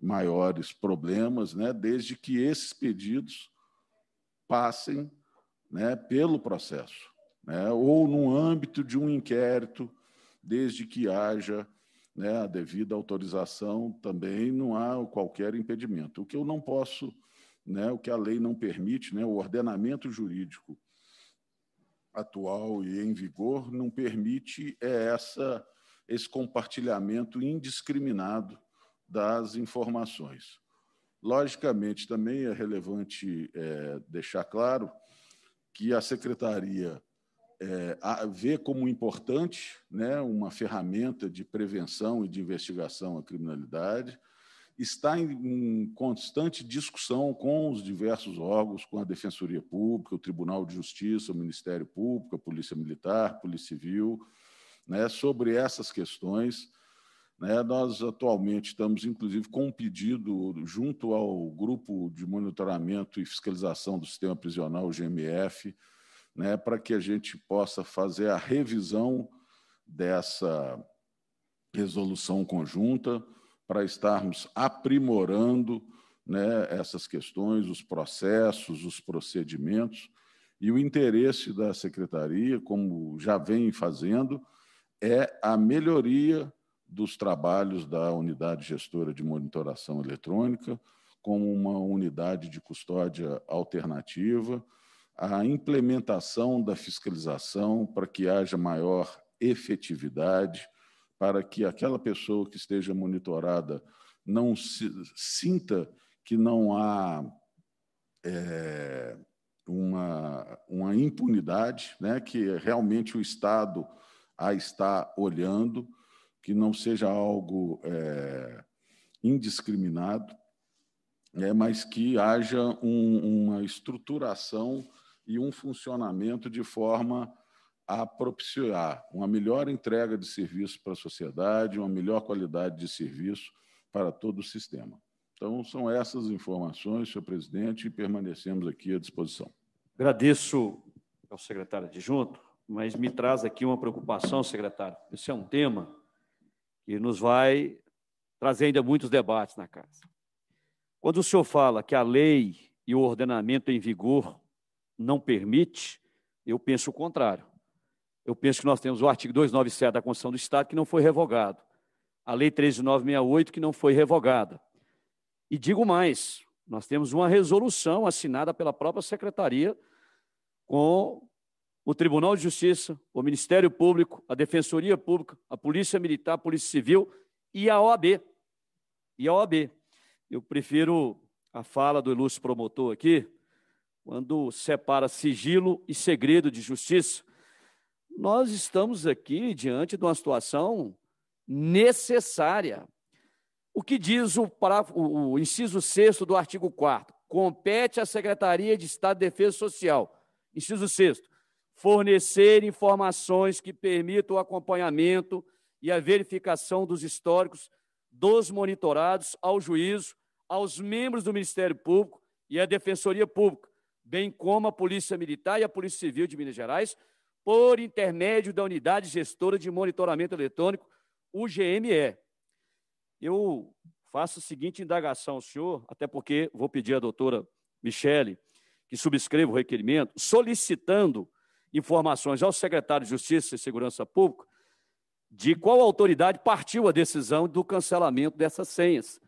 maiores problemas, né, desde que esses pedidos passem né, pelo processo, né, ou no âmbito de um inquérito, desde que haja né, a devida autorização, também não há qualquer impedimento. O que eu não posso né, o que a lei não permite, né, o ordenamento jurídico atual e em vigor não permite é essa esse compartilhamento indiscriminado das informações. Logicamente, também é relevante é, deixar claro que a secretaria é, vê como importante né, uma ferramenta de prevenção e de investigação à criminalidade, está em constante discussão com os diversos órgãos, com a Defensoria Pública, o Tribunal de Justiça, o Ministério Público, a Polícia Militar, a Polícia Civil, né, sobre essas questões. Né, nós atualmente estamos, inclusive, com um pedido junto ao Grupo de Monitoramento e Fiscalização do Sistema Prisional, o GMF, né, para que a gente possa fazer a revisão dessa resolução conjunta, para estarmos aprimorando né, essas questões, os processos, os procedimentos. E o interesse da secretaria, como já vem fazendo, é a melhoria dos trabalhos da unidade gestora de monitoração eletrônica, como uma unidade de custódia alternativa, a implementação da fiscalização para que haja maior efetividade, para que aquela pessoa que esteja monitorada não se, sinta que não há é, uma, uma impunidade, né, que realmente o Estado a está olhando, que não seja algo é, indiscriminado, né, mas que haja um, uma estruturação e um funcionamento de forma a propiciar uma melhor entrega de serviço para a sociedade, uma melhor qualidade de serviço para todo o sistema. Então, são essas informações, senhor presidente, e permanecemos aqui à disposição. Agradeço ao secretário adjunto, mas me traz aqui uma preocupação, secretário. Esse é um tema que nos vai trazer ainda muitos debates na casa. Quando o senhor fala que a lei e o ordenamento em vigor não permite, eu penso o contrário eu penso que nós temos o artigo 297 da Constituição do Estado, que não foi revogado, a Lei 13968, que não foi revogada. E digo mais, nós temos uma resolução assinada pela própria Secretaria com o Tribunal de Justiça, o Ministério Público, a Defensoria Pública, a Polícia Militar, a Polícia Civil e a OAB. E a OAB. Eu prefiro a fala do ilustre promotor aqui, quando separa sigilo e segredo de justiça, nós estamos aqui diante de uma situação necessária. O que diz o, parágrafo, o inciso 6 do artigo 4? Compete à Secretaria de Estado de Defesa Social, inciso 6, fornecer informações que permitam o acompanhamento e a verificação dos históricos dos monitorados ao juízo, aos membros do Ministério Público e à Defensoria Pública, bem como à Polícia Militar e à Polícia Civil de Minas Gerais, por intermédio da Unidade Gestora de Monitoramento Eletrônico, UGME. Eu faço a seguinte indagação ao senhor, até porque vou pedir à doutora Michele que subscreva o requerimento, solicitando informações ao secretário de Justiça e Segurança Pública de qual autoridade partiu a decisão do cancelamento dessas senhas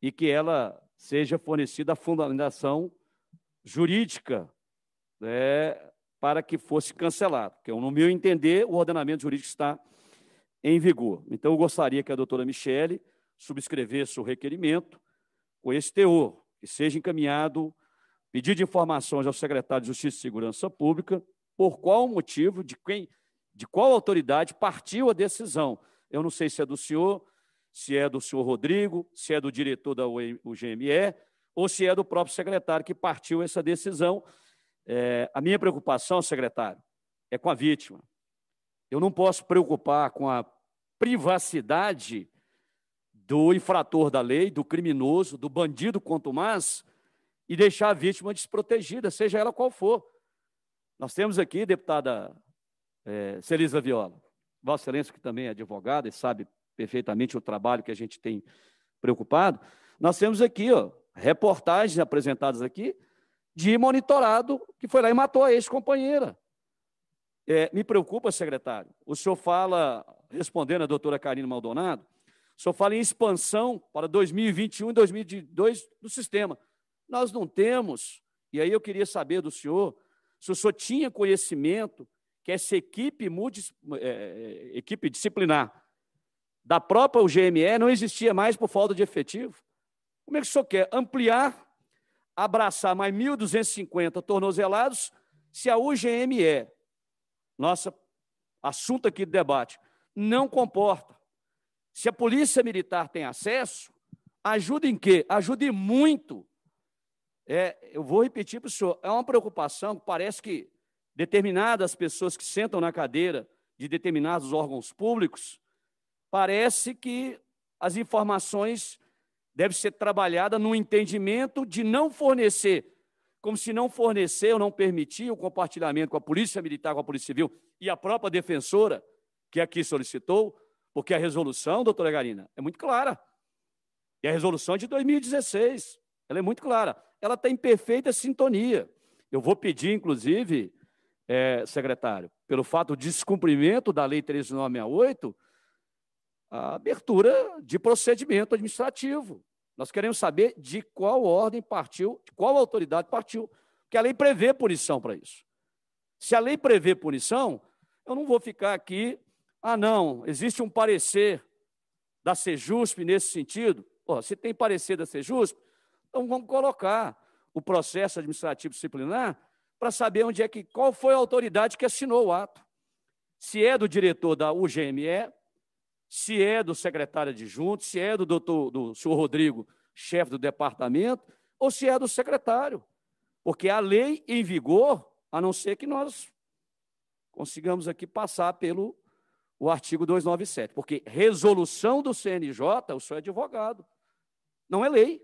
e que ela seja fornecida a fundamentação jurídica né, para que fosse cancelado, porque, no meu entender, o ordenamento jurídico está em vigor. Então, eu gostaria que a doutora Michele subscrevesse o requerimento com esse teor, que seja encaminhado pedido de informações ao secretário de Justiça e Segurança Pública por qual motivo, de quem, de qual autoridade partiu a decisão. Eu não sei se é do senhor, se é do senhor Rodrigo, se é do diretor da UGME ou se é do próprio secretário que partiu essa decisão é, a minha preocupação, secretário, é com a vítima. Eu não posso preocupar com a privacidade do infrator da lei, do criminoso, do bandido, quanto mais, e deixar a vítima desprotegida, seja ela qual for. Nós temos aqui, deputada é, Celisa Viola, Vossa Excelência, que também é advogada e sabe perfeitamente o trabalho que a gente tem preocupado. Nós temos aqui ó, reportagens apresentadas aqui de monitorado que foi lá e matou a ex-companheira. É, me preocupa, secretário. O senhor fala, respondendo a doutora Karina Maldonado, o senhor fala em expansão para 2021 e 2022 do sistema. Nós não temos, e aí eu queria saber do senhor, se o senhor tinha conhecimento que essa equipe, é, é, equipe disciplinar da própria UGME não existia mais por falta de efetivo. Como é que o senhor quer ampliar abraçar mais 1.250 tornozelados se a UGME, nosso assunto aqui de debate, não comporta. Se a polícia militar tem acesso, ajuda em quê? ajude muito. É, eu vou repetir para o senhor, é uma preocupação que parece que determinadas pessoas que sentam na cadeira de determinados órgãos públicos, parece que as informações deve ser trabalhada no entendimento de não fornecer, como se não fornecer ou não permitir o compartilhamento com a Polícia Militar, com a Polícia Civil e a própria defensora, que aqui solicitou, porque a resolução, doutora Garina, é muito clara. E a resolução é de 2016, ela é muito clara. Ela está em perfeita sintonia. Eu vou pedir, inclusive, é, secretário, pelo fato de descumprimento da Lei 13968, a abertura de procedimento administrativo. Nós queremos saber de qual ordem partiu, de qual autoridade partiu, porque a lei prevê punição para isso. Se a lei prevê punição, eu não vou ficar aqui, ah, não, existe um parecer da Sejusp nesse sentido. Oh, se tem parecer da Sejusp, então vamos colocar o processo administrativo disciplinar para saber onde é que qual foi a autoridade que assinou o ato. Se é do diretor da UGME, se é do secretário adjunto, se é do doutor, do senhor Rodrigo, chefe do departamento, ou se é do secretário. Porque a lei em vigor, a não ser que nós consigamos aqui passar pelo o artigo 297, porque resolução do CNJ, o senhor é advogado, não é lei.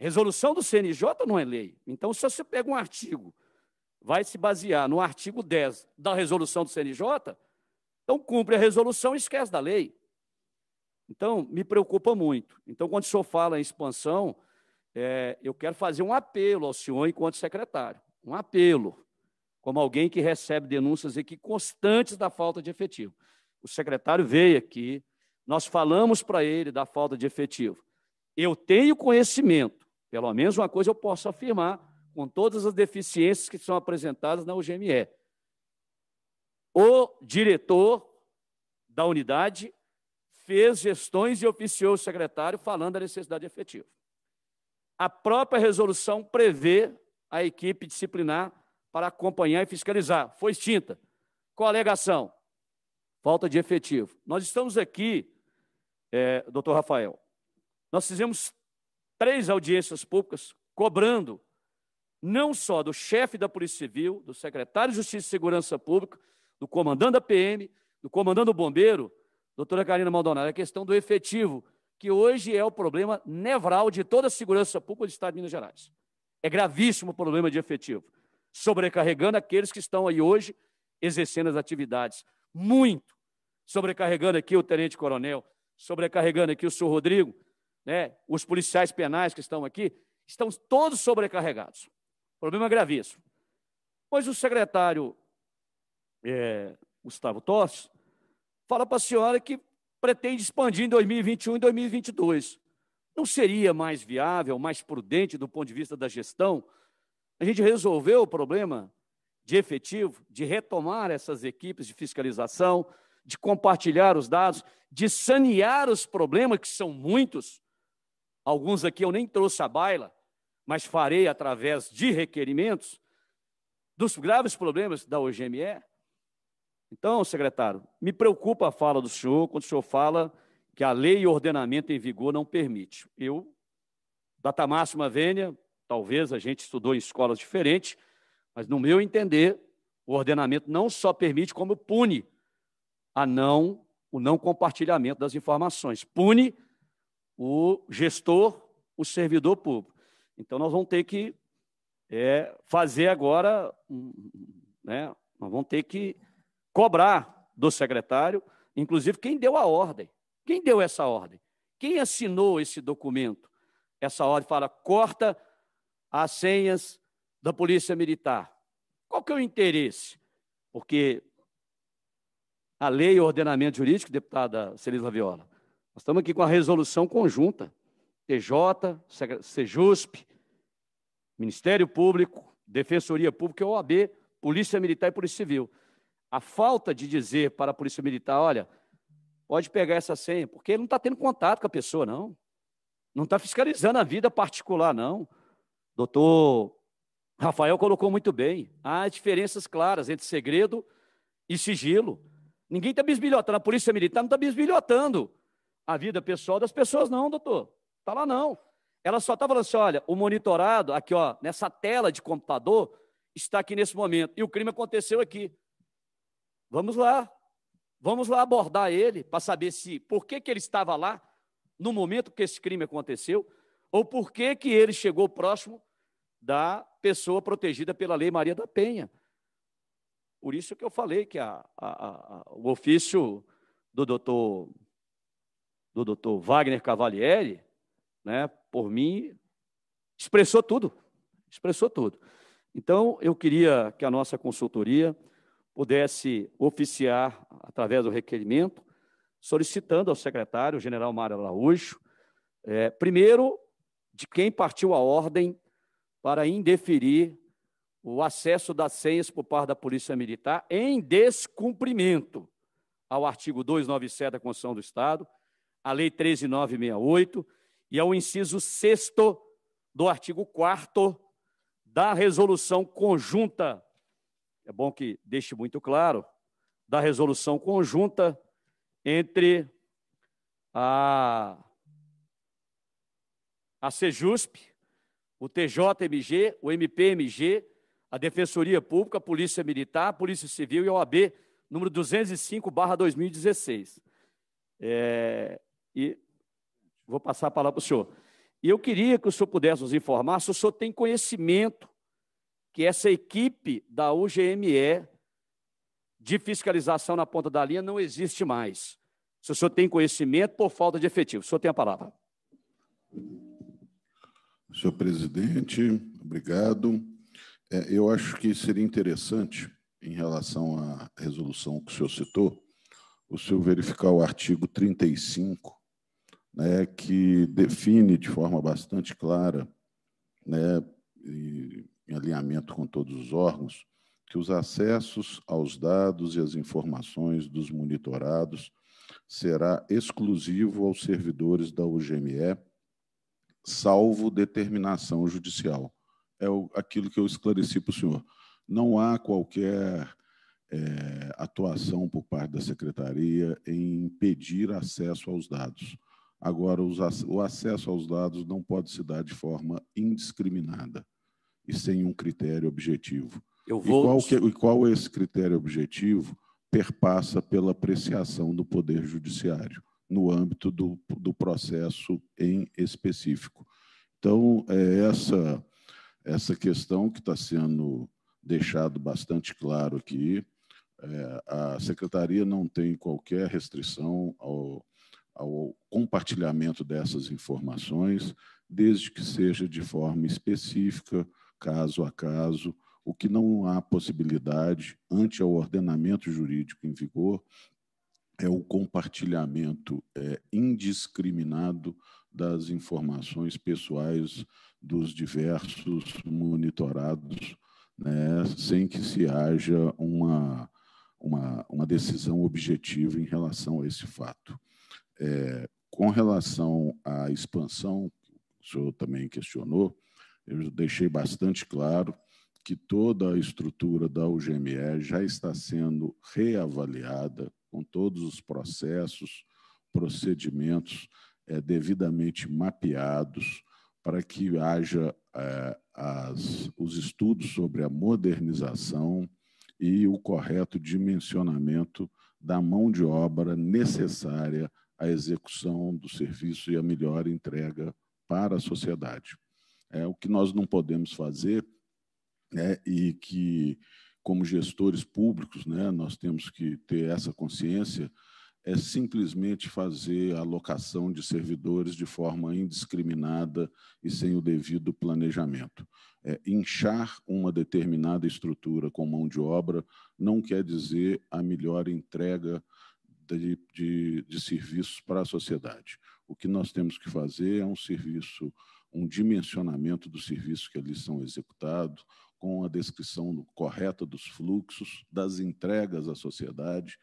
Resolução do CNJ não é lei. Então, se você pega um artigo, vai se basear no artigo 10 da resolução do CNJ, então, cumpre a resolução e esquece da lei. Então, me preocupa muito. Então, quando o senhor fala em expansão, é, eu quero fazer um apelo ao senhor enquanto secretário. Um apelo, como alguém que recebe denúncias aqui constantes da falta de efetivo. O secretário veio aqui, nós falamos para ele da falta de efetivo. Eu tenho conhecimento, pelo menos uma coisa eu posso afirmar, com todas as deficiências que são apresentadas na UGME o diretor da unidade fez gestões e oficiou o secretário falando da necessidade efetiva. A própria resolução prevê a equipe disciplinar para acompanhar e fiscalizar. Foi extinta. Qual a alegação? Falta de efetivo. Nós estamos aqui, é, doutor Rafael, nós fizemos três audiências públicas cobrando não só do chefe da Polícia Civil, do secretário de Justiça e Segurança Pública, do comandante da PM, do comandante do bombeiro, doutora Karina Maldonado, a é questão do efetivo, que hoje é o problema nevral de toda a segurança pública do Estado de Minas Gerais. É gravíssimo o problema de efetivo, sobrecarregando aqueles que estão aí hoje exercendo as atividades. Muito sobrecarregando aqui o Tenente Coronel, sobrecarregando aqui o senhor Rodrigo, né? os policiais penais que estão aqui, estão todos sobrecarregados. Problema gravíssimo. Pois o secretário é, Gustavo Tostes, fala para a senhora que pretende expandir em 2021 e 2022. Não seria mais viável, mais prudente do ponto de vista da gestão, a gente resolver o problema de efetivo, de retomar essas equipes de fiscalização, de compartilhar os dados, de sanear os problemas, que são muitos. Alguns aqui eu nem trouxe a baila, mas farei através de requerimentos dos graves problemas da OGME, então, secretário, me preocupa a fala do senhor quando o senhor fala que a lei e o ordenamento em vigor não permite. Eu, data máxima vênia, talvez a gente estudou em escolas diferentes, mas no meu entender, o ordenamento não só permite, como pune a não, o não compartilhamento das informações. Pune o gestor, o servidor público. Então, nós vamos ter que é, fazer agora, né, nós vamos ter que cobrar do secretário, inclusive quem deu a ordem. Quem deu essa ordem? Quem assinou esse documento? Essa ordem fala: corta as senhas da Polícia Militar. Qual que é o interesse? Porque a lei e o ordenamento jurídico, deputada Celisa Viola, nós estamos aqui com a resolução conjunta. TJ, Sejusp, Ministério Público, Defensoria Pública, OAB, Polícia Militar e Polícia Civil. A falta de dizer para a Polícia Militar, olha, pode pegar essa senha, porque ele não está tendo contato com a pessoa, não. Não está fiscalizando a vida particular, não. Doutor Rafael colocou muito bem. Há diferenças claras entre segredo e sigilo. Ninguém está bisbilhotando. A Polícia Militar não está bisbilhotando a vida pessoal das pessoas, não, doutor. Está lá, não. Ela só está falando assim: olha, o monitorado, aqui, ó, nessa tela de computador, está aqui nesse momento. E o crime aconteceu aqui. Vamos lá. Vamos lá abordar ele para saber se por que, que ele estava lá no momento que esse crime aconteceu ou por que, que ele chegou próximo da pessoa protegida pela Lei Maria da Penha. Por isso que eu falei que a, a, a, o ofício do doutor, do doutor Wagner Cavalieri, né, por mim, expressou tudo. Expressou tudo. Então, eu queria que a nossa consultoria pudesse oficiar, através do requerimento, solicitando ao secretário, general Mário Araújo, é, primeiro, de quem partiu a ordem para indeferir o acesso das senhas por parte da Polícia Militar em descumprimento ao artigo 297 da Constituição do Estado, à Lei 13968 e ao inciso 6 do artigo 4 da Resolução Conjunta é bom que deixe muito claro, da resolução conjunta entre a, a CEJUSP, o TJMG, o MPMG, a Defensoria Pública, a Polícia Militar, a Polícia Civil e a OAB, número 205-2016. É, e vou passar a palavra para o senhor. E eu queria que o senhor pudesse nos informar se o senhor tem conhecimento que essa equipe da UGME de fiscalização na ponta da linha não existe mais. Se o senhor tem conhecimento por falta de efetivo. O senhor tem a palavra. Senhor presidente, obrigado. É, eu acho que seria interessante, em relação à resolução que o senhor citou, o senhor verificar o artigo 35, né, que define de forma bastante clara, né, e em alinhamento com todos os órgãos, que os acessos aos dados e às informações dos monitorados será exclusivo aos servidores da UGME, salvo determinação judicial. É aquilo que eu esclareci para o senhor. Não há qualquer é, atuação por parte da secretaria em impedir acesso aos dados. Agora, os, o acesso aos dados não pode se dar de forma indiscriminada e sem um critério objetivo. Eu vou... e, qual que, e qual é esse critério objetivo? Perpassa pela apreciação do Poder Judiciário no âmbito do, do processo em específico. Então, é essa, essa questão que está sendo deixado bastante claro aqui. É, a secretaria não tem qualquer restrição ao, ao compartilhamento dessas informações, desde que seja de forma específica, caso a caso, o que não há possibilidade, ante o ordenamento jurídico em vigor, é o compartilhamento é, indiscriminado das informações pessoais dos diversos monitorados, né, sem que se haja uma, uma, uma, decisão objetiva em relação a esse fato. É, com relação à expansão, o senhor também questionou, eu deixei bastante claro que toda a estrutura da UGME já está sendo reavaliada, com todos os processos, procedimentos é, devidamente mapeados, para que haja é, as, os estudos sobre a modernização e o correto dimensionamento da mão de obra necessária à execução do serviço e à melhor entrega para a sociedade. É, o que nós não podemos fazer, né, e que, como gestores públicos, né, nós temos que ter essa consciência, é simplesmente fazer a alocação de servidores de forma indiscriminada e sem o devido planejamento. É, inchar uma determinada estrutura com mão de obra não quer dizer a melhor entrega de, de, de serviços para a sociedade. O que nós temos que fazer é um serviço um dimensionamento dos serviços que ali são executados, com a descrição correta dos fluxos, das entregas à sociedade,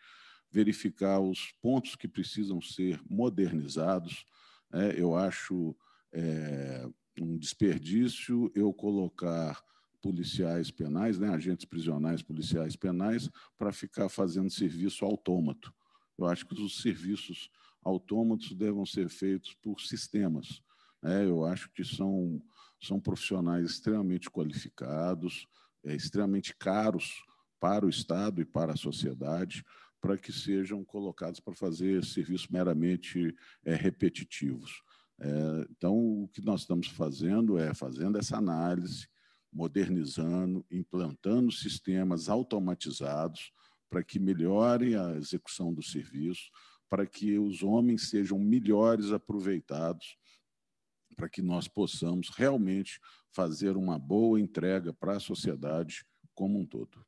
verificar os pontos que precisam ser modernizados. Né? eu acho é, um desperdício eu colocar policiais penais, né, agentes prisionais, policiais penais, para ficar fazendo serviço autômato. Eu acho que os serviços autômatos devem ser feitos por sistemas. É, eu acho que são, são profissionais extremamente qualificados, é, extremamente caros para o Estado e para a sociedade, para que sejam colocados para fazer serviços meramente é, repetitivos. É, então, o que nós estamos fazendo é fazendo essa análise, modernizando, implantando sistemas automatizados para que melhorem a execução do serviço, para que os homens sejam melhores aproveitados para que nós possamos realmente fazer uma boa entrega para a sociedade como um todo.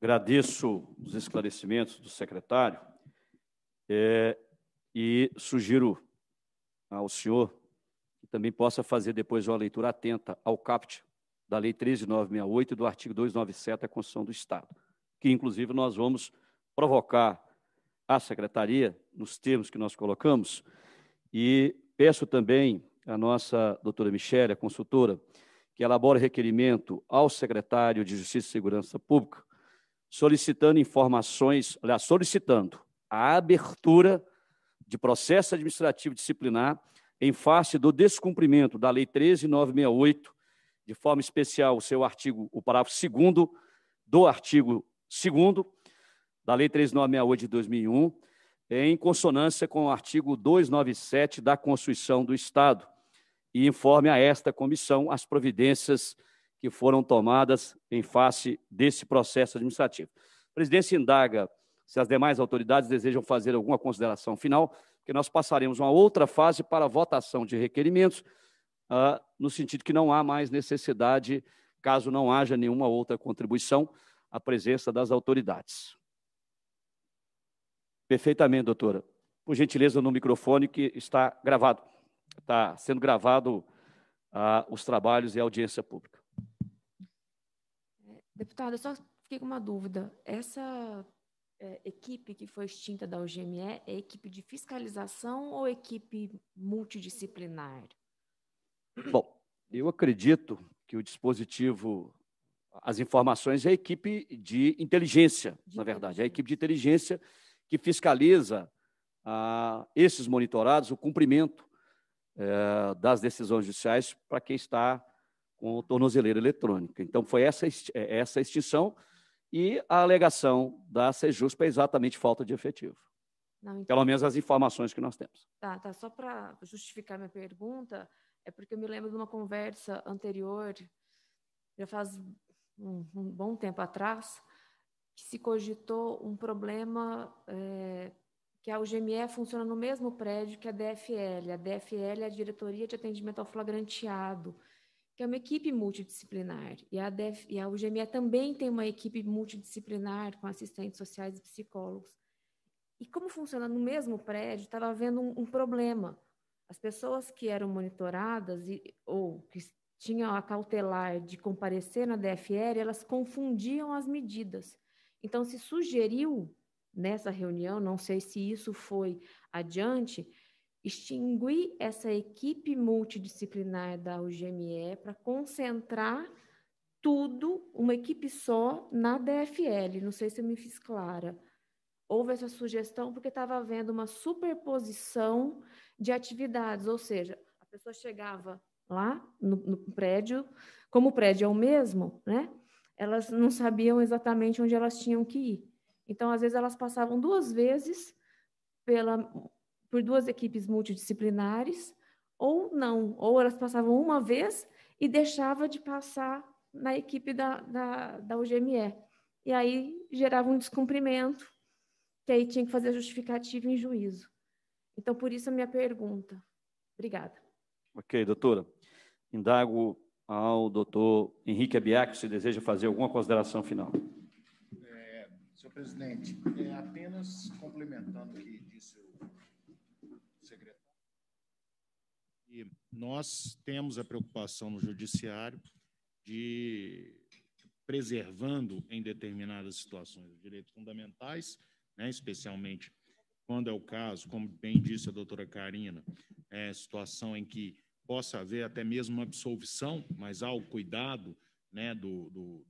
Agradeço os esclarecimentos do secretário é, e sugiro ao senhor que também possa fazer depois uma leitura atenta ao CAPT da Lei 13968 e do artigo 297 da Constituição do Estado, que inclusive nós vamos provocar a secretaria, nos termos que nós colocamos, e peço também à nossa doutora Michele, a consultora, que elabore requerimento ao secretário de Justiça e Segurança Pública, solicitando informações, aliás, solicitando a abertura de processo administrativo disciplinar em face do descumprimento da Lei 13968, de forma especial o seu artigo, o parágrafo 2 do artigo 2 da Lei 13968 de 2001, em consonância com o artigo 297 da Constituição do Estado e informe a esta comissão as providências que foram tomadas em face desse processo administrativo. A presidência indaga se as demais autoridades desejam fazer alguma consideração final, que nós passaremos uma outra fase para votação de requerimentos, uh, no sentido que não há mais necessidade, caso não haja nenhuma outra contribuição, à presença das autoridades. Perfeitamente, doutora. Por gentileza, no microfone que está gravado. Está sendo gravado ah, os trabalhos e a audiência pública. É, Deputada, só fiquei com uma dúvida. Essa é, equipe que foi extinta da UGME é equipe de fiscalização ou equipe multidisciplinar? Bom, eu acredito que o dispositivo, as informações, é a equipe de inteligência, de na verdade, é a equipe de inteligência que fiscaliza ah, esses monitorados o cumprimento eh, das decisões judiciais para quem está com o tornozeleiro eletrônico. Então, foi essa, eh, essa extinção e a alegação da Sejuspa é exatamente falta de efetivo. Não, então Pelo menos as informações que nós temos. Tá, tá. Só para justificar minha pergunta, é porque eu me lembro de uma conversa anterior, já faz um, um bom tempo atrás, que se cogitou um problema é, que a UGME funciona no mesmo prédio que a DFL. A DFL é a Diretoria de Atendimento ao Flagranteado, que é uma equipe multidisciplinar. E a, DF, e a UGME também tem uma equipe multidisciplinar com assistentes sociais e psicólogos. E como funciona no mesmo prédio, estava havendo um, um, problema. As pessoas que eram monitoradas e, ou que tinham a cautelar de comparecer na DFL, elas confundiam as medidas. Então, se sugeriu nessa reunião, não sei se isso foi adiante, extinguir essa equipe multidisciplinar da UGME para concentrar tudo, uma equipe só, na DFL. Não sei se eu me fiz clara. Houve essa sugestão porque estava havendo uma superposição de atividades, ou seja, a pessoa chegava lá no, no prédio, como o prédio é o mesmo, né? elas não sabiam exatamente onde elas tinham que ir. Então, às vezes, elas passavam duas vezes pela, por duas equipes multidisciplinares, ou não, ou elas passavam uma vez e deixava de passar na equipe da, da, da UGME. E aí gerava um descumprimento, que aí tinha que fazer justificativa em juízo. Então, por isso a minha pergunta. Obrigada. Ok, doutora. Indago ao doutor Henrique Abiaco, se deseja fazer alguma consideração final. É, senhor presidente, é, apenas complementando o que disse o secretário, e nós temos a preocupação no judiciário de preservando em determinadas situações os direitos fundamentais, né, especialmente quando é o caso, como bem disse a doutora Karina, é situação em que possa haver até mesmo uma absolvição, mas há o cuidado né, do, do,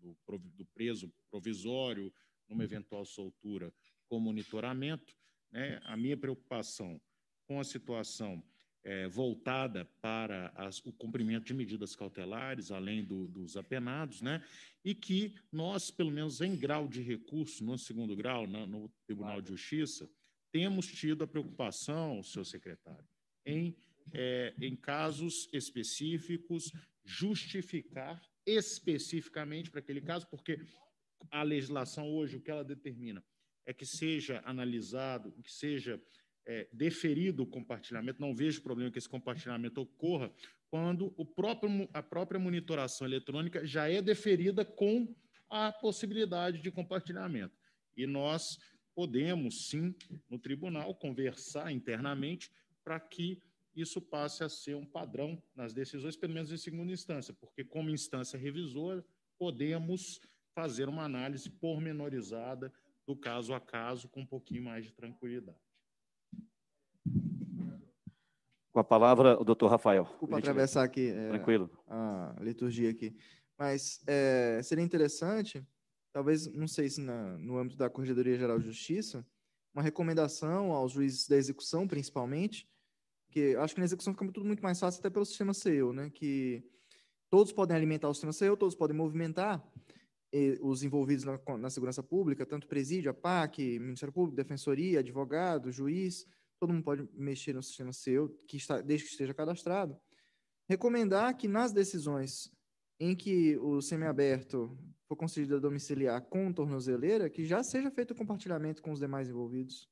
do preso provisório, numa eventual soltura, com monitoramento. Né, a minha preocupação com a situação é, voltada para as, o cumprimento de medidas cautelares, além do, dos apenados, né? e que nós, pelo menos em grau de recurso, no segundo grau, na, no Tribunal de Justiça, temos tido a preocupação, senhor secretário, em é, em casos específicos, justificar especificamente para aquele caso, porque a legislação hoje, o que ela determina é que seja analisado, que seja é, deferido o compartilhamento, não vejo problema que esse compartilhamento ocorra, quando o próprio, a própria monitoração eletrônica já é deferida com a possibilidade de compartilhamento. E nós podemos, sim, no tribunal, conversar internamente para que isso passe a ser um padrão nas decisões, pelo menos em segunda instância, porque, como instância revisora, podemos fazer uma análise pormenorizada do caso a caso com um pouquinho mais de tranquilidade. Com a palavra, o doutor Rafael. Desculpa atravessar aqui é, Tranquilo. a liturgia aqui. Mas é, seria interessante, talvez, não sei se na, no âmbito da Corregedoria Geral de Justiça, uma recomendação aos juízes da execução, principalmente, porque acho que na execução fica tudo muito mais fácil, até pelo sistema CEO, né? Que todos podem alimentar o sistema CEO, todos podem movimentar os envolvidos na, na, segurança pública, tanto presídio, a PAC, Ministério Público, Defensoria, advogado, juiz, todo mundo pode mexer no sistema CEO, que está, desde que esteja cadastrado. Recomendar que nas decisões em que o semiaberto for a domiciliar com tornozeleira, que já seja feito o compartilhamento com os demais envolvidos.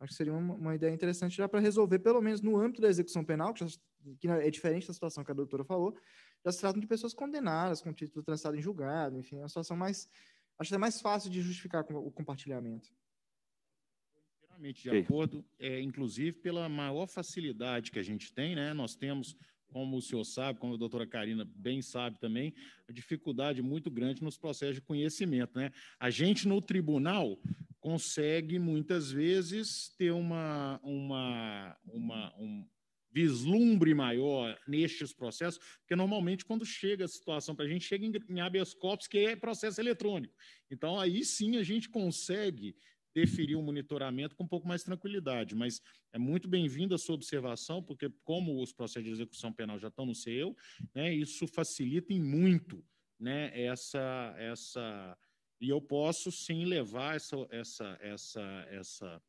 Acho que seria uma, uma ideia interessante já para resolver, pelo menos no âmbito da execução penal, que, já, que, é diferente da situação que a doutora falou, já se tratam de pessoas condenadas com título transitado em julgado, enfim, é uma situação mais. Acho que é mais fácil de justificar o compartilhamento. Inteiramente de acordo, é, inclusive pela maior facilidade que a gente tem, né? Nós temos como o senhor sabe, como a doutora Karina bem sabe também, a dificuldade muito grande nos processos de conhecimento. Né? A gente, no tribunal, consegue muitas vezes ter uma, uma, uma, um vislumbre maior nestes processos, porque normalmente quando chega a situação para a gente, chega em, em habeas corpus, que é processo eletrônico. Então, aí sim a gente consegue deferir o um monitoramento com um pouco mais de tranquilidade, mas é muito bem-vinda a sua observação, porque como os processos de execução penal já estão no CEU, né, isso facilita em muito né, essa, essa e eu posso sim levar essa, essa, essa, essa,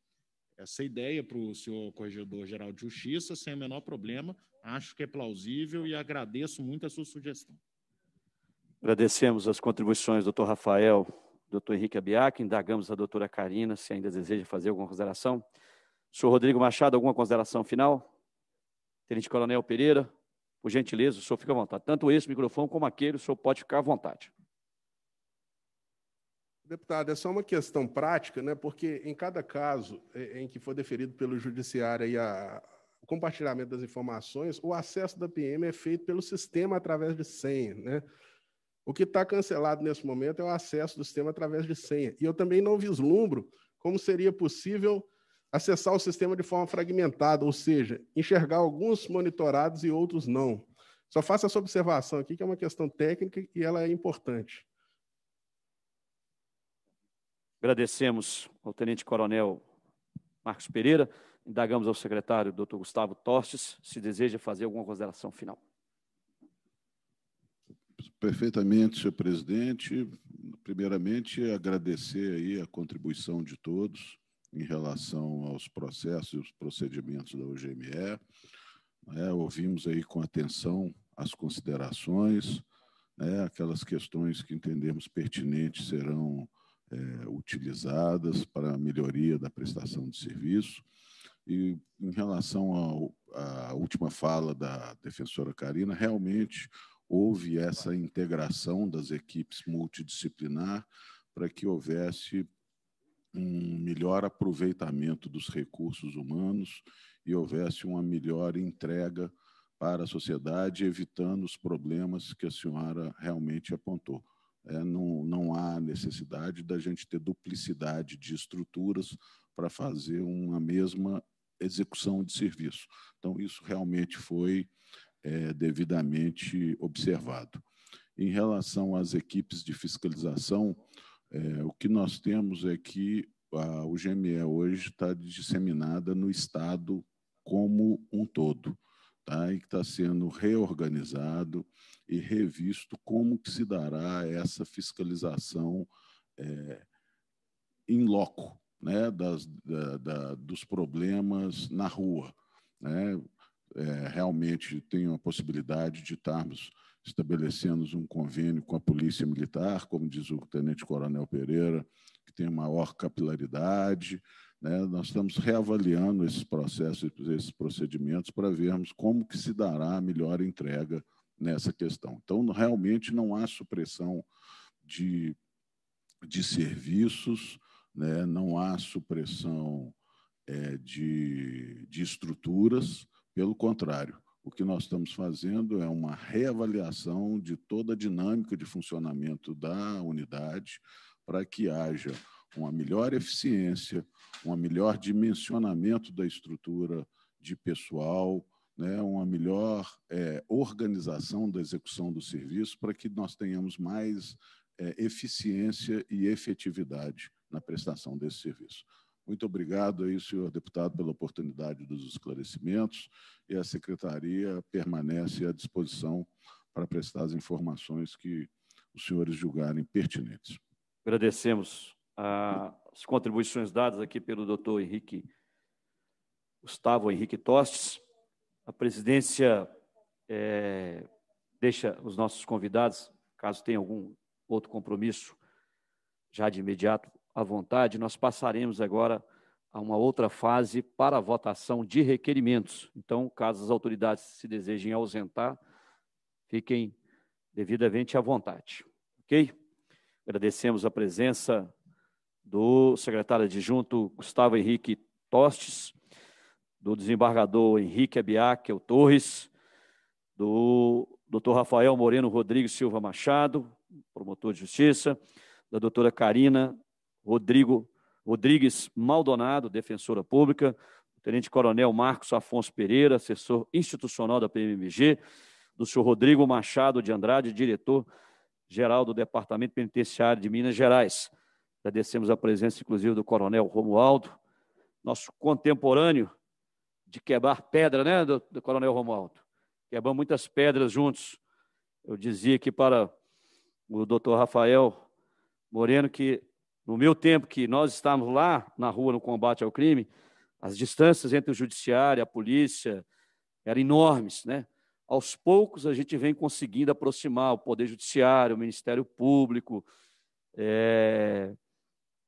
essa ideia para o senhor Corregedor-Geral de Justiça sem o menor problema. Acho que é plausível e agradeço muito a sua sugestão. Agradecemos as contribuições doutor Rafael, doutor Henrique Abiac, indagamos a doutora Karina se ainda deseja fazer alguma consideração. Senhor Rodrigo Machado, alguma consideração final? Tenente Coronel Pereira, por gentileza, o senhor fica à vontade. Tanto esse microfone como aquele, o senhor pode ficar à vontade. Deputado, é só uma questão prática, né? porque em cada caso é, em que for deferido pelo judiciário aí a, o compartilhamento das informações, o acesso da PM é feito pelo sistema através de senha. Né? O que está cancelado nesse momento é o acesso do sistema através de senha. E eu também não vislumbro como seria possível acessar o sistema de forma fragmentada, ou seja, enxergar alguns monitorados e outros não. Só faço essa observação aqui, que é uma questão técnica e ela é importante. Agradecemos ao Tenente Coronel Marcos Pereira, indagamos ao secretário doutor Gustavo Tostes se deseja fazer alguma consideração final. Perfeitamente, senhor presidente. Primeiramente, agradecer aí a contribuição de todos em relação aos processos e os procedimentos da UGME. É, ouvimos aí com atenção as considerações, né, aquelas questões que entendemos pertinentes serão é, utilizadas para a melhoria da prestação de serviço. E em relação à última fala da defensora Karina, realmente houve essa integração das equipes multidisciplinar para que houvesse um melhor aproveitamento dos recursos humanos e houvesse uma melhor entrega para a sociedade, evitando os problemas que a senhora realmente apontou é, não, não há necessidade da gente ter duplicidade de estruturas para fazer uma mesma execução de serviço. Então, isso realmente foi é, devidamente observado. Em relação às equipes de fiscalização, é, o que nós temos é que a GME hoje está disseminada no Estado como um todo, tá? e que está sendo reorganizado, e revisto como que se dará essa fiscalização em é, loco né, das, da, da, dos problemas na rua. Né? É, realmente tem a possibilidade de estarmos estabelecendo um convênio com a Polícia Militar, como diz o Tenente Coronel Pereira, que tem maior capilaridade. Né? Nós estamos reavaliando esses processos, esses procedimentos, para vermos como que se dará a melhor entrega nessa questão. Então, realmente não há supressão de, de serviços, né? não há supressão é, de, de estruturas, pelo contrário. O que nós estamos fazendo é uma reavaliação de toda a dinâmica de funcionamento da unidade para que haja uma melhor eficiência, um melhor dimensionamento da estrutura de pessoal, né, uma melhor é, organização da execução do serviço para que nós tenhamos mais é, eficiência e efetividade na prestação desse serviço. Muito obrigado aí, senhor deputado, pela oportunidade dos esclarecimentos e a secretaria permanece à disposição para prestar as informações que os senhores julgarem pertinentes. Agradecemos as contribuições dadas aqui pelo doutor Henrique Gustavo Henrique Tostes. A presidência é, deixa os nossos convidados, caso tenha algum outro compromisso, já de imediato à vontade. Nós passaremos agora a uma outra fase para a votação de requerimentos. Então, caso as autoridades se desejem ausentar, fiquem devidamente à vontade. Ok? Agradecemos a presença do secretário adjunto Gustavo Henrique Tostes do desembargador Henrique Abiaquel Torres, do doutor Rafael Moreno Rodrigues Silva Machado, promotor de justiça, da doutora Karina Rodrigo Rodrigues Maldonado, defensora pública, do tenente coronel Marcos Afonso Pereira, assessor institucional da PMMG, do senhor Rodrigo Machado de Andrade, diretor geral do Departamento Penitenciário de Minas Gerais. Agradecemos a presença, inclusive, do coronel Romualdo, nosso contemporâneo, de quebrar pedra, né, do, do Coronel Romualdo? Quebramos muitas pedras juntos. Eu dizia aqui para o doutor Rafael Moreno que, no meu tempo que nós estávamos lá na rua no combate ao crime, as distâncias entre o judiciário e a polícia eram enormes, né? Aos poucos a gente vem conseguindo aproximar o Poder Judiciário, o Ministério Público, é,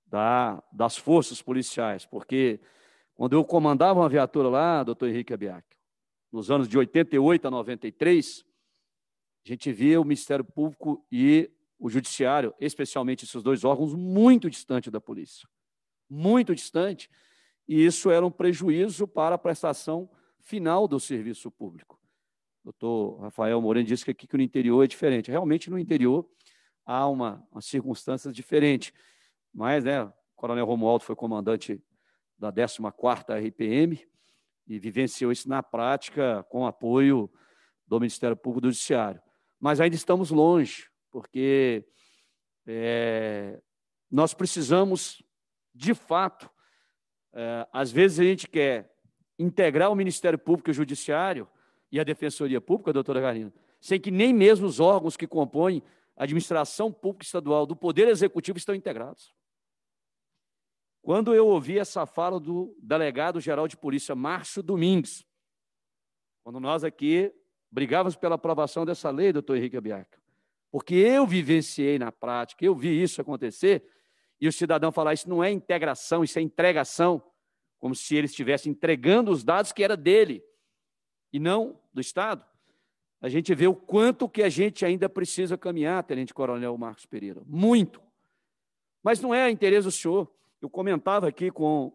da, das forças policiais, porque quando eu comandava uma viatura lá, doutor Henrique Abiac, nos anos de 88 a 93, a gente via o Ministério Público e o Judiciário, especialmente esses dois órgãos, muito distante da polícia. Muito distante. E isso era um prejuízo para a prestação final do serviço público. O doutor Rafael Moreno disse que aqui que no interior é diferente. Realmente, no interior, há uma, uma circunstância diferente. Mas, né, o Coronel Romualdo foi comandante da 14ª RPM e vivenciou isso na prática com apoio do Ministério Público do Judiciário. Mas ainda estamos longe, porque é, nós precisamos, de fato, é, às vezes a gente quer integrar o Ministério Público e o Judiciário e a Defensoria Pública, doutora Garina, sem que nem mesmo os órgãos que compõem a administração pública estadual do Poder Executivo estão integrados. Quando eu ouvi essa fala do delegado-geral de polícia, Márcio Domingues, quando nós aqui brigávamos pela aprovação dessa lei, doutor Henrique Abiarca, porque eu vivenciei na prática, eu vi isso acontecer, e o cidadão falar, isso não é integração, isso é entregação, como se ele estivesse entregando os dados que era dele e não do Estado. A gente vê o quanto que a gente ainda precisa caminhar, Tenente Coronel Marcos Pereira, muito. Mas não é interesse do senhor. Eu comentava aqui com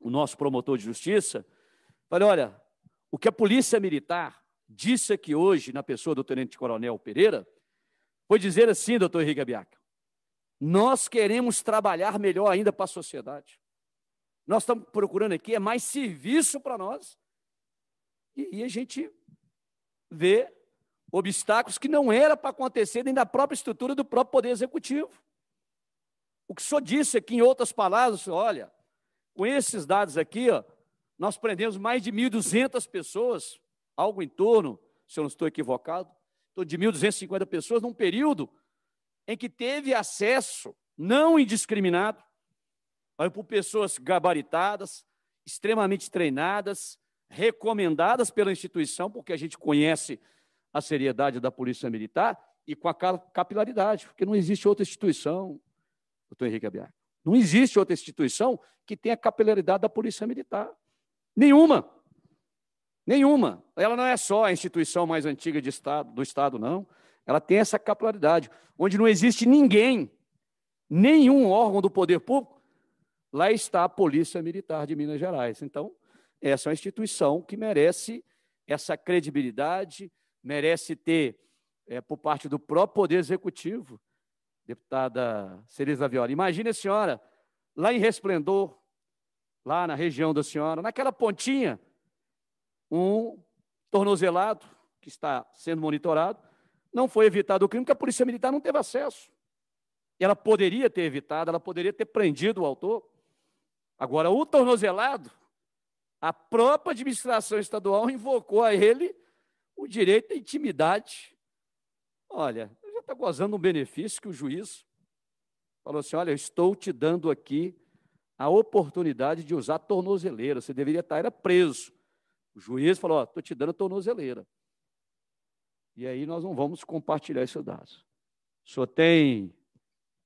o nosso promotor de justiça, falei, olha, o que a polícia militar disse aqui hoje na pessoa do Tenente Coronel Pereira foi dizer assim, doutor Henrique Abiaca, nós queremos trabalhar melhor ainda para a sociedade. Nós estamos procurando aqui é mais serviço para nós. E, e, a gente vê obstáculos que não era para acontecer dentro da própria estrutura do próprio Poder Executivo. O que o senhor disse aqui, em outras palavras, senhor, olha, com esses dados aqui, ó, nós prendemos mais de 1.200 pessoas, algo em torno, se eu não estou equivocado, de 1.250 pessoas num período em que teve acesso não indiscriminado, mas por pessoas gabaritadas, extremamente treinadas, recomendadas pela instituição, porque a gente conhece a seriedade da Polícia Militar e com a capilaridade, porque não existe outra instituição doutor Henrique Abiar. Não existe outra instituição que tenha capilaridade da Polícia Militar. Nenhuma. Nenhuma. Ela não é só a instituição mais antiga de estado, do Estado, não. Ela tem essa capilaridade, onde não existe ninguém, nenhum órgão do poder público, lá está a Polícia Militar de Minas Gerais. Então, essa é uma instituição que merece essa credibilidade, merece ter, é, por parte do próprio Poder Executivo, deputada Cereza Viola. Imagine a senhora lá em Resplendor, lá na região da senhora, naquela pontinha, um tornozelado que está sendo monitorado, não foi evitado o crime porque a polícia militar não teve acesso. Ela poderia ter evitado, ela poderia ter prendido o autor. Agora, o tornozelado, a própria administração estadual invocou a ele o direito à intimidade. Olha, está gozando um benefício que o juiz falou assim: olha, eu estou te dando aqui a oportunidade de usar tornozeleira. Você deveria estar tá, era preso. O juiz falou: estou te dando tornozeleira. E aí nós não vamos compartilhar esses dados. Só tem,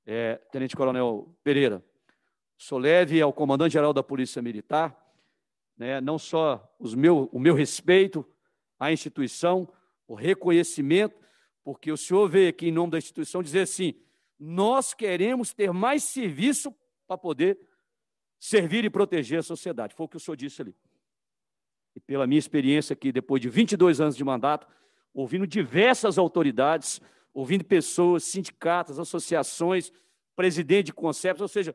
é, Tenente Coronel Pereira, só leve ao comandante-geral da Polícia Militar, né, não só meu, o meu respeito à instituição, o reconhecimento porque o senhor veio aqui em nome da instituição dizer assim: nós queremos ter mais serviço para poder servir e proteger a sociedade. Foi o que o senhor disse ali. E pela minha experiência aqui, depois de 22 anos de mandato, ouvindo diversas autoridades, ouvindo pessoas, sindicatos, associações, presidente de conceptos, ou seja,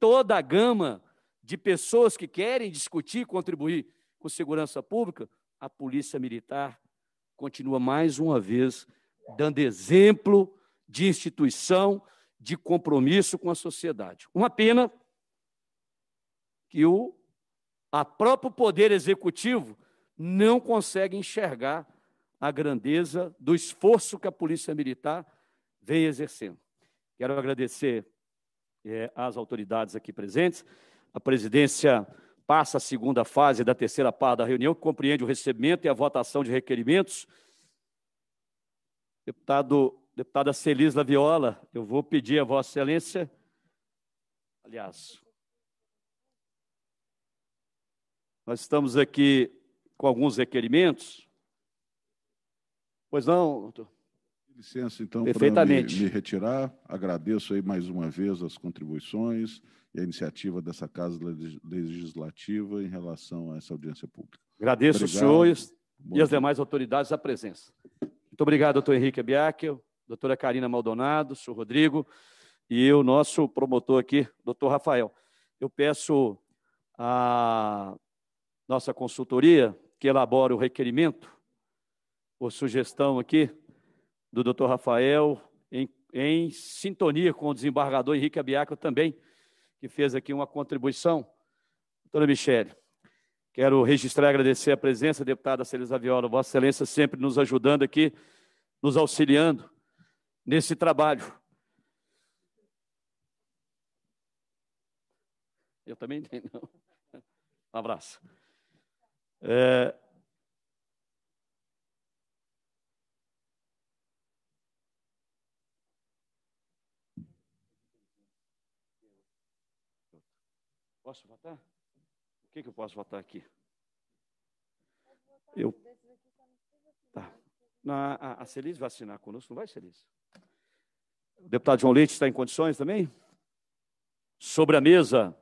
toda a gama de pessoas que querem discutir, contribuir com segurança pública, a polícia militar continua mais uma vez dando exemplo de instituição, de compromisso com a sociedade. Uma pena que o a próprio poder executivo não consegue enxergar a grandeza do esforço que a Polícia Militar vem exercendo. Quero agradecer é, às autoridades aqui presentes. A presidência passa a segunda fase da terceira parte da reunião, que compreende o recebimento e a votação de requerimentos Deputado, deputada Celis Laviola, eu vou pedir a Vossa Excelência, aliás, nós estamos aqui com alguns requerimentos. Pois não, doutor? Licença, então, para me, me, retirar. Agradeço aí mais uma vez as contribuições e a iniciativa dessa Casa Legislativa em relação a essa audiência pública. Agradeço Obrigado. os senhores e as demais autoridades a presença. Muito obrigado, doutor Henrique Abiacchio, doutora Karina Maldonado, senhor Rodrigo e o nosso promotor aqui, doutor Rafael. Eu peço à nossa consultoria que elabora o requerimento ou sugestão aqui do doutor Rafael, em, em sintonia com o desembargador Henrique Abiaco também, que fez aqui uma contribuição. Doutora Michele, Quero registrar e agradecer a presença, deputada Celisa Viola, Vossa Excelência sempre nos ajudando aqui, nos auxiliando nesse trabalho. Eu também não. Um abraço. É... Posso votar? O que, que eu posso votar aqui? Eu. Tá. Na, a, a Celis vai assinar conosco, não vai, Celis? O deputado João Leite está em condições também? Sobre a mesa,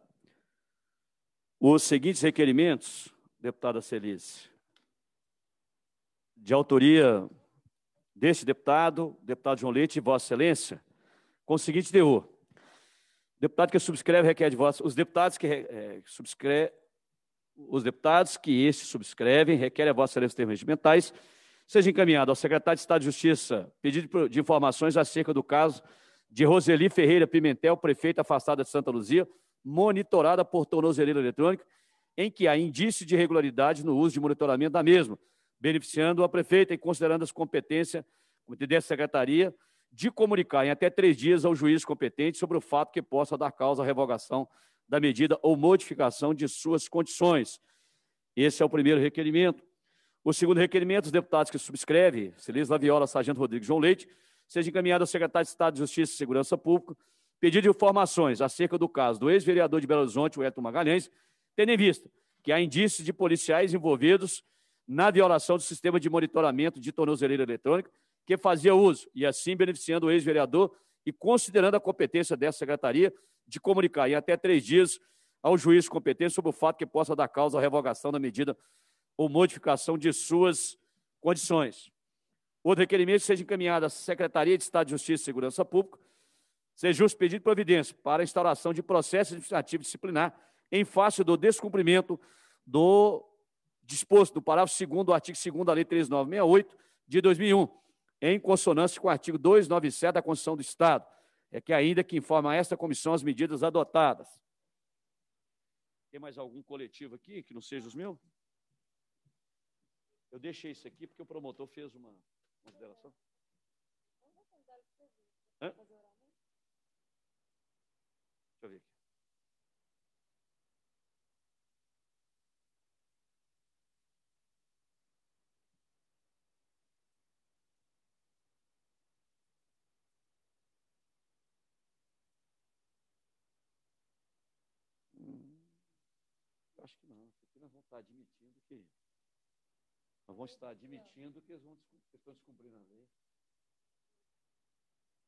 os seguintes requerimentos, deputada Celis, de autoria deste deputado, deputado João Leite e Vossa Excelência, com o seguinte deu. deputado que subscreve requer de vossa. Os deputados que é, os deputados que este subscrevem, requerem a vossa excelência de regimentais, seja encaminhado ao secretário de Estado de Justiça pedido de informações acerca do caso de Roseli Ferreira Pimentel, prefeita afastada de Santa Luzia, monitorada por tornozeleira eletrônica, em que há indício de irregularidade no uso de monitoramento da mesma, beneficiando a prefeita e considerando as competências dessa secretaria de comunicar em até três dias ao juiz competente sobre o fato que possa dar causa à revogação da medida ou modificação de suas condições. Esse é o primeiro requerimento. O segundo requerimento, os deputados que subscrevem, Celise Laviola, Sargento Rodrigo João Leite, seja encaminhado ao secretário de Estado de Justiça e Segurança Pública, pedido de informações acerca do caso do ex-vereador de Belo Horizonte, Wellington Magalhães, tendo em vista que há indícios de policiais envolvidos na violação do sistema de monitoramento de tornozeleira eletrônica que fazia uso, e assim beneficiando o ex-vereador e considerando a competência dessa secretaria de comunicar em até três dias ao juiz competente sobre o fato que possa dar causa à revogação da medida ou modificação de suas condições. Outro requerimento seja encaminhado à Secretaria de Estado de Justiça e Segurança Pública, seja justo pedido de providência para a instauração de processo administrativo disciplinar em face do descumprimento do disposto do parágrafo 2 do artigo 2 da Lei 3968 de 2001, em consonância com o artigo 297 da Constituição do Estado é que ainda que informa esta comissão as medidas adotadas. Tem mais algum coletivo aqui que não seja os meus? Eu deixei isso aqui porque o promotor fez uma consideração. Deixa eu ver aqui. acho que não. Porque nós vamos estar admitindo que. Nós vamos estar admitindo que eles, vão, que estão descobrindo a lei.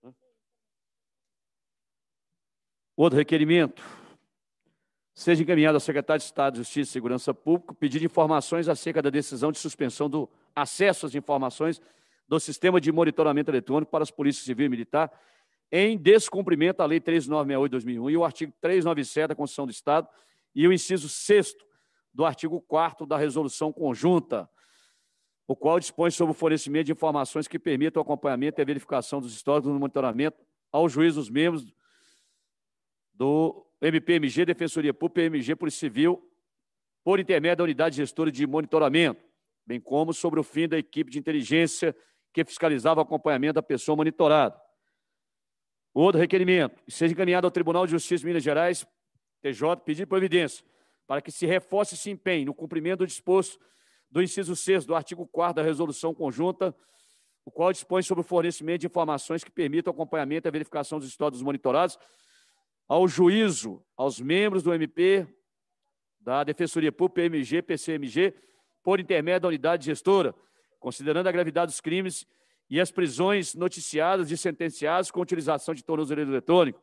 Hã? Outro requerimento. Seja encaminhado ao secretário de Estado de Justiça e Segurança Pública pedir informações acerca da decisão de suspensão do acesso às informações do sistema de monitoramento eletrônico para as polícias civil e militar em descumprimento à Lei 3968-2001 e o artigo 397 da Constituição do Estado, e o inciso 6 do artigo 4 da Resolução Conjunta, o qual dispõe sobre o fornecimento de informações que permitam o acompanhamento e a verificação dos históricos do monitoramento ao juízes dos membros do MPMG, Defensoria Pública, PMG, Polícia Civil, por intermédio da Unidade Gestora de Monitoramento, bem como sobre o fim da equipe de inteligência que fiscalizava o acompanhamento da pessoa monitorada. Outro requerimento, seja encaminhado ao Tribunal de Justiça de Minas Gerais TJ pedir providência para que se reforce esse empenho no cumprimento do disposto do inciso 6 do artigo 4 da resolução conjunta, o qual dispõe sobre o fornecimento de informações que permitam o acompanhamento e a verificação dos estados monitorados ao juízo, aos membros do MP, da Defensoria Pública, PMG, PCMG, por intermédio da unidade gestora, considerando a gravidade dos crimes e as prisões noticiadas e sentenciadas com utilização de tornozeleiro eletrônico,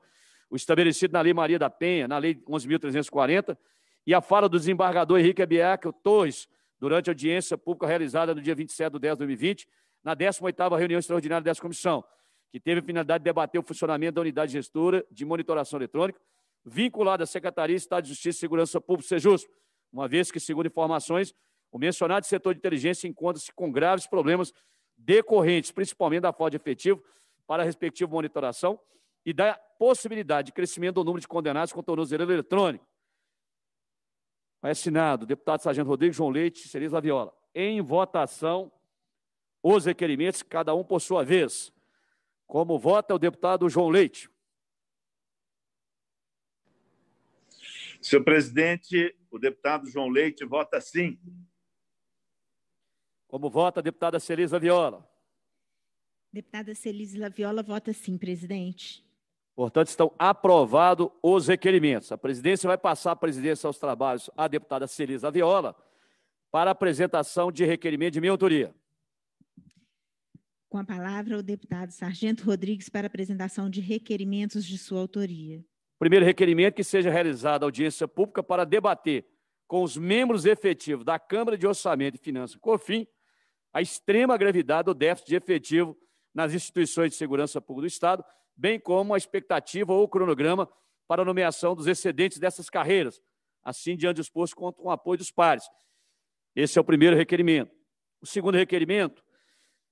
o estabelecido na Lei Maria da Penha, na Lei 11.340, e a fala do desembargador Henrique Abiaco Torres, durante a audiência pública realizada no dia 27 de 10 de 2020, na 18ª reunião extraordinária dessa comissão, que teve a finalidade de debater o funcionamento da unidade gestora de monitoração eletrônica, vinculada à Secretaria de Estado de Justiça e Segurança Pública, Sejusp, uma vez que, segundo informações, o mencionado setor de inteligência encontra-se com graves problemas decorrentes, principalmente da falta de efetivo para a respectiva monitoração, e da possibilidade de crescimento do número de condenados com tornozeleira eletrônica. É assinado deputado Sargento Rodrigo João Leite, Cerezo Laviola. Em votação, os requerimentos, cada um por sua vez. Como vota o deputado João Leite? Senhor presidente, o deputado João Leite vota sim. Como vota a deputada Celisa Laviola? Deputada Celisa Laviola vota sim, presidente. Portanto, estão aprovados os requerimentos. A presidência vai passar a presidência aos trabalhos à deputada Celisa Viola para apresentação de requerimento de minha autoria. Com a palavra, o deputado Sargento Rodrigues para apresentação de requerimentos de sua autoria. Primeiro requerimento que seja realizada audiência pública para debater com os membros efetivos da Câmara de Orçamento e Finanças, COFIN, a extrema gravidade do déficit de efetivo nas instituições de segurança pública do Estado bem como a expectativa ou cronograma para a nomeação dos excedentes dessas carreiras, assim diante disposto contra o apoio dos pares. Esse é o primeiro requerimento. O segundo requerimento,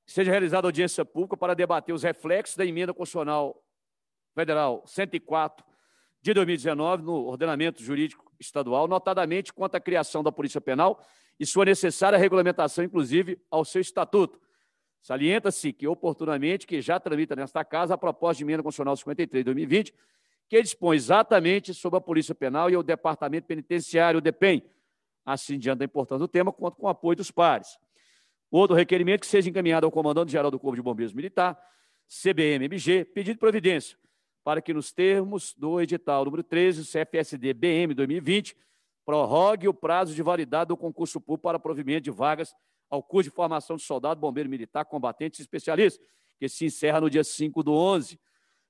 seja realizada audiência pública para debater os reflexos da emenda constitucional federal 104 de 2019 no ordenamento jurídico estadual, notadamente quanto à criação da Polícia Penal e sua necessária regulamentação, inclusive ao seu estatuto, Salienta-se que, oportunamente, que já tramita nesta Casa a proposta de emenda constitucional 53 de 2020, que dispõe exatamente sobre a Polícia Penal e o Departamento Penitenciário, o DEPEN, assim diante da importância do tema, conto com o apoio dos pares. Outro requerimento que seja encaminhado ao Comandante-Geral do Corpo de Bombeiros Militar, CBM-MG, pedido de providência para que, nos termos do edital número 13, CFSD-BM 2020, prorrogue o prazo de validade do concurso público para provimento de vagas ao curso de formação de soldado, bombeiro militar, combatente e especialista, que se encerra no dia 5 do 11.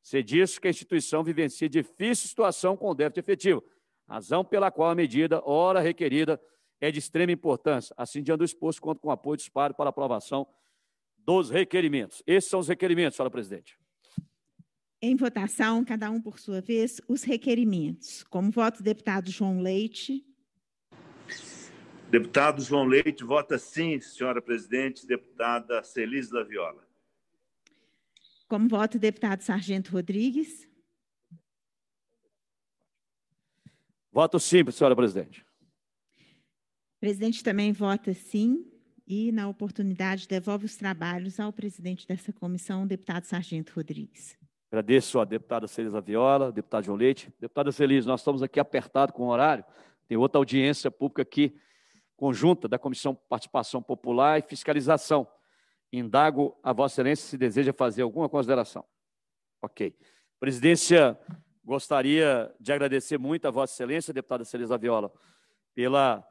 Se diz que a instituição vivencia difícil situação com o déficit efetivo, razão pela qual a medida, ora requerida, é de extrema importância. Assim, diante do exposto, conto com o apoio dos pares para aprovação dos requerimentos. Esses são os requerimentos, senhora presidente. Em votação, cada um por sua vez, os requerimentos. Como voto do deputado João Leite. Deputado João Leite vota sim, senhora presidente. Deputada Celise da Viola. Como vota o deputado Sargento Rodrigues? Voto sim, senhora presidente. O presidente também vota sim e, na oportunidade, devolve os trabalhos ao presidente dessa comissão, deputado Sargento Rodrigues. Agradeço a deputada Celisa Viola, deputado João Leite. Deputada Celise. nós estamos aqui apertados com o horário, tem outra audiência pública aqui conjunta da Comissão Participação Popular e Fiscalização. Indago a Vossa Excelência se deseja fazer alguma consideração. Ok. Presidência, gostaria de agradecer muito a Vossa Excelência, deputada Celisa Viola, pela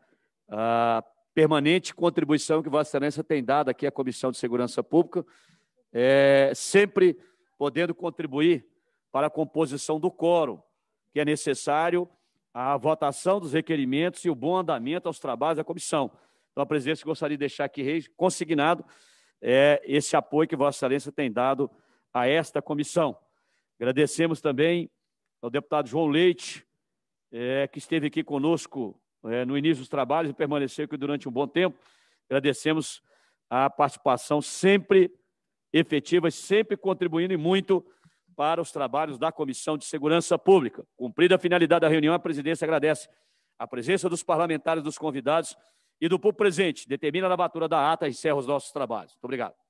ah, permanente contribuição que Vossa Excelência tem dado aqui à Comissão de Segurança Pública, é, sempre podendo contribuir para a composição do coro que é necessário a votação dos requerimentos e o bom andamento aos trabalhos da comissão. Então, a presidência gostaria de deixar aqui consignado é, esse apoio que Vossa Excelência tem dado a esta comissão. Agradecemos também ao deputado João Leite, é, que esteve aqui conosco é, no início dos trabalhos e permaneceu aqui durante um bom tempo. Agradecemos a participação sempre efetiva, sempre contribuindo e muito para os trabalhos da Comissão de Segurança Pública. Cumprida a finalidade da reunião, a presidência agradece a presença dos parlamentares, dos convidados e do público presente. Determina a lavatura da ata e encerra os nossos trabalhos. Muito obrigado.